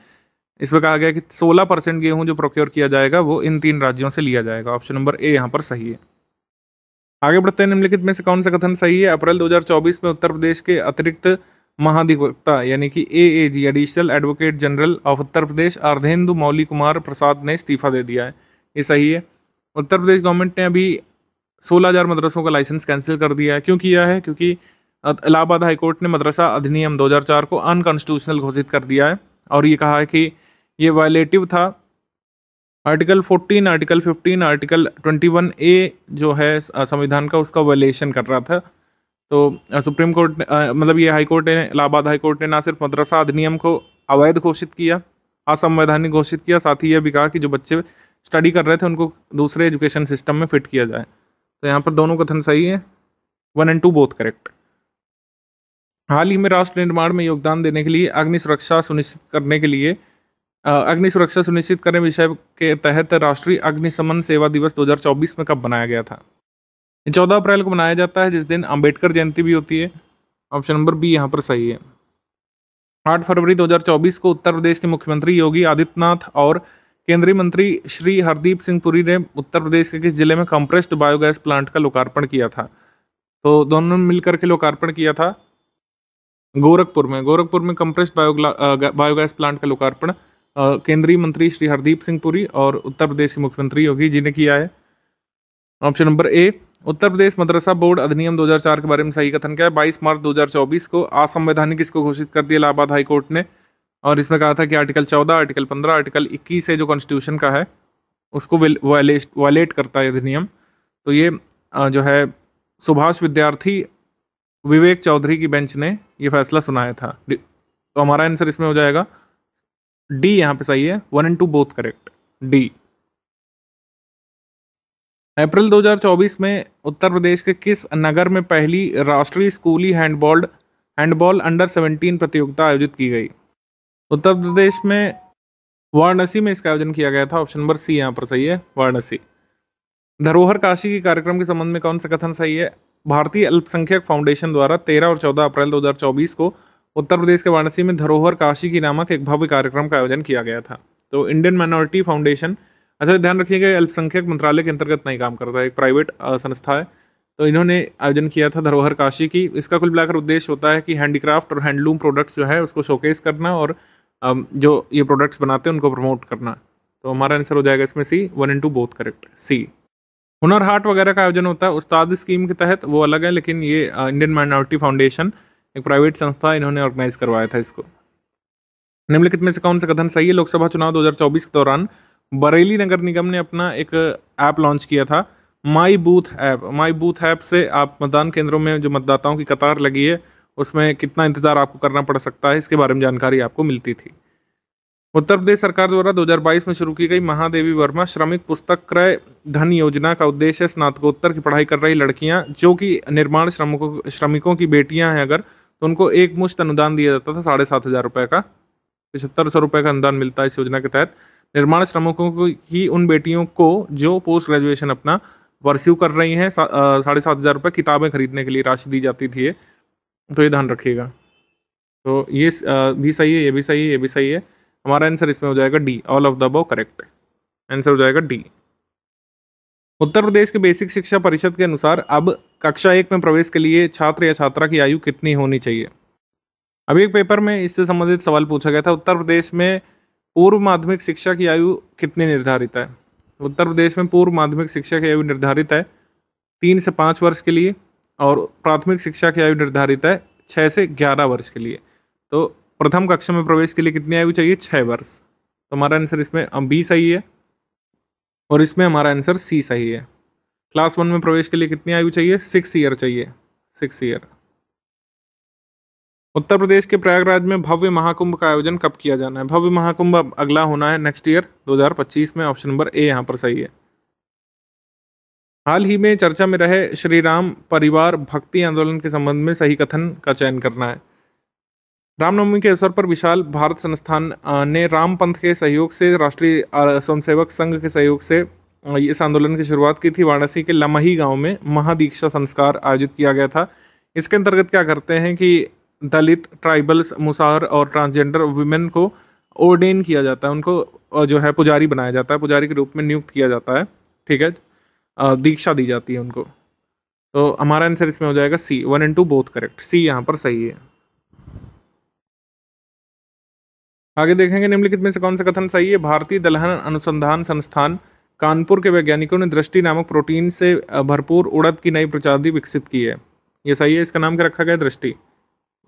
इसमें कहा गया कि 16 परसेंट गेहूँ जो प्रोक्योर किया जाएगा वो इन तीन राज्यों से लिया जाएगा ऑप्शन नंबर ए यहाँ पर सही है आगे बढ़ते हैं निम्नलिखित में से कौन सा कथन सही है अप्रैल 2024 में उत्तर प्रदेश के अतिरिक्त महाधिवक्ता यानी कि A A G additional advocate general of Uttar Pradesh Ardhendu Mauli Kumar Prasad ने इस्तीफा दे दिया है ये सही है उत्तर प्रदेश गवर्नमेंट ने अभी सोलह मदरसों का लाइसेंस कैंसिल कर दिया है क्यों किया है क्योंकि इलाहाबाद हाईकोर्ट ने मदरसा अधिनियम दो को अनकॉन्स्टिट्यूशनल घोषित कर दिया है और ये कहा है कि ये वायलेटिव था आर्टिकल 14 आर्टिकल 15 आर्टिकल 21 ए जो है संविधान का उसका वायलेशन कर रहा था तो सुप्रीम कोर्ट ने मतलब ये हाई कोर्ट ने इलाहाबाद हाई कोर्ट ने ना सिर्फ मदरसा अधिनियम को अवैध घोषित किया असंवैधानिक घोषित किया साथ ही यह भी कहा कि जो बच्चे स्टडी कर रहे थे उनको दूसरे एजुकेशन सिस्टम में फिट किया जाए तो यहाँ पर दोनों कथन सही है one and two both correct हाल ही में राष्ट्र निर्माण में योगदान देने के लिए अग्नि सुरक्षा सुनिश्चित करने के लिए अग्नि सुरक्षा सुनिश्चित करने विषय के तहत राष्ट्रीय अग्निशमन सेवा दिवस 2024 में कब मनाया गया था चौदह अप्रैल को मनाया जाता है जिस दिन अंबेडकर जयंती भी होती है ऑप्शन नंबर बी यहाँ पर सही है आठ फरवरी 2024 को उत्तर प्रदेश के मुख्यमंत्री योगी आदित्यनाथ और केंद्रीय मंत्री श्री हरदीप सिंह पुरी ने उत्तर प्रदेश के किस जिले में कंप्रेस्ड बायोगैस प्लांट का लोकार्पण किया था तो दोनों ने मिलकर के लोकार्पण किया था गोरखपुर में गोरखपुर में कंप्रेस्ड बायोगैस प्लांट का लोकार्पण केंद्रीय मंत्री श्री हरदीप सिंह पुरी और उत्तर प्रदेश के मुख्यमंत्री योगी जी ने किया है option number A Uttar Pradesh मदरसा बोर्ड अधिनियम 2004 के बारे में सही कथन क्या है 22 मार्च 2024 को असंवैधानिक इसको घोषित कर दिया इलाहाबाद हाई कोर्ट ने और इसमें कहा था कि आर्टिकल 14 आर्टिकल 15 आर्टिकल 21 है जो कॉन्स्टिट्यूशन का है उसको वायलेट वायलेट करता है अधिनियम तो ये जो है सुभाष विद्यार्थी विवेक चौधरी की बेंच ने ये फैसला सुनाया था तो हमारा आंसर इसमें हो जाएगा डी यहाँ पे सही है one and two both correct D April 2024 में उत्तर प्रदेश के किस नगर में पहली राष्ट्रीय स्कूली हैंडबॉल हैंडबॉल अंडर 17 प्रतियोगिता आयोजित की गई उत्तर प्रदेश में वाराणसी में इसका आयोजन किया गया था ऑप्शन नंबर सी यहाँ पर सही है वाराणसी धरोहर काशी के कार्यक्रम के संबंध में कौन सा कथन सही है भारतीय अल्पसंख्यक फाउंडेशन द्वारा 13 और 14 अप्रैल 2024 को उत्तर प्रदेश के वाराणसी में धरोहर काशी की नामक एक भव्य कार्यक्रम का आयोजन किया गया था तो इंडियन माइनॉरिटी फाउंडेशन अच्छा ध्यान रखिएगा अल्पसंख्यक मंत्रालय के अंतर्गत नहीं काम करता है एक प्राइवेट संस्था है तो इन्होंने आयोजन किया था धरोहर काशी की इसका कुल मिलाकर उद्देश्य होता है कि हैंडीक्राफ्ट और हैंडलूम प्रोडक्ट्स जो है उसको शोकेस करना और जो ये प्रोडक्ट्स बनाते हैं उनको प्रमोट करना तो हमारा आंसर हो जाएगा इसमें सी वन इन two both correct C Hunar Haat वगैरह का आयोजन होता है उस्ताद स्कीम के तहत वो अलग है लेकिन ये इंडियन माइनॉरिटी फाउंडेशन एक प्राइवेट संस्था इन्होंने ऑर्गेनाइज करवाया था इसको निम्नलिखित में से कौन सा कथन सही है लोकसभा चुनाव 2024 के दौरान बरेली नगर निगम ने अपना एक ऐप लॉन्च किया था my booth app my booth app से आप मतदान केंद्रों में जो मतदाताओं की कतार लगी है उसमें कितना इंतजार आपको करना पड़ सकता है इसके बारे में जानकारी आपको मिलती थी उत्तर प्रदेश सरकार द्वारा 2022 में शुरू की गई महादेवी वर्मा श्रमिक पुस्तक क्रय धन योजना का उद्देश्य स्नातकोत्तर की पढ़ाई कर रही लड़कियां जो कि निर्माण श्रमिकों श्रमिकों की बेटियां हैं अगर तो उनको एक मुश्त अनुदान दिया जाता था साढ़े सात हज़ार रुपये का पचहत्तर सौ रुपये का अनुदान मिलता है इस योजना के तहत निर्माण श्रमिकों को ही उन बेटियों को जो पोस्ट ग्रेजुएशन अपना परस्यू कर रही हैं साढ़े सात हज़ार रुपये किताबें खरीदने के लिए राशि दी जाती थी तो ये ध्यान रखिएगा तो ये भी सही है ये भी सही है ये भी सही है हमारा आंसर इसमें हो जाएगा D all of the above correct answer हो जाएगा डी उत्तर प्रदेश के बेसिक शिक्षा परिषद के अनुसार अब कक्षा एक में प्रवेश के लिए छात्र या छात्रा की आयु कितनी होनी चाहिए अभी एक पेपर में इससे संबंधित सवाल पूछा गया था उत्तर प्रदेश में पूर्व माध्यमिक शिक्षा की आयु कितनी निर्धारित है उत्तर प्रदेश में पूर्व माध्यमिक शिक्षा की आयु निर्धारित है तीन से पाँच वर्ष के लिए और प्राथमिक शिक्षा की आयु निर्धारित है छः से ग्यारह वर्ष के लिए तो प्रथम कक्षा में प्रवेश के लिए कितनी आयु चाहिए छः वर्ष तो हमारा आंसर इसमें बीस आई है और इसमें हमारा आंसर सी सही है क्लास वन में प्रवेश के लिए कितनी आयु चाहिए सिक्स ईयर चाहिए सिक्स ईयर उत्तर प्रदेश के प्रयागराज में भव्य महाकुंभ का आयोजन कब किया जाना है भव्य महाकुंभ अब अगला होना है नेक्स्ट ईयर 2025 में ऑप्शन नंबर ए यहाँ पर सही है हाल ही में चर्चा में रहे श्री राम परिवार भक्ति आंदोलन के संबंध में सही कथन का चयन करना है रामनवमी के अवसर पर विशाल भारत संस्थान ने राम पंथ के सहयोग से राष्ट्रीय स्वयंसेवक संघ के सहयोग से इस आंदोलन की शुरुआत की थी वाराणसी के लमही गांव में महादीक्षा संस्कार आयोजित किया गया था इसके अंतर्गत क्या करते हैं कि दलित ट्राइबल्स मुसाहर और ट्रांसजेंडर वुमेन को ओर्डेन किया जाता है उनको जो है पुजारी बनाया जाता है पुजारी के रूप में नियुक्त किया जाता है ठीक है दीक्षा दी जाती है उनको तो हमारा आंसर इसमें हो जाएगा C one and two both correct C यहाँ पर सही है आगे देखेंगे निम्नलिखित में से कौन सा कथन सही है भारतीय दलहन अनुसंधान संस्थान कानपुर के वैज्ञानिकों ने दृष्टि नामक प्रोटीन से भरपूर उड़द की नई प्रजाति विकसित की है ये सही है इसका नाम क्या रखा गया दृष्टि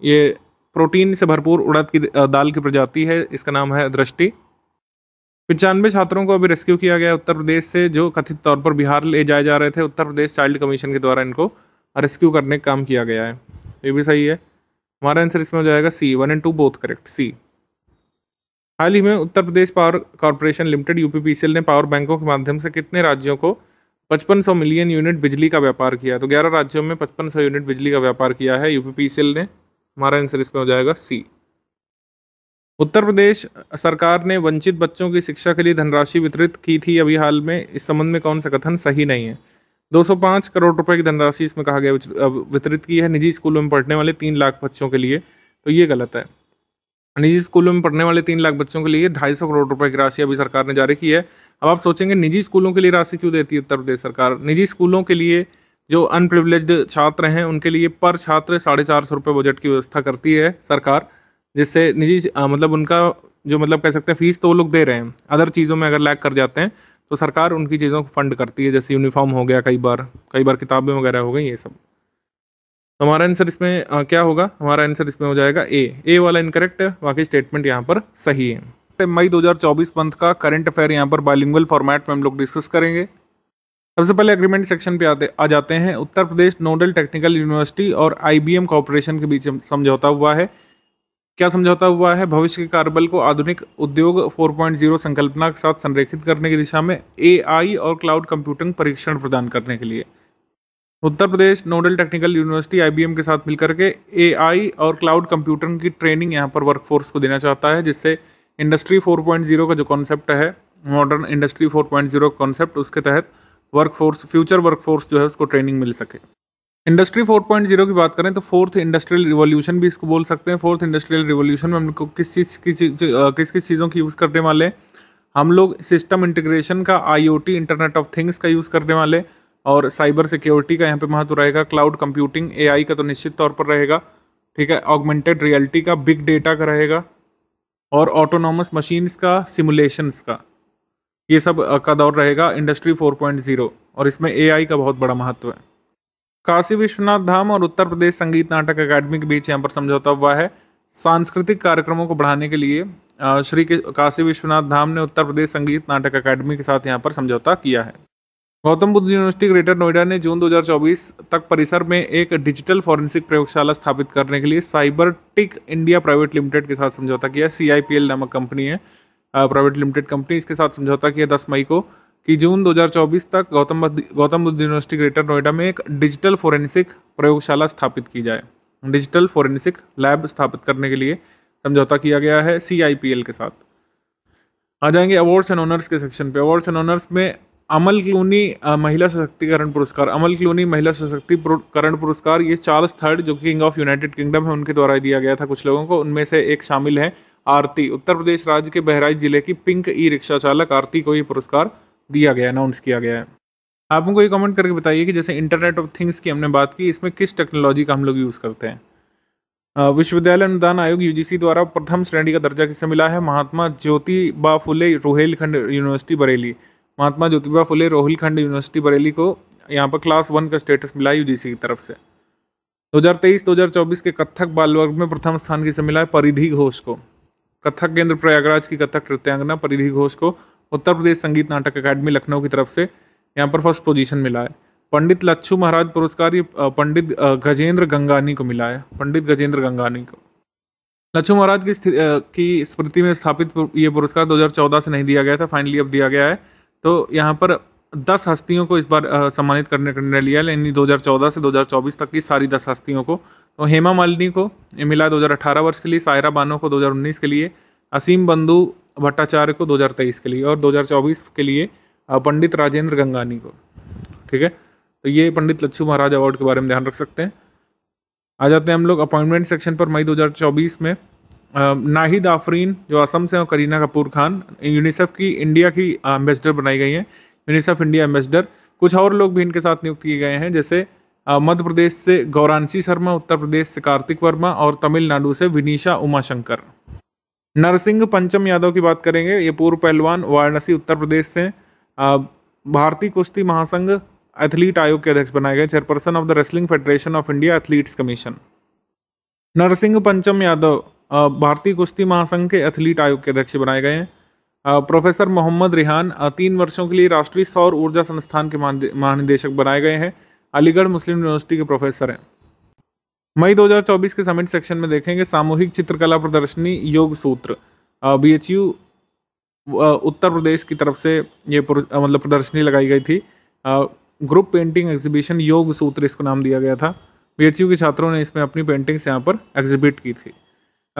ये प्रोटीन से भरपूर उड़द की दाल की प्रजाति है इसका नाम है दृष्टि पचानवे छात्रों को अभी रेस्क्यू किया गया उत्तर प्रदेश से जो कथित तौर पर बिहार ले जाए जा रहे थे उत्तर प्रदेश चाइल्ड कमीशन के द्वारा इनको रेस्क्यू करने का काम किया गया है ये भी सही है हमारा आंसर इसमें हो जाएगा C one and two both correct C हाल ही में Uttar Pradesh power corporation limited U ने पावर बैंकों के माध्यम से कितने राज्यों को 5500 मिलियन यूनिट बिजली का व्यापार किया तो 11 राज्यों में 5500 यूनिट बिजली का व्यापार किया है यू ने हमारा आंसर इसमें हो जाएगा सी उत्तर प्रदेश सरकार ने वंचित बच्चों की शिक्षा के लिए धनराशि वितरित की थी अभी हाल में इस संबंध में कौन सा कथन सही नहीं है 205 करोड़ रुपए की धनराशि इसमें कहा गया वितरित की है निजी स्कूलों में पढ़ने वाले तीन लाख बच्चों के लिए तो ये गलत है निजी स्कूलों में पढ़ने वाले तीन लाख बच्चों के लिए ढाई सौ करोड़ रुपए की राशि अभी सरकार ने जारी की है अब आप सोचेंगे निजी स्कूलों के लिए राशि क्यों देती है उत्तर प्रदेश सरकार निजी स्कूलों के लिए जो अनप्रिविलेज छात्र हैं उनके लिए पर छात्र साढ़े चार सौ रुपये बजट की व्यवस्था करती है सरकार जिससे निजी मतलब उनका जो मतलब कह सकते हैं फीस तो वो लोग दे रहे हैं अदर चीज़ों में अगर लैग कर जाते हैं तो सरकार उनकी चीज़ों को फंड करती है जैसे यूनिफॉर्म हो गया कई बार कई बार किताबें वगैरह हो गई ये सब हमारा आंसर इसमें आ, क्या होगा हमारा आंसर इसमें हो जाएगा ए ए वाला इनकरेक्ट है बाकी स्टेटमेंट यहाँ पर सही है तो मई 2024 मंथ का करंट अफेयर यहाँ पर बायलिंगल फॉर्मेट में हम लोग डिस्कस करेंगे सबसे पहले एग्रीमेंट सेक्शन पे आते आ जाते हैं Uttar Pradesh nodal technical university और आई कॉरपोरेशन के बीच समझौता हुआ है क्या समझौता हुआ है भविष्य के कार्यबल को आधुनिक उद्योग 4.0 संकल्पना के साथ संरेखित करने की दिशा में एआई और क्लाउड कंप्यूटिंग परीक्षण प्रदान करने के लिए Uttar Pradesh nodal technical university आई के साथ मिलकर के ए और क्लाउड कंप्यूटर की ट्रेनिंग यहाँ पर वर्कफोर्स को देना चाहता है जिससे इंडस्ट्री 4.0 का जो कॉन्सेप्ट है मॉडर्न इंडस्ट्री 4.0 कॉन्सेप्ट उसके तहत वर्कफोर्स फ्यूचर वर्कफोर्स जो है उसको ट्रेनिंग मिल सके इंडस्ट्री 4.0 की बात करें तो फोर्थ इंडस्ट्रियल रिवोल्यूशन भी इसको बोल सकते हैं फोर्थ इंडस्ट्रियल रिवोल्यूशन में हम लोग किस चीज़ की चीज़ किस किस चीज़ों की यूज़ करने वाले हम लोग सिस्टम इंटीग्रेशन का आई इंटरनेट ऑफ थिंग्स का यूज़ करने वाले हैं और साइबर सिक्योरिटी का यहाँ पे महत्व रहेगा क्लाउड कंप्यूटिंग एआई का तो निश्चित तौर पर रहेगा ठीक है ऑगमेंटेड रियलिटी का बिग डेटा का रहेगा और ऑटोनॉमस मशीन्स का सिमुलेशंस का ये सब का दौर रहेगा इंडस्ट्री 4.0 और इसमें एआई का बहुत बड़ा महत्व है काशी विश्वनाथ धाम और उत्तर प्रदेश संगीत नाटक अकादमी के बीच यहाँ पर समझौता हुआ है सांस्कृतिक कार्यक्रमों को बढ़ाने के लिए श्री काशी विश्वनाथ धाम ने उत्तर प्रदेश संगीत नाटक अकादमी के साथ यहाँ पर समझौता किया है गौतम बुद्ध यूनिवर्सिटी ग्रेटर नोएडा ने जून 2024 तक परिसर में एक डिजिटल फॉरेंसिक प्रयोगशाला स्थापित करने के लिए cyber tick India private limited के साथ समझौता किया सी नामक कंपनी है प्राइवेट लिमिटेड कंपनी इसके साथ समझौता किया दस मई को कि जून 2024 तक गौतम गौतम बुद्ध यूनिवर्सिटी ग्रेटर नोएडा में एक डिजिटल फॉरेंसिक प्रयोगशाला स्थापित की जाए डिजिटल फॉरेंसिक लैब स्थापित करने के लिए समझौता किया गया है सी के साथ आ जाएंगे अवार्ड्स एंड ऑनर्स के सेक्शन पे अवार्ड्स एंड ऑनर्स में अमल क्लूनी महिला सशक्तिकरण पुरस्कार अमल क्लूनी महिला सशक्तिकरण पुरस्कार ये चार्ल्स थर्ड जो किंग ऑफ यूनाइटेड किंगडम है उनके द्वारा दिया गया था कुछ लोगों को उनमें से एक शामिल है आरती उत्तर प्रदेश राज्य के बहराइच जिले की पिंक ई रिक्शा चालक आरती को ये पुरस्कार दिया गया अनाउंस किया गया है आप उनको ये कमेंट करके बताइए कि जैसे इंटरनेट ऑफ थिंग्स की हमने बात की इसमें किस टेक्नोलॉजी का हम लोग यूज़ करते हैं विश्वविद्यालय अनुदान आयोग यूजीसी द्वारा प्रथम श्रेणी का दर्जा किसे मिला है Mahatma Jyotiba Phule Rohelkhand university Bareilly Mahatma Jyotiba Phule Rohilkhand university Bareilly को यहाँ पर क्लास वन का स्टेटस मिला यू की तरफ से 2023-2024 के कथक बाल वर्ग में प्रथम स्थान किसे मिला है परिधि घोष को कथक केंद्र प्रयागराज की कथक नृत्यांगना परिधि घोष को उत्तर प्रदेश संगीत नाटक अकादमी लखनऊ की तरफ से यहाँ पर फर्स्ट पोजीशन मिला है पंडित लच्छू महाराज पुरस्कार ये पंडित गजेंद्र गंगानी को मिला है पंडित गजेंद्र गंगानी को लच्छू महाराज की की स्मृति में स्थापित ये पुरस्कार 2014 से नहीं दिया गया था फाइनली अब दिया गया है तो यहाँ पर दस हस्तियों को इस बार सम्मानित करने का निर्णय लिया यानी 2014 से 2024 तक की सारी दस हस्तियों को तो हेमा मालिनी को मिला 2018 वर्ष के लिए सायरा बानो को 2019 के लिए असीम बंधु भट्टाचार्य को 2023 के लिए और 2024 के लिए पंडित राजेंद्र गंगानी को ठीक है तो ये पंडित लच्छू महाराज अवार्ड के बारे में ध्यान रख सकते हैं आ जाते हैं हम लोग अपॉइंटमेंट सेक्शन पर मई 2024 में नाहिद आफरीन जो असम से हैं करीना कपूर खान यूनिसेफ की इंडिया की एम्बेसडर बनाई गई हैं यूनिसेफ इंडिया एम्बेसडर कुछ और लोग भी इनके साथ नियुक्त किए गए हैं जैसे मध्य प्रदेश से गौरांशी शर्मा उत्तर प्रदेश से कार्तिक वर्मा और तमिलनाडु से विनीशा उमाशंकर नरसिंह पंचम यादव की बात करेंगे ये पूर्व पहलवान वाराणसी उत्तर प्रदेश से भारतीय कुश्ती महासंघ एथलीट आयोग के अध्यक्ष बनाए गए chairperson of the wrestling federation of India athletes commission Narsingh Pancham Yadav भारतीय कुश्ती महासंघ के एथलीट आयोग के अध्यक्ष बनाए गए हैं प्रोफेसर मोहम्मद रिहान तीन वर्षों के लिए राष्ट्रीय सौर ऊर्जा संस्थान के महानिदेशक बनाए गए हैं अलीगढ़ मुस्लिम यूनिवर्सिटी के प्रोफेसर हैं मई 2024 के समिट सेक्शन में देखेंगे सामूहिक चित्रकला प्रदर्शनी Yog Sutra B H U Uttar Pradesh की तरफ से ये मतलब प्रदर्शनी लगाई गई थी ग्रुप पेंटिंग एग्जीबिशन योग सूत्र इसको नाम दिया गया था बी के छात्रों ने इसमें अपनी पेंटिंग्स यहाँ पर एग्जिबिट की थी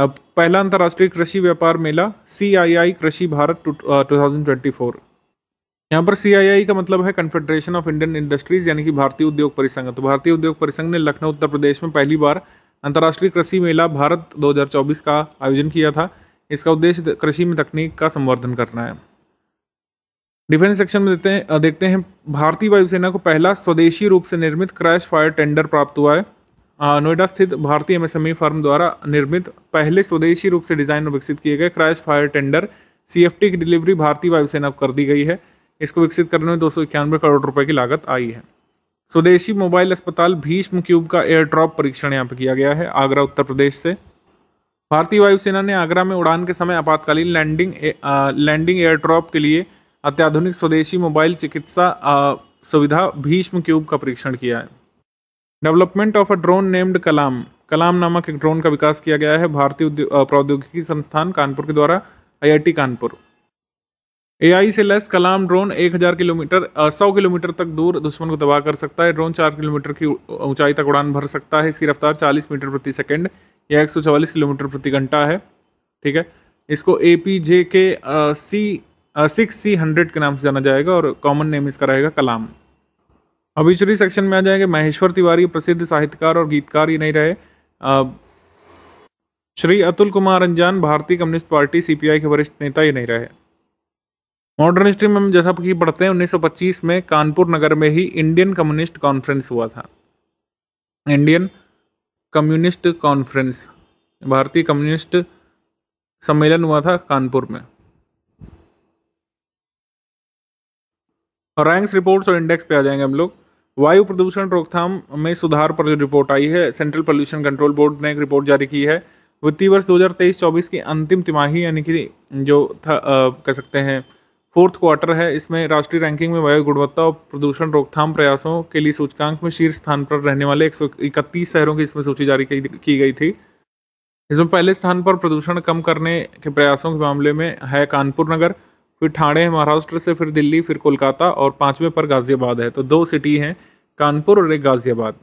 पहला अंतर्राष्ट्रीय कृषि व्यापार मेला सी I I Krishi Bharat two thousand twenty four यहाँ पर सी का मतलब है कन्फेडरेशन ऑफ इंडियन इंडस्ट्रीज यानी कि भारतीय उद्योग परिसंघ तो भारतीय उद्योग परिसंघ ने लखनऊ उत्तर प्रदेश में पहली बार अंतर्राष्ट्रीय कृषि मेला भारत 2024 का आयोजन किया था इसका उद्देश्य कृषि में तकनीक का संवर्धन करना है डिफेंस सेक्शन में देते हैं देखते हैं भारतीय वायुसेना को पहला स्वदेशी रूप से निर्मित क्रैश फायर टेंडर प्राप्त हुआ है नोएडा स्थित भारतीय एमएसएमई फर्म द्वारा निर्मित पहले स्वदेशी रूप से डिज़ाइन और विकसित किए गए क्रैश फायर टेंडर सी की डिलीवरी भारतीय वायुसेना को कर दी गई है इसको विकसित करने में दो करोड़ रुपये की लागत आई है स्वदेशी मोबाइल अस्पताल भीष्म क्यूब का एयर ड्रॉप परीक्षण यहाँ पर किया गया है आगरा उत्तर प्रदेश से भारतीय वायुसेना ने आगरा में उड़ान के समय आपातकालीन लैंडिंग लैंडिंग एयर ड्रॉप के लिए अत्याधुनिक स्वदेशी मोबाइल चिकित्सा सुविधा भीष्म क्यूब का परीक्षण किया है development of a drone named Kalam Kalam नामक एक ड्रोन का विकास किया गया है भारतीय प्रौद्योगिकी संस्थान कानपुर के द्वारा आईआईटी कानपुर एआई से लेस कलाम ड्रोन 1000 किलोमीटर 100 किलोमीटर तक दूर दुश्मन को तबाह कर सकता है ड्रोन 4 किलोमीटर की ऊंचाई तक उड़ान भर सकता है इसकी रफ्तार 40 मीटर प्रति सेकंड या एक किलोमीटर प्रति घंटा है ठीक है इसको ए पी जे के सी सिक्स सी हंड्रेड के नाम से जाना जाएगा और कॉमन नेम इसका रहेगा कलाम अभिचरी सेक्शन में आ जाएंगे महेश्वर तिवारी प्रसिद्ध साहित्यकार और गीतकार ही नहीं रहे श्री अतुल कुमार अंजान भारतीय कम्युनिस्ट पार्टी सीपीआई के वरिष्ठ नेता ही नहीं रहे मॉडर्न हिस्ट्री में हम जैसा कि पढ़ते हैं 1925 में कानपुर नगर में ही इंडियन कम्युनिस्ट कॉन्फ्रेंस हुआ था इंडियन कम्युनिस्ट कॉन्फ्रेंस भारतीय कम्युनिस्ट सम्मेलन हुआ था कानपुर में रैंक्स रिपोर्ट्स और इंडेक्स पे आ जाएंगे हम लोग वायु प्रदूषण रोकथाम में सुधार पर जो रिपोर्ट आई है सेंट्रल पॉल्यूशन कंट्रोल बोर्ड ने एक रिपोर्ट जारी की है वित्तीय वर्ष 2023-24 की अंतिम तिमाही यानी कि जो था आ, कह सकते हैं फोर्थ क्वार्टर है इसमें राष्ट्रीय रैंकिंग में वायु गुणवत्ता और प्रदूषण रोकथाम प्रयासों के लिए सूचकांक में शीर्ष स्थान पर रहने वाले एक शहरों की इसमें सूची जारी की गई थी इसमें पहले स्थान पर प्रदूषण कम करने के प्रयासों के मामले में है कानपुर नगर फिर ठाणे है महाराष्ट्र से फिर दिल्ली फिर कोलकाता और पाँचवें पर गाज़ियाबाद है तो दो सिटी हैं कानपुर और एक Ghaziabad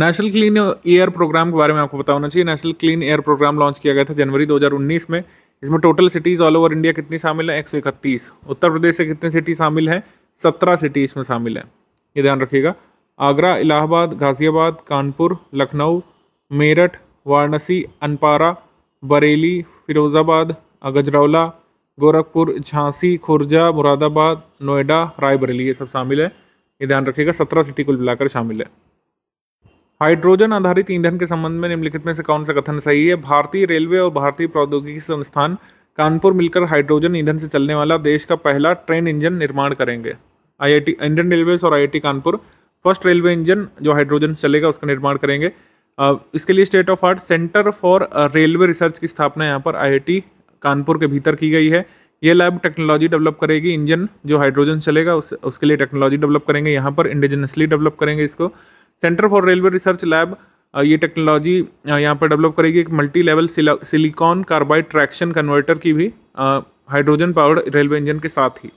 national clean air programme के बारे में आपको बताना चाहिए national clean air programme launch किया गया था जनवरी 2019 में इसमें total cities all over India कितनी शामिल है एक उत्तर प्रदेश से कितने सिटी शामिल हैं सत्रह सिटी इसमें शामिल हैं ये ध्यान रखिएगा आगरा इलाहाबाद गाज़ियाबाद कानपुर लखनऊ मेरठ वाराणसी अनपारा बरेली फिरोज़ाबाद गजरौला गोरखपुर झांसी खुर्जा मुरादाबाद नोएडा रायबरेली ये सब शामिल है ये ध्यान रखिएगा सत्रह सिटी कुल मिलाकर शामिल है हाइड्रोजन आधारित ईंधन के संबंध में निम्नलिखित में से कौन सा कथन सही है भारतीय रेलवे और भारतीय प्रौद्योगिकी संस्थान कानपुर मिलकर हाइड्रोजन ईंधन से चलने वाला देश का पहला ट्रेन इंजन निर्माण करेंगे आईआईटी इंडियन रेलवे और IIT Kanpur first railway engine जो हाइड्रोजन चलेगा उसका निर्माण करेंगे इसके लिए state of art centre for railway research की स्थापना यहाँ पर आई कानपुर के भीतर की गई है ये लैब टेक्नोलॉजी डेवलप करेगी इंजन जो हाइड्रोजन चलेगा उस उसके लिए टेक्नोलॉजी डेवलप करेंगे यहाँ पर इंडिजिनसली डेवलप करेंगे इसको centre for railway research lab ये टेक्नोलॉजी यहाँ पर डेवलप करेगी एक multi level silicon carbide traction converter की भी हाइड्रोजन पावर्ड रेलवे इंजन के साथ ही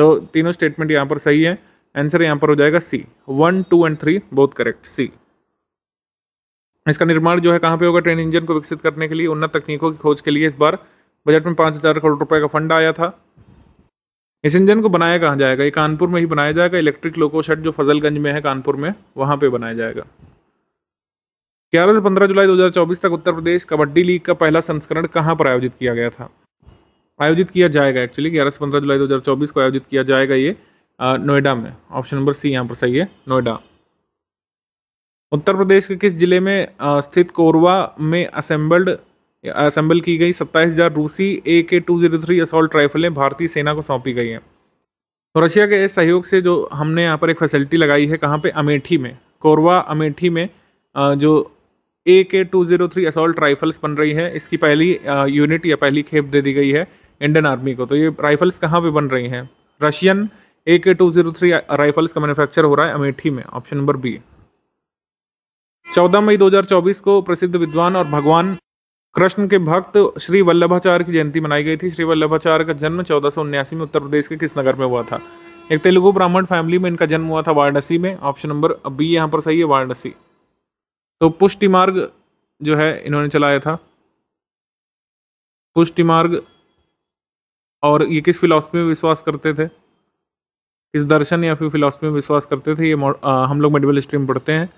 तो तीनों स्टेटमेंट यहाँ पर सही है आंसर यहाँ पर हो जाएगा C one two and three बहुत करेक्ट सी इसका निर्माण जो है कहाँ पे होगा ट्रेन इंजन को विकसित करने के लिए उन्नत तकनीकों की खोज के लिए इस बार बजट में पाँच हज़ार करोड़ रुपए का फंड आया था इस इंजन को बनाया कहाँ जाएगा ये कानपुर में ही बनाया जाएगा इलेक्ट्रिक लोको शेड जो फजलगंज में है कानपुर में वहाँ पे बनाया जाएगा ग्यारह से पंद्रह जुलाई 2024 तक उत्तर प्रदेश कबड्डी लीग का पहला संस्करण कहाँ पर आयोजित किया गया था आयोजित किया जाएगा एक्चुअली ग्यारह से पंद्रह जुलाई 2024 को आयोजित किया जाएगा ये नोएडा में ऑप्शन नंबर सी यहाँ पर सही है नोएडा उत्तर प्रदेश के किस जिले में स्थित कोरवा में असेंबल्ड असेंबल की गई सत्ताईस हजार रूसी A K two zero three assault राइफलें भारतीय सेना को सौंपी गई हैं तो रशिया के इस सहयोग से जो हमने यहाँ पर एक फैसिलिटी लगाई है कहाँ पे अमेठी में कोरवा अमेठी में जो A K two zero three assault rifles बन रही है इसकी पहली यूनिट या पहली खेप दे दी गई है इंडियन आर्मी को तो ये राइफल्स कहाँ पे बन रही हैं Russian A K two zero three rifles का मैन्युफैक्चर हो रहा है अमेठी में ऑप्शन नंबर बी चौदह मई 2024 को प्रसिद्ध विद्वान और भगवान कृष्ण के भक्त श्री वल्लभाचार्य की जयंती मनाई गई थी श्री वल्लभाचार्य का जन्म चौदह में उत्तर प्रदेश के किस नगर में हुआ था एक तेलुगु ब्राह्मण फैमिली में इनका जन्म हुआ था वाराणसी में ऑप्शन नंबर बी यहाँ पर सही है वाराणसी तो पुष्टि मार्ग जो है इन्होंने चलाया था पुष्टि मार्ग और ये किस फिलॉसफी में विश्वास करते थे किस दर्शन या फिर फिलॉसफी में विश्वास करते थे ये आ, हम लोग मेडिवल स्ट्रीम पढ़ते हैं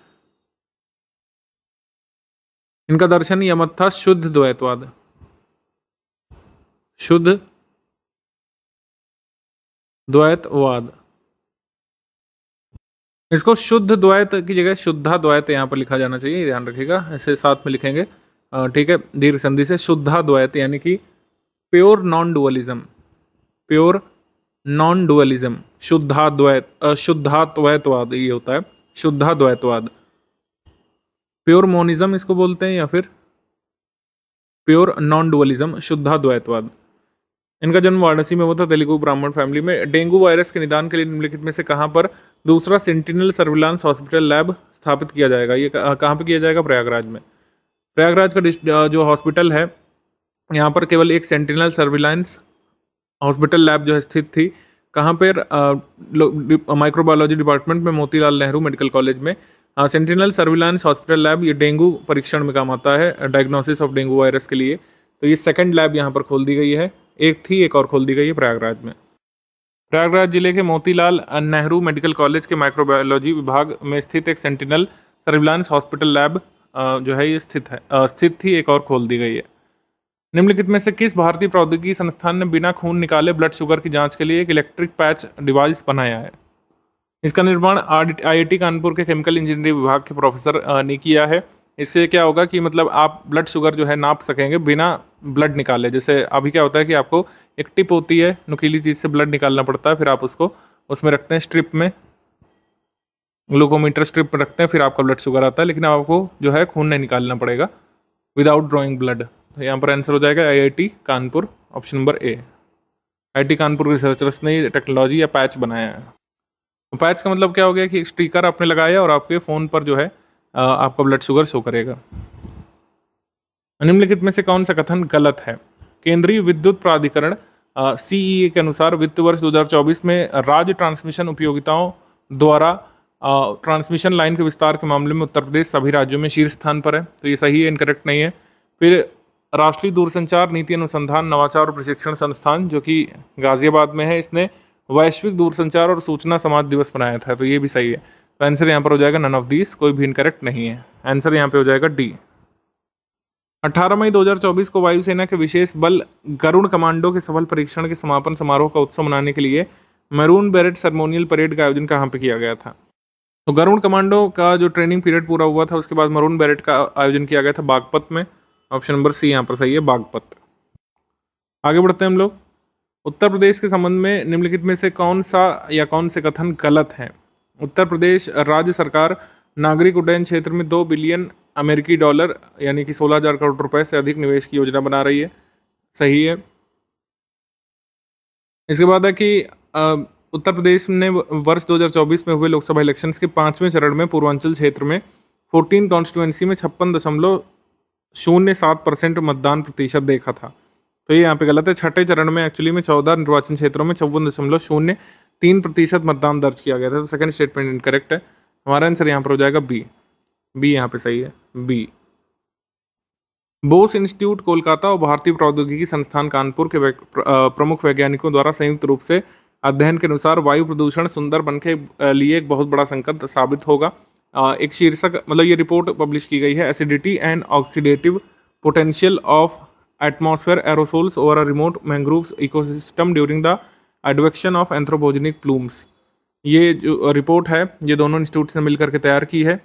इनका दर्शन यह मत था शुद्ध द्वैतवाद शुद्ध द्वैतवाद इसको शुद्ध द्वैत की जगह शुद्धा द्वैत यहाँ पर लिखा जाना चाहिए ध्यान रखिएगा ऐसे साथ में लिखेंगे ठीक है दीर्घ संधि से शुद्धा द्वैत यानी कि pure non dualism pure non dualism शुद्धा शुद्धाद्वैत अशुद्धाद्वैतवाद ये होता है शुद्धा द्वैतवाद प्योर मोनिज्म इसको बोलते हैं या फिर प्योर नॉन डुअलिज्म शुद्धा द्वैतवाद इनका जन्म वाराणसी में हुआ था तेलुगु ब्राह्मण फैमिली में डेंगू वायरस के निदान के लिए निम्नलिखित में से कहाँ पर दूसरा सेंटिनल सर्विलांस हॉस्पिटल लैब स्थापित किया जाएगा ये कहाँ पर किया जाएगा प्रयागराज में प्रयागराज का जो हॉस्पिटल है यहाँ पर केवल एक सेंटिनल सर्विलांस हॉस्पिटल लैब जो है स्थित थी कहाँ पर माइक्रोबायोलॉजी डिपार्टमेंट में मोतीलाल नेहरू मेडिकल कॉलेज में सेंटिनल सर्विलांस हॉस्पिटल लैब ये डेंगू परीक्षण में काम आता है डायग्नोसिस ऑफ डेंगू वायरस के लिए तो ये सेकंड लैब यहाँ पर खोल दी गई है एक थी एक और खोल दी गई है प्रयागराज में प्रयागराज जिले के मोतीलाल नेहरू मेडिकल कॉलेज के माइक्रोबायोलॉजी विभाग में स्थित एक सेंटिनल सर्विलांस हॉस्पिटल लैब जो है ये स्थित है स्थित थी एक और खोल दी गई है निम्नलिखित में से किस भारतीय प्रौद्योगिकी संस्थान ने बिना खून निकाले ब्लड शुगर की जांच के लिए एक इलेक्ट्रिक पैच डिवाइस बनाया है इसका निर्माण आईआईटी कानपुर के केमिकल इंजीनियरिंग विभाग के प्रोफेसर ने किया है इससे क्या होगा कि मतलब आप ब्लड शुगर जो है नाप सकेंगे बिना ब्लड निकाले जैसे अभी क्या होता है कि आपको एक टिप होती है नुकीली चीज़ से ब्लड निकालना पड़ता है फिर आप उसको उसमें रखते हैं स्ट्रिप में ग्लूकोमीटर स्ट्रिप में रखते हैं फिर आपका ब्लड शुगर आता है लेकिन आपको जो है खून नहीं निकालना पड़ेगा विदाउट ड्रॉइंग ब्लड तो यहाँ पर आंसर हो जाएगा IIT Kanpur option number A IIT Kanpur researchers ने टेक्नोलॉजी या पैच बनाया है तो पैच का मतलब क्या हो गया कि एक स्टीकर आपने लगाया और आपके फ़ोन पर जो है आपका ब्लड शुगर शो करेगा निम्नलिखित में से कौन सा कथन गलत है केंद्रीय विद्युत प्राधिकरण सी e के अनुसार वित्त वर्ष 2024 में राज्य ट्रांसमिशन उपयोगिताओं द्वारा ट्रांसमिशन लाइन के विस्तार के मामले में उत्तर प्रदेश सभी राज्यों में शीर्ष स्थान पर है तो ये सही है इनकरेक्ट नहीं है फिर राष्ट्रीय दूरसंचार नीति अनुसंधान नवाचार और प्रशिक्षण संस्थान जो कि गाजियाबाद में है इसने वैश्विक दूरसंचार और सूचना समाज दिवस मनाया था तो ये भी सही है तो आंसर यहाँ पर हो जाएगा नन ऑफ दिस कोई भी इनकरेक्ट नहीं है आंसर यहाँ पे हो जाएगा डी 18 मई 2024 को वायुसेना के विशेष बल गरुण कमांडो के सफल परीक्षण के समापन समारोह का उत्सव मनाने के लिए मैरून बैरेट सेरेमोनियल परेड का आयोजन कहाँ पर किया गया था तो गरुण कमांडो का जो ट्रेनिंग पीरियड पूरा हुआ था उसके बाद मरून बैरेट का आयोजन किया गया था बागपत में ऑप्शन नंबर सी यहाँ पर सही है बागपत आगे बढ़ते हैं हम लोग उत्तर प्रदेश के संबंध में निम्नलिखित में से कौन सा या कौन से कथन गलत हैं उत्तर प्रदेश राज्य सरकार नागरिक उड्डयन क्षेत्र में दो बिलियन अमेरिकी डॉलर यानी कि सोलह हजार करोड़ रुपए से अधिक निवेश की योजना बना रही है सही है इसके बाद है कि उत्तर प्रदेश ने वर्ष 2024 में हुए लोकसभा इलेक्शंस के पांचवें चरण में पूर्वांचल क्षेत्र में 14 कॉन्स्टिट्युएंसी में छप्पन दशमलव शून्य सात परसेंट मतदान प्रतिशत देखा था तो ये यहाँ पे गलत है छठे चरण में एक्चुअली में चौदह निर्वाचन क्षेत्रों में चौवन दशमलव शून्य तीन प्रतिशत मतदान दर्ज किया गया था तो सेकंड स्टेटमेंट इनकरेक्ट है हमारा आंसर यहाँ पर हो जाएगा बी बी यहाँ पे सही है बी बोस इंस्टीट्यूट कोलकाता और भारतीय प्रौद्योगिकी संस्थान कानपुर के प्रमुख वैज्ञानिकों द्वारा संयुक्त रूप से अध्ययन के अनुसार वायु प्रदूषण बन के लिए एक बहुत बड़ा संकट साबित होगा एक शीर्षक मतलब ये रिपोर्ट पब्लिश की गई है acidity and oxidative potential of atmosphere aerosols over a remote mangroves ecosystem during the advection of anthropogenic plumes ये जो रिपोर्ट uh, है ये दोनों इंस्टीट्यूट ने मिलकर के तैयार की है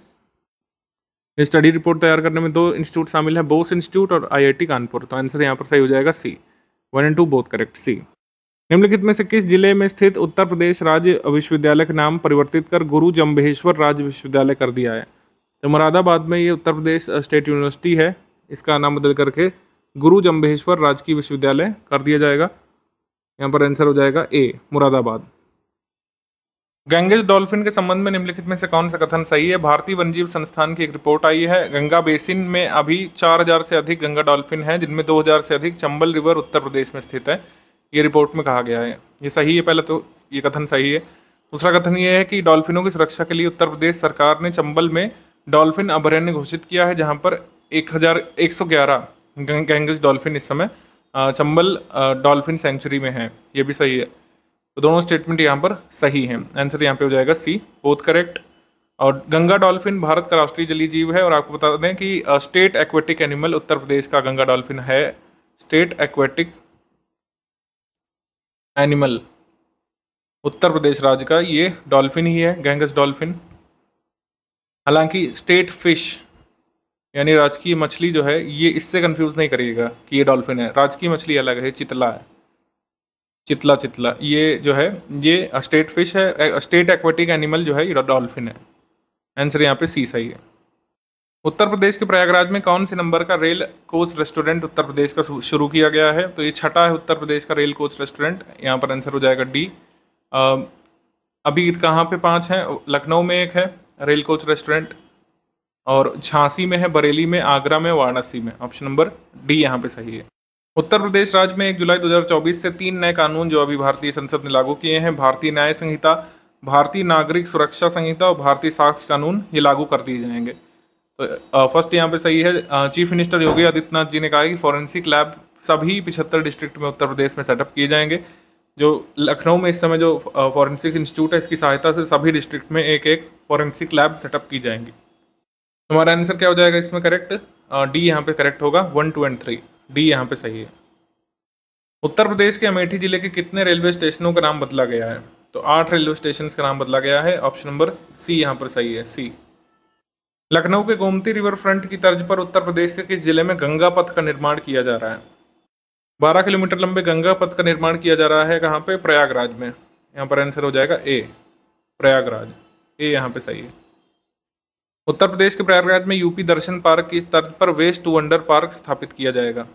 स्टडी रिपोर्ट तैयार करने में दो इंस्टीट्यूट शामिल है बोस इंस्टीट्यूट और आईआईटी कानपुर तो आंसर यहाँ पर सही हो जाएगा C one and two both correct C निम्नलिखित में से किस जिले में स्थित उत्तर प्रदेश राज्य विश्वविद्यालय का नाम परिवर्तित कर गुरु जम्बेश्वर राज्य विश्वविद्यालय कर दिया है तो मुरादाबाद में ये Uttar Pradesh state uh, university है इसका नाम बदल करके गुरु जम्बेश्वर राजकीय विश्वविद्यालय कर दिया जाएगा यहाँ पर आंसर हो जाएगा ए मुरादाबाद गंगेज डॉल्फिन के संबंध में निम्नलिखित में से कौन सा कथन सही है भारतीय वन्यजीव संस्थान की एक रिपोर्ट आई है गंगा बेसिन में अभी 4000 से अधिक गंगा डॉल्फिन हैं जिनमें 2000 से अधिक चंबल रिवर उत्तर प्रदेश में स्थित है ये रिपोर्ट में कहा गया है ये सही है पहले तो ये कथन सही है दूसरा कथन ये है कि डॉल्फिनों की सुरक्षा के लिए उत्तर प्रदेश सरकार ने चंबल में डॉल्फिन अभ्यारण्य घोषित किया है जहाँ पर एक हज़ार एक सौ ग्यारह गेंगस डॉल्फिन इस समय चंबल डॉल्फिन सेंचुरी में है ये भी सही है तो दोनों स्टेटमेंट यहाँ पर सही हैं आंसर यहाँ पे हो जाएगा सी बोथ करेक्ट और गंगा डॉल्फिन भारत का राष्ट्रीय जलीय जीव है और आपको बता दें कि state aquatic animal Uttar Pradesh का गंगा डॉल्फिन है state aquatic animal Uttar Pradesh राज्य का ये डॉल्फिन ही है गैंगस डॉल्फिन हालांकि स्टेट फिश यानी राजकीय मछली जो है ये इससे कंफ्यूज नहीं करिएगा कि ये डॉल्फिन है राजकीय मछली अलग है चितला है चितला चितला ये जो है ये स्टेट फिश है स्टेट एक्वेटिक एनिमल जो है ये डॉल्फिन है आंसर यहाँ पे सी सही है उत्तर प्रदेश के प्रयागराज में कौन से नंबर का rail coach restaurant Uttar Pradesh का शुरू किया गया है तो ये छठा है उत्तर प्रदेश का रेल कोच रेस्टोरेंट यहाँ पर आंसर हो जाएगा डी अभी कहाँ पे पाँच हैं लखनऊ में एक है रेल कोच रेस्टोरेंट और झांसी में है बरेली में आगरा में वाराणसी में ऑप्शन नंबर डी यहाँ पे सही है उत्तर प्रदेश राज्य में एक जुलाई 2024 से तीन नए कानून जो अभी भारतीय संसद ने लागू किए हैं भारतीय न्याय संहिता भारतीय नागरिक सुरक्षा संहिता और भारतीय साक्ष्य कानून ये लागू कर दिए जाएंगे तो फर्स्ट यहाँ पे सही है चीफ मिनिस्टर योगी आदित्यनाथ जी ने कहा कि फॉरेंसिक लैब सभी पिछहत्तर डिस्ट्रिक्ट में उत्तर प्रदेश में सेटअप किए जाएंगे जो लखनऊ में इस समय जो फॉरेंसिक इंस्टीट्यूट है इसकी सहायता से सभी डिस्ट्रिक्ट में एक एक फॉरेंसिक लैब सेटअप की जाएंगी हमारा आंसर क्या हो जाएगा इसमें करेक्ट डी यहाँ पे करेक्ट होगा one two and three D यहाँ पे सही है उत्तर प्रदेश के अमेठी जिले के कितने रेलवे स्टेशनों का नाम बदला गया है तो आठ रेलवे स्टेशन का नाम बदला गया है ऑप्शन नंबर सी यहाँ पर सही है सी लखनऊ के गोमती रिवर फ्रंट की तर्ज पर उत्तर प्रदेश के किस जिले में गंगा पथ का निर्माण किया जा रहा है बारह किलोमीटर लंबे गंगा पथ का निर्माण किया जा रहा है कहाँ पे प्रयागराज में यहाँ पर आंसर हो जाएगा ए प्रयागराज ए यहाँ पे सही है उत्तर प्रदेश के प्रयागराज में यूपी दर्शन पार्क की तर्ज पर वेस्ट टू अंडर पार्क स्थापित किया जाएगा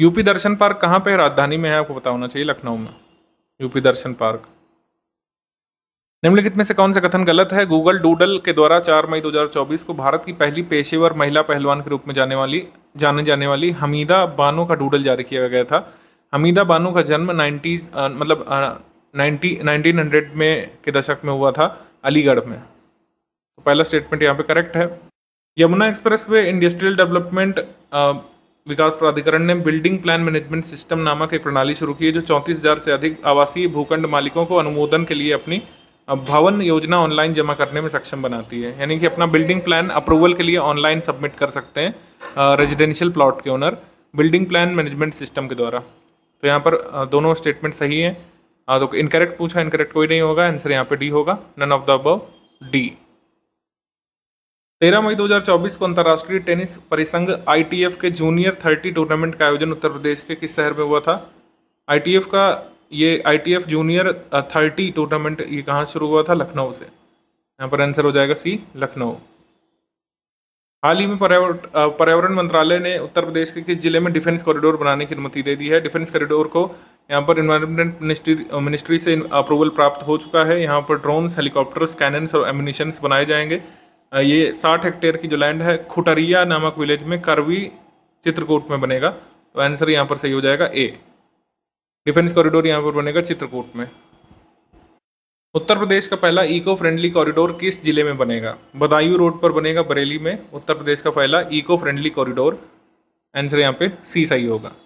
यूपी दर्शन पार्क कहाँ पे राजधानी में है आपको पता होना चाहिए लखनऊ में यूपी दर्शन पार्क निम्नलिखित में से कौन सा कथन गलत है गूगल डूडल के द्वारा 4 मई 2024 को भारत की पहली पेशेवर महिला पहलवान के रूप में जाने वाली जाने जाने वाली हमीदा बानो का डूडल जारी किया गया था हमीदा बानो का जन्म नाइन्टीज मतलब नाइन्टी नाइनटीन हंड्रेड में के दशक में हुआ था अलीगढ़ में तो पहला स्टेटमेंट यहाँ पे करेक्ट है Yamuna expressway industrial development विकास प्राधिकरण ने बिल्डिंग प्लान मैनेजमेंट सिस्टम नामक एक प्रणाली शुरू की है जो चौंतीस हज़ार से अधिक आवासीय भूखंड मालिकों को अनुमोदन के लिए अपनी भवन योजना ऑनलाइन जमा करने में सक्षम बनाती है यानी कि अपना बिल्डिंग प्लान अप्रूवल के लिए ऑनलाइन सबमिट कर सकते हैं रेजिडेंशियल प्लॉट के owner building plan management system के द्वारा तो यहाँ पर दोनों स्टेटमेंट सही हैं तो इनकरेक्ट पूछा इनकरेक्ट कोई नहीं होगा आंसर यहाँ पे डी होगा none of the above D तेरह मई 2024 को अंतर्राष्ट्रीय टेनिस परिसंघ आई के जूनियर थर्टी टूर्नामेंट का आयोजन उत्तर प्रदेश के किस शहर में हुआ था आई का ये आई जूनियर थर्टी टूर्नामेंट ये कहाँ शुरू हुआ था लखनऊ से यहाँ पर आंसर हो जाएगा सी लखनऊ हाल ही में पर्यावरण मंत्रालय ने उत्तर प्रदेश के किस जिले में डिफेंस कॉरिडोर बनाने की अनुमति दे दी है डिफेंस कॉरिडोर को यहाँ पर इन्वायरमेंट मिनिस्ट्री से अप्रूवल प्राप्त हो चुका है यहाँ पर ड्रोन्स हेलीकॉप्टर्स कैनन्स और एमिनेशंस बनाए जाएंगे ये साठ हेक्टेयर की जो लैंड है खुटरिया नामक विलेज में करवी चित्रकूट में बनेगा तो आंसर यहाँ पर सही हो जाएगा ए डिफेंस कॉरिडोर यहाँ पर बनेगा चित्रकूट में उत्तर प्रदेश का पहला इको फ्रेंडली कॉरिडोर किस जिले में बनेगा बदायूं रोड पर बनेगा बरेली में उत्तर प्रदेश का पहला इको फ्रेंडली कॉरिडोर आंसर यहाँ पे सी सही होगा